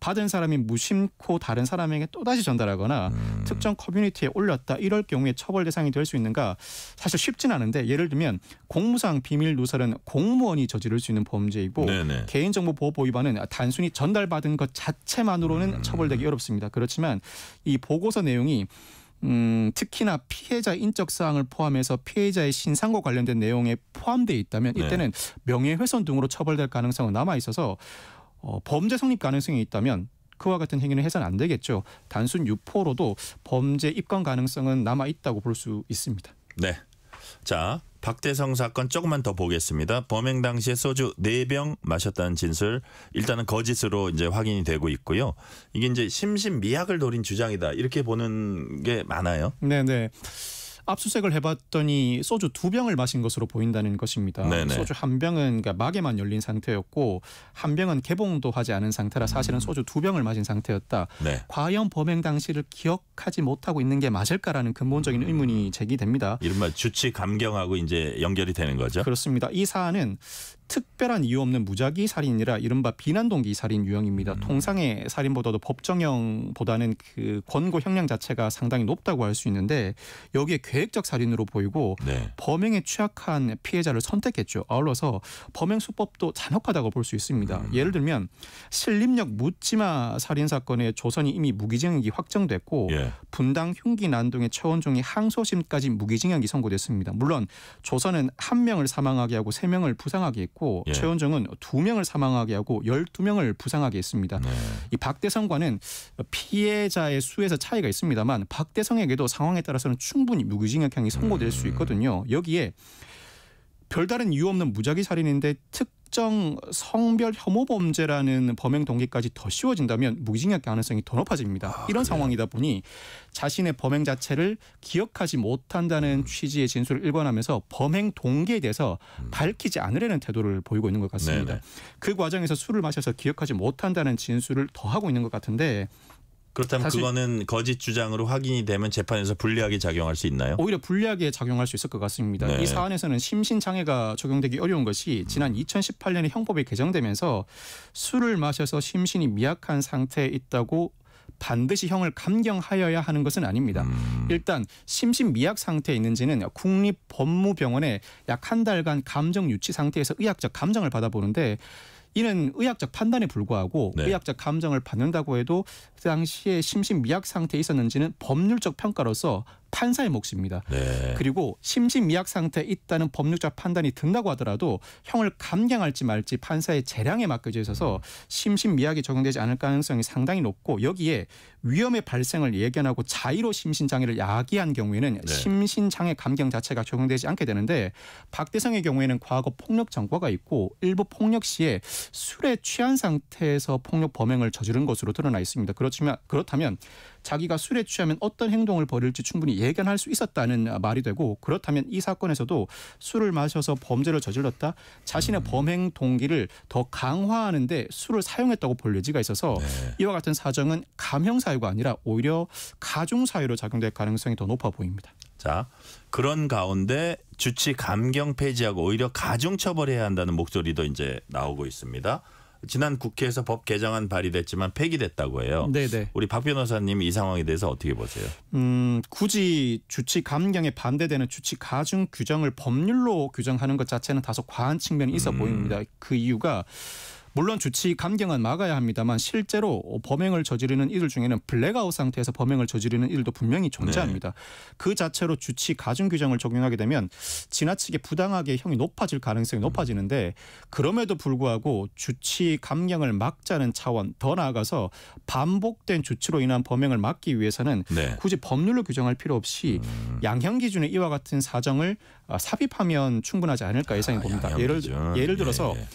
받은 사람이 무심코 다른 사람에게 또다시 전달하거나 음. 특정 커뮤니티에 올렸다 이럴 경우에 등의 처벌 대상이 될 수 있는가 사실 쉽진 않은데 예를 들면 공무상 비밀 누설은 공무원이 저지를 수 있는 범죄이고 네네. 개인정보 보호 위반은 단순히 전달받은 것 자체만으로는 음. 처벌되기 어렵습니다. 그렇지만 이 보고서 내용이 음, 특히나 피해자 인적 사항을 포함해서 피해자의 신상과 관련된 내용에 포함되어 있다면 네. 이때는 네. 명예훼손 등으로 처벌될 가능성은 남아 있어서 어, 범죄 성립 가능성이 있다면 그와 같은 행위는 해서는 안 되겠죠. 단순 유포로도 범죄 입건 가능성은 남아 있다고 볼 수 있습니다. 네. 자, 박대성 사건 조금만 더 보겠습니다. 범행 당시에 소주 4병 마셨다는 진술 일단은 거짓으로 이제 확인이 되고 있고요. 이게 이제 심신미약을 노린 주장이다. 이렇게 보는 게 많아요. 네, 네. 압수색을 해봤더니 소주 두 병을 마신 것으로 보인다는 것입니다. 네네. 소주 한 병은 그러니까 마개만 열린 상태였고 한 병은 개봉도 하지 않은 상태라 사실은 음. 소주 두 병을 마신 상태였다. 네. 과연 범행 당시를 기억하지 못하고 있는 게 맞을까라는 근본적인 음. 의문이 제기됩니다. 이른바 주치 감경하고 이제 연결이 되는 거죠. 그렇습니다. 이 사안은 특별한 이유 없는 무작위 살인이라 이른바 비난 동기 살인 유형입니다. 음. 통상의 살인보다도 법정형보다는 그 권고 형량 자체가 상당히 높다고 할 수 있는데 여기에 계획적 살인으로 보이고 네. 범행에 취약한 피해자를 선택했죠. 아울러서 범행 수법도 잔혹하다고 볼 수 있습니다. 음. 예를 들면 신림역 묻지마 살인 사건의 조선이 이미 무기징역이 확정됐고 예. 분당 흉기 난동의 최원종이 항소심까지 무기징역이 선고됐습니다. 물론 조선은 한 명을 사망하게 하고 세 명을 부상하게 했고 했고 예. 최원정은 두명을 사망하게 하고 열두 명을 부상하게 했습니다. 네. 이 박대성과는 피해자의 수에서 차이가 있습니다만 박대성에게도 상황에 따라서는 충분히 무기징역형이 선고될 음. 수 있거든요. 여기에 별다른 이유 없는 무작위 살인인데 특 특정 성별 혐오 범죄라는 범행 동기까지 더 씌워진다면 무기징역 가능성이 더 높아집니다. 아, 이런 그 상황이다 보니 자신의 범행 자체를 기억하지 못한다는 음. 취지의 진술을 일관하면서 범행 동기에 대해서 음. 밝히지 않으려는 태도를 보이고 있는 것 같습니다. 네네. 그 과정에서 술을 마셔서 기억하지 못한다는 진술을 더 하고 있는 것 같은데 그렇다면 그거는 거짓 주장으로 확인이 되면 재판에서 불리하게 작용할 수 있나요? 오히려 불리하게 작용할 수 있을 것 같습니다. 네. 이 사안에서는 심신 장애가 적용되기 어려운 것이 지난 2018년에 형법이 개정되면서 술을 마셔서 심신이 미약한 상태에 있다고 반드시 형을 감경하여야 하는 것은 아닙니다. 음. 일단 심신 미약 상태에 있는지는 국립법무병원에 약 한 달간 감정 유치 상태에서 의학적 감정을 받아보는데 이는 의학적 판단에 불과하고 네. 의학적 감정을 받는다고 해도 그 당시에 심신미약 상태에 있었는지는 법률적 평가로서 판사의 몫입니다. 네. 그리고 심신미약 상태에 있다는 법률적 판단이 든다고 하더라도 형을 감경할지 말지 판사의 재량에 맡겨져 있어서 음. 심신미약이 적용되지 않을 가능성이 상당히 높고 여기에 위험의 발생을 예견하고 자의로 심신장애를 야기한 경우에는 네. 심신장애 감경 자체가 적용되지 않게 되는데 박대성의 경우에는 과거 폭력 전과가 있고 일부 폭력 시에 술에 취한 상태에서 폭력 범행을 저지른 것으로 드러나 있습니다. 그렇지만 그렇다면 자기가 술에 취하면 어떤 행동을 벌일지 충분히 예견할 수 있었다는 말이 되고 그렇다면 이 사건에서도 술을 마셔서 범죄를 저질렀다 자신의 범행 동기를 더 강화하는데 술을 사용했다고 볼 여지가 있어서 네. 이와 같은 사정은 감형 사유가 아니라 오히려 가중 사유로 작용될 가능성이 더 높아 보입니다. 자 그런 가운데 주치 감경 폐지하고 오히려 가중 처벌해야 한다는 목소리도 이제 나오고 있습니다. 지난 국회에서 법 개정안 발의됐지만 폐기됐다고 해요. 네네. 우리 박 변호사님이 상황에 대해서 어떻게 보세요? 음, 굳이 주치 감경에 반대되는 주치 가중 규정을 법률로 규정하는 것 자체는 다소 과한 측면이 있어 음. 보입니다. 그 이유가 물론 주치 의 감경은 막아야 합니다만 실제로 범행을 저지르는 이들 중에는 블랙아웃 상태에서 범행을 저지르는 이들도 분명히 존재합니다. 네. 그 자체로 주치 의 가중 규정을 적용하게 되면 지나치게 부당하게 형이 높아질 가능성이 높아지는데 그럼에도 불구하고 주치 의 감경을 막자는 차원 더 나아가서 반복된 주치로 인한 범행을 막기 위해서는 네. 굳이 법률로 규정할 필요 없이 음. 양형 기준에 이와 같은 사정을 아, 삽입하면 충분하지 않을까 예상이 아, 봅니다. 아, 예를 예를 들어서 예, 예.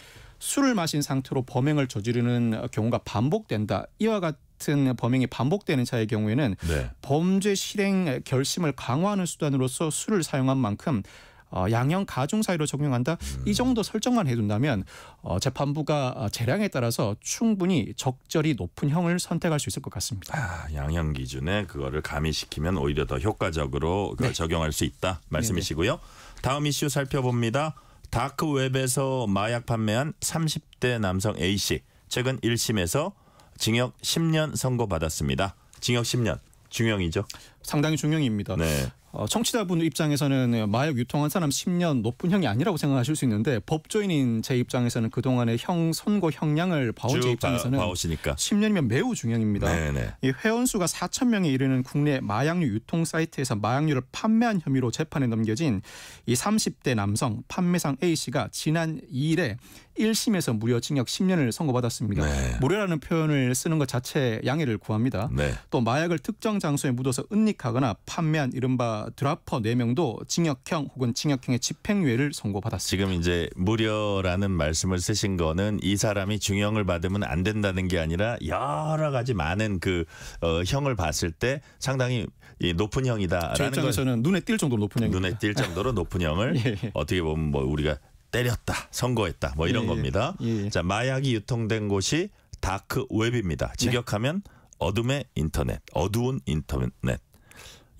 술을 마신 상태로 범행을 저지르는 경우가 반복된다. 이와 같은 범행이 반복되는 자의 경우에는 네. 범죄 실행 결심을 강화하는 수단으로서 술을 사용한 만큼 어, 양형 가중 사유로 적용한다 음. 이 정도 설정만 해둔다면 어, 재판부가 어, 재량에 따라서 충분히 적절히 높은 형을 선택할 수 있을 것 같습니다. 아, 양형 기준에 그거를 가미시키면 오히려 더 효과적으로 네. 적용할 수 있다 네, 네. 말씀이시고요. 네네. 다음 이슈 살펴봅니다. 다크웹에서 마약 판매한 30대 남성 A씨 최근 1심에서 징역 10년 선고받았습니다. 징역 10년. 중형이죠? 상당히 중형입니다. 네. 어, 청취자분 입장에서는 마약 유통한 사람 10년 높은 형이 아니라고 생각하실 수 있는데 법조인인 제 입장에서는 그동안의 형 선고 형량을 봐온 제 입장에서는 봐, 10년이면 매우 중형입니다. 이 회원 수가 4천 명에 이르는 국내 마약류 유통 사이트에서 마약류를 판매한 혐의로 재판에 넘겨진 이 30대 남성 판매상 A 씨가 지난 2일에 1심에서 무려 징역 10년을 선고받았습니다. 네. 무료라는 표현을 쓰는 것 자체 에 양해를 구합니다. 네. 또 마약을 특정 장소에 묻어서 은닉하거나 판매한 이른바 드라퍼 4명도 징역형 혹은 징역형의 집행유예를 선고받았습니다. 지금 이제 무료라는 말씀을 쓰신 거는 이 사람이 중형을 받으면 안 된다는 게 아니라 여러 가지 많은 그 어, 형을 봤을 때 상당히 이 높은 형이다라는 저 입장에서는 눈에 띌 정도로 높은 형입니다. 눈에 띌 정도로 높은 형을 예, 예. 어떻게 보면 뭐 우리가 때렸다, 선거했다, 뭐 이런 예, 겁니다. 예. 자 마약이 유통된 곳이 다크 웹입니다. 네. 직역하면 네. 어둠의 인터넷, 어두운 인터넷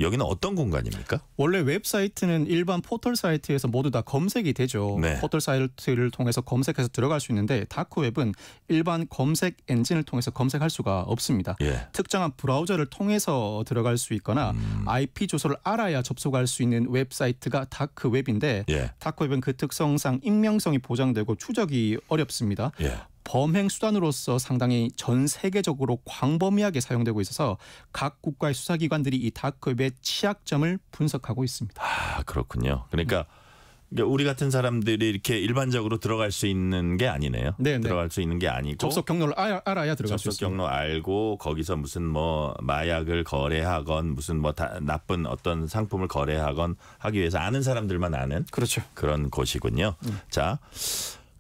여기는 어떤 공간입니까? 원래 웹사이트는 일반 포털 사이트에서 모두 다 검색이 되죠. 네. 포털 사이트를 통해서 검색해서 들어갈 수 있는데 다크웹은 일반 검색 엔진을 통해서 검색할 수가 없습니다. 예. 특정한 브라우저를 통해서 들어갈 수 있거나 음. IP 주소를 알아야 접속할 수 있는 웹사이트가 다크웹인데 예. 다크웹은 그 특성상 익명성이 보장되고 추적이 어렵습니다. 예. 범행 수단으로서 상당히 전 세계적으로 광범위하게 사용되고 있어서 각 국가의 수사기관들이 이 다크웹의 취약점을 분석하고 있습니다. 아 그렇군요. 그러니까 우리 같은 사람들이 이렇게 일반적으로 들어갈 수 있는 게 아니네요. 네, 네. 들어갈 수 있는 게 아니고 접속 경로를 알, 아야 들어갈 접속 수 접속 경로 알고 거기서 무슨 뭐 마약을 거래하건 무슨 뭐 다, 나쁜 어떤 상품을 거래하건 하기 위해서 아는 사람들만 아는 그렇죠. 그런 곳이군요. 음. 자.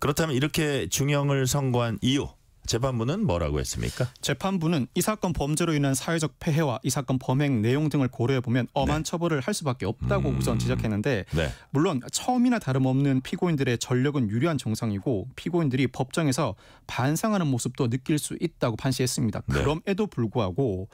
그렇다면 이렇게 중형을 선고한 이유 재판부는 뭐라고 했습니까? 재판부는 이 사건 범죄로 인한 사회적 폐해와 이 사건 범행 내용 등을 고려해 보면 엄한 네. 처벌을 할 수밖에 없다고 음... 우선 지적했는데 네. 물론 처음이나 다름없는 피고인들의 전력은 유리한 정상이고 피고인들이 법정에서 반성하는 모습도 느낄 수 있다고 판시했습니다. 네. 그럼에도 불구하고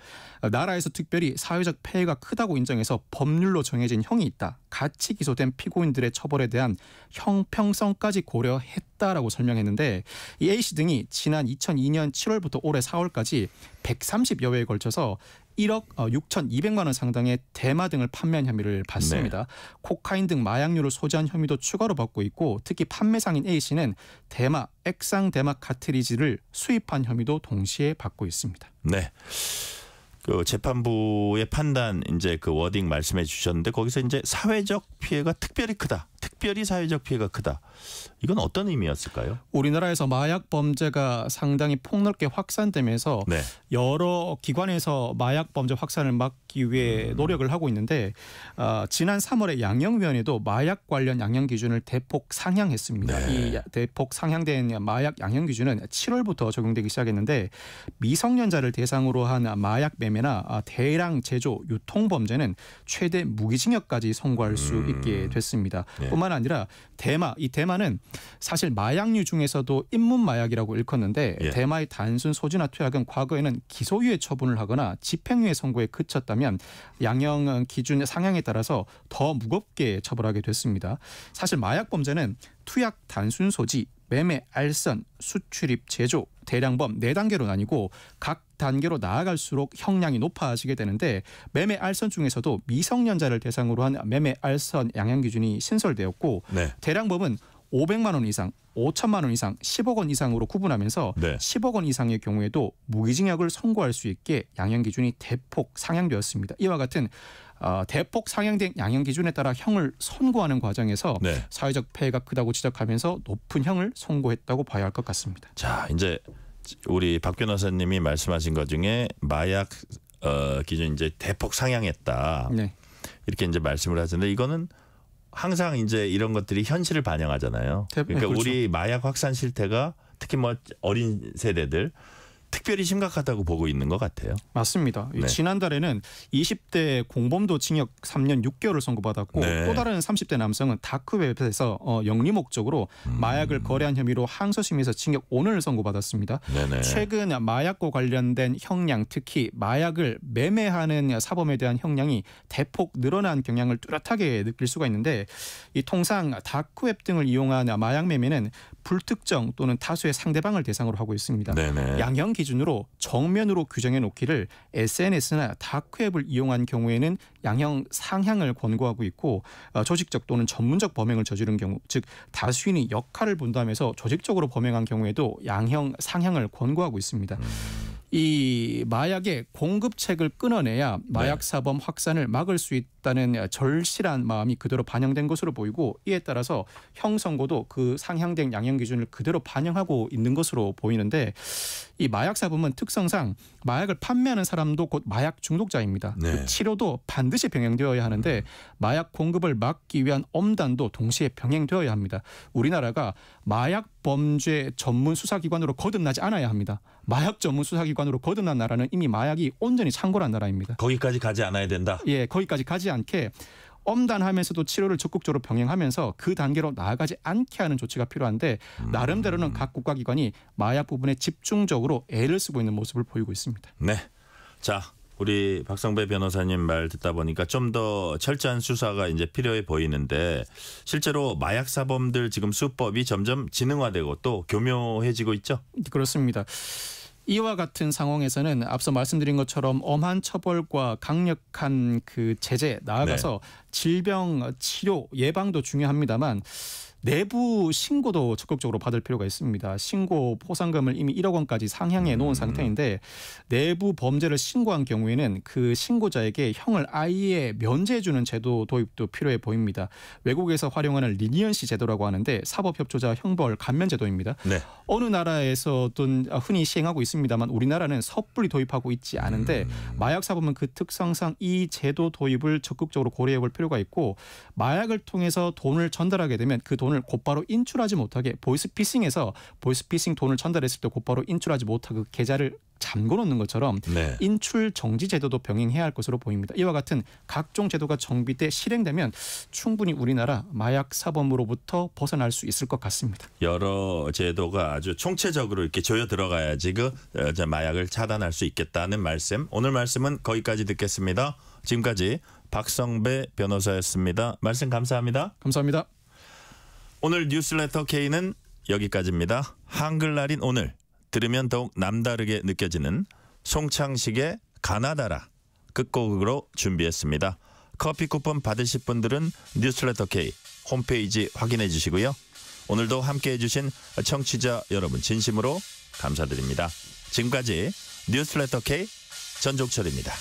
나라에서 특별히 사회적 폐해가 크다고 인정해서 법률로 정해진 형이 있다. 같이 기소된 피고인들의 처벌에 대한 형평성까지 고려했다. 했다라고 설명했는데 이 A씨 등이 지난 2002년 7월부터 올해 4월까지 130여 회에 걸쳐서 1억 6,200만 어, 원 상당의 대마 등을 판매한 혐의를 받습니다. 네. 코카인 등 마약류를 소지한 혐의도 추가로 받고 있고 특히 판매상인 A 씨는 대마 액상 대마 카트리지를 수입한 혐의도 동시에 받고 있습니다. 네. 그 재판부의 판단 이제 그 워딩 말씀해 주셨는데 거기서 이제 사회적 피해가 특별히 크다. 특별히 사회적 피해가 크다. 이건 어떤 의미였을까요? 우리나라에서 마약 범죄가 상당히 폭넓게 확산되면서 네. 여러 기관에서 마약 범죄 확산을 막기 위해 음. 노력을 하고 있는데 어, 지난 3월에 양형위원회도 마약 관련 양형 기준을 대폭 상향했습니다. 네. 이 대폭 상향된 마약 양형 기준은 7월부터 적용되기 시작했는데 미성년자를 대상으로 한 마약 매매나 아, 대량 제조, 유통 범죄는 최대 무기징역까지 선고할 수 음. 있게 됐습니다. 네. 뿐만 아니라 대마 이 대마는 사실 마약류 중에서도 입문 마약이라고 일컫는데 예. 대마의 단순 소지나 투약은 과거에는 기소유예 처분을 하거나 집행유예 선고에 그쳤다면 양형 기준 상향에 따라서 더 무겁게 처벌하게 됐습니다. 사실 마약 범죄는 투약 단순 소지 매매, 알선, 수출입, 제조, 대량범 네단계로 나뉘고 각 단계로 나아갈수록 형량이 높아지게 되는데 매매 알선 중에서도 미성년자를 대상으로 한 매매 알선 양형 기준이 신설되었고 네. 대량범은 500만 원 이상, 5천만 원 이상, 10억 원 이상으로 구분하면서 네. 10억 원 이상의 경우에도 무기징역을 선고할 수 있게 양형 기준이 대폭 상향되었습니다. 이와 같은 어, 대폭 상향된 양형 기준에 따라 형을 선고하는 과정에서 네. 사회적 폐해가 크다고 지적하면서 높은 형을 선고했다고 봐야 할 것 같습니다. 자, 이제 우리 박 변호사님이 말씀하신 것 중에 마약 어, 기준 이제 대폭 상향했다. 네. 이렇게 이제 말씀을 하셨는데 이거는 항상 이제 이런 것들이 현실을 반영하잖아요. 네, 그러니까 네, 그렇죠. 우리 마약 확산 실태가 특히 뭐 어린 세대들 특별히 심각하다고 보고 있는 것 같아요. 맞습니다. 네. 지난달에는 20대 공범도 징역 3년 6개월을 선고받았고 네. 또 다른 30대 남성은 다크웹에서 어, 영리 목적으로 음. 마약을 거래한 혐의로 항소심에서 징역 5년을 선고받았습니다. 네네. 최근 마약과 관련된 형량 특히 마약을 매매하는 사범에 대한 형량이 대폭 늘어난 경향을 뚜렷하게 느낄 수가 있는데 이 통상 다크웹 등을 이용한 마약 매매는 불특정 또는 다수의 상대방을 대상으로 하고 있습니다. 네네. 양형 기준으로 정면으로 규정해 놓기를 SNS나 다크웹을 이용한 경우에는 양형 상향을 권고하고 있고 어, 조직적 또는 전문적 범행을 저지른 경우 즉 다수인이 역할을 본다면서 조직적으로 범행한 경우에도 양형 상향을 권고하고 있습니다. 음. 이 마약의 공급책을 끊어내야 마약 네. 사범 확산을 막을 수 있다는 절실한 마음이 그대로 반영된 것으로 보이고 이에 따라서 형선고도 그 상향된 양형 기준을 그대로 반영하고 있는 것으로 보이는데 이 마약 사범은 특성상 마약을 판매하는 사람도 곧 마약 중독자입니다. 그 네. 그 치료도 반드시 병행되어야 하는데 음. 마약 공급을 막기 위한 엄단도 동시에 병행되어야 합니다. 우리나라가 마약 범죄 전문 수사기관으로 거듭나지 않아야 합니다. 마약 전문 수사기관으로 거듭난 나라는 이미 마약이 온전히 창궐한 나라입니다. 거기까지 가지 않아야 된다. 예, 거기까지 가지 않게 엄단하면서도 치료를 적극적으로 병행하면서 그 단계로 나아가지 않게 하는 조치가 필요한데 음. 나름대로는 각 국가기관이 마약 부분에 집중적으로 애를 쓰고 있는 모습을 보이고 있습니다. 네. 자, 우리 박성배 변호사님 말 듣다 보니까 좀 더 철저한 수사가 이제 필요해 보이는데 실제로 마약 사범들 지금 수법이 점점 지능화되고 또 교묘해지고 있죠. 그렇습니다. 이와 같은 상황에서는 앞서 말씀드린 것처럼 엄한 처벌과 강력한 그 제재 나아가서 네. 질병 치료 예방도 중요합니다만 내부 신고도 적극적으로 받을 필요가 있습니다. 신고 포상금을 이미 1억 원까지 상향해 놓은 음. 상태인데 내부 범죄를 신고한 경우에는 그 신고자에게 형을 아예 면제해 주는 제도 도입도 필요해 보입니다. 외국에서 활용하는 리니언시 제도라고 하는데 사법협조자 형벌 감면 제도입니다. 네. 어느 나라에서 든 흔히 시행하고 있습니다만 우리나라는 섣불리 도입하고 있지 않은데 음. 마약 사범은 그 특성상 이 제도 도입을 적극적으로 고려해 볼 필요가 있고 마약을 통해서 돈을 전달하게 되면 그돈 을 돈을 곧바로 인출하지 못하게 보이스피싱에서 보이스피싱 돈을 전달했을 때 곧바로 인출하지 못하고 그 계좌를 잠궈 놓는 것처럼 네. 인출 정지 제도도 병행해야 할 것으로 보입니다. 이와 같은 각종 제도가 정비돼 실행되면 충분히 우리나라 마약 사범으로부터 벗어날 수 있을 것 같습니다. 여러 제도가 아주 총체적으로 이렇게 조여 들어가야지 그 어, 마약을 차단할 수 있겠다는 말씀. 오늘 말씀은 거기까지 듣겠습니다. 지금까지 박성배 변호사였습니다. 말씀 감사합니다. 감사합니다. 오늘 뉴스레터 K는 여기까지입니다. 한글날인 오늘 들으면 더욱 남다르게 느껴지는 송창식의 가나다라 끝곡으로 준비했습니다. 커피 쿠폰 받으실 분들은 뉴스레터 K 홈페이지 확인해 주시고요. 오늘도 함께해 주신 청취자 여러분 진심으로 감사드립니다. 지금까지 뉴스레터 K 전종철입니다.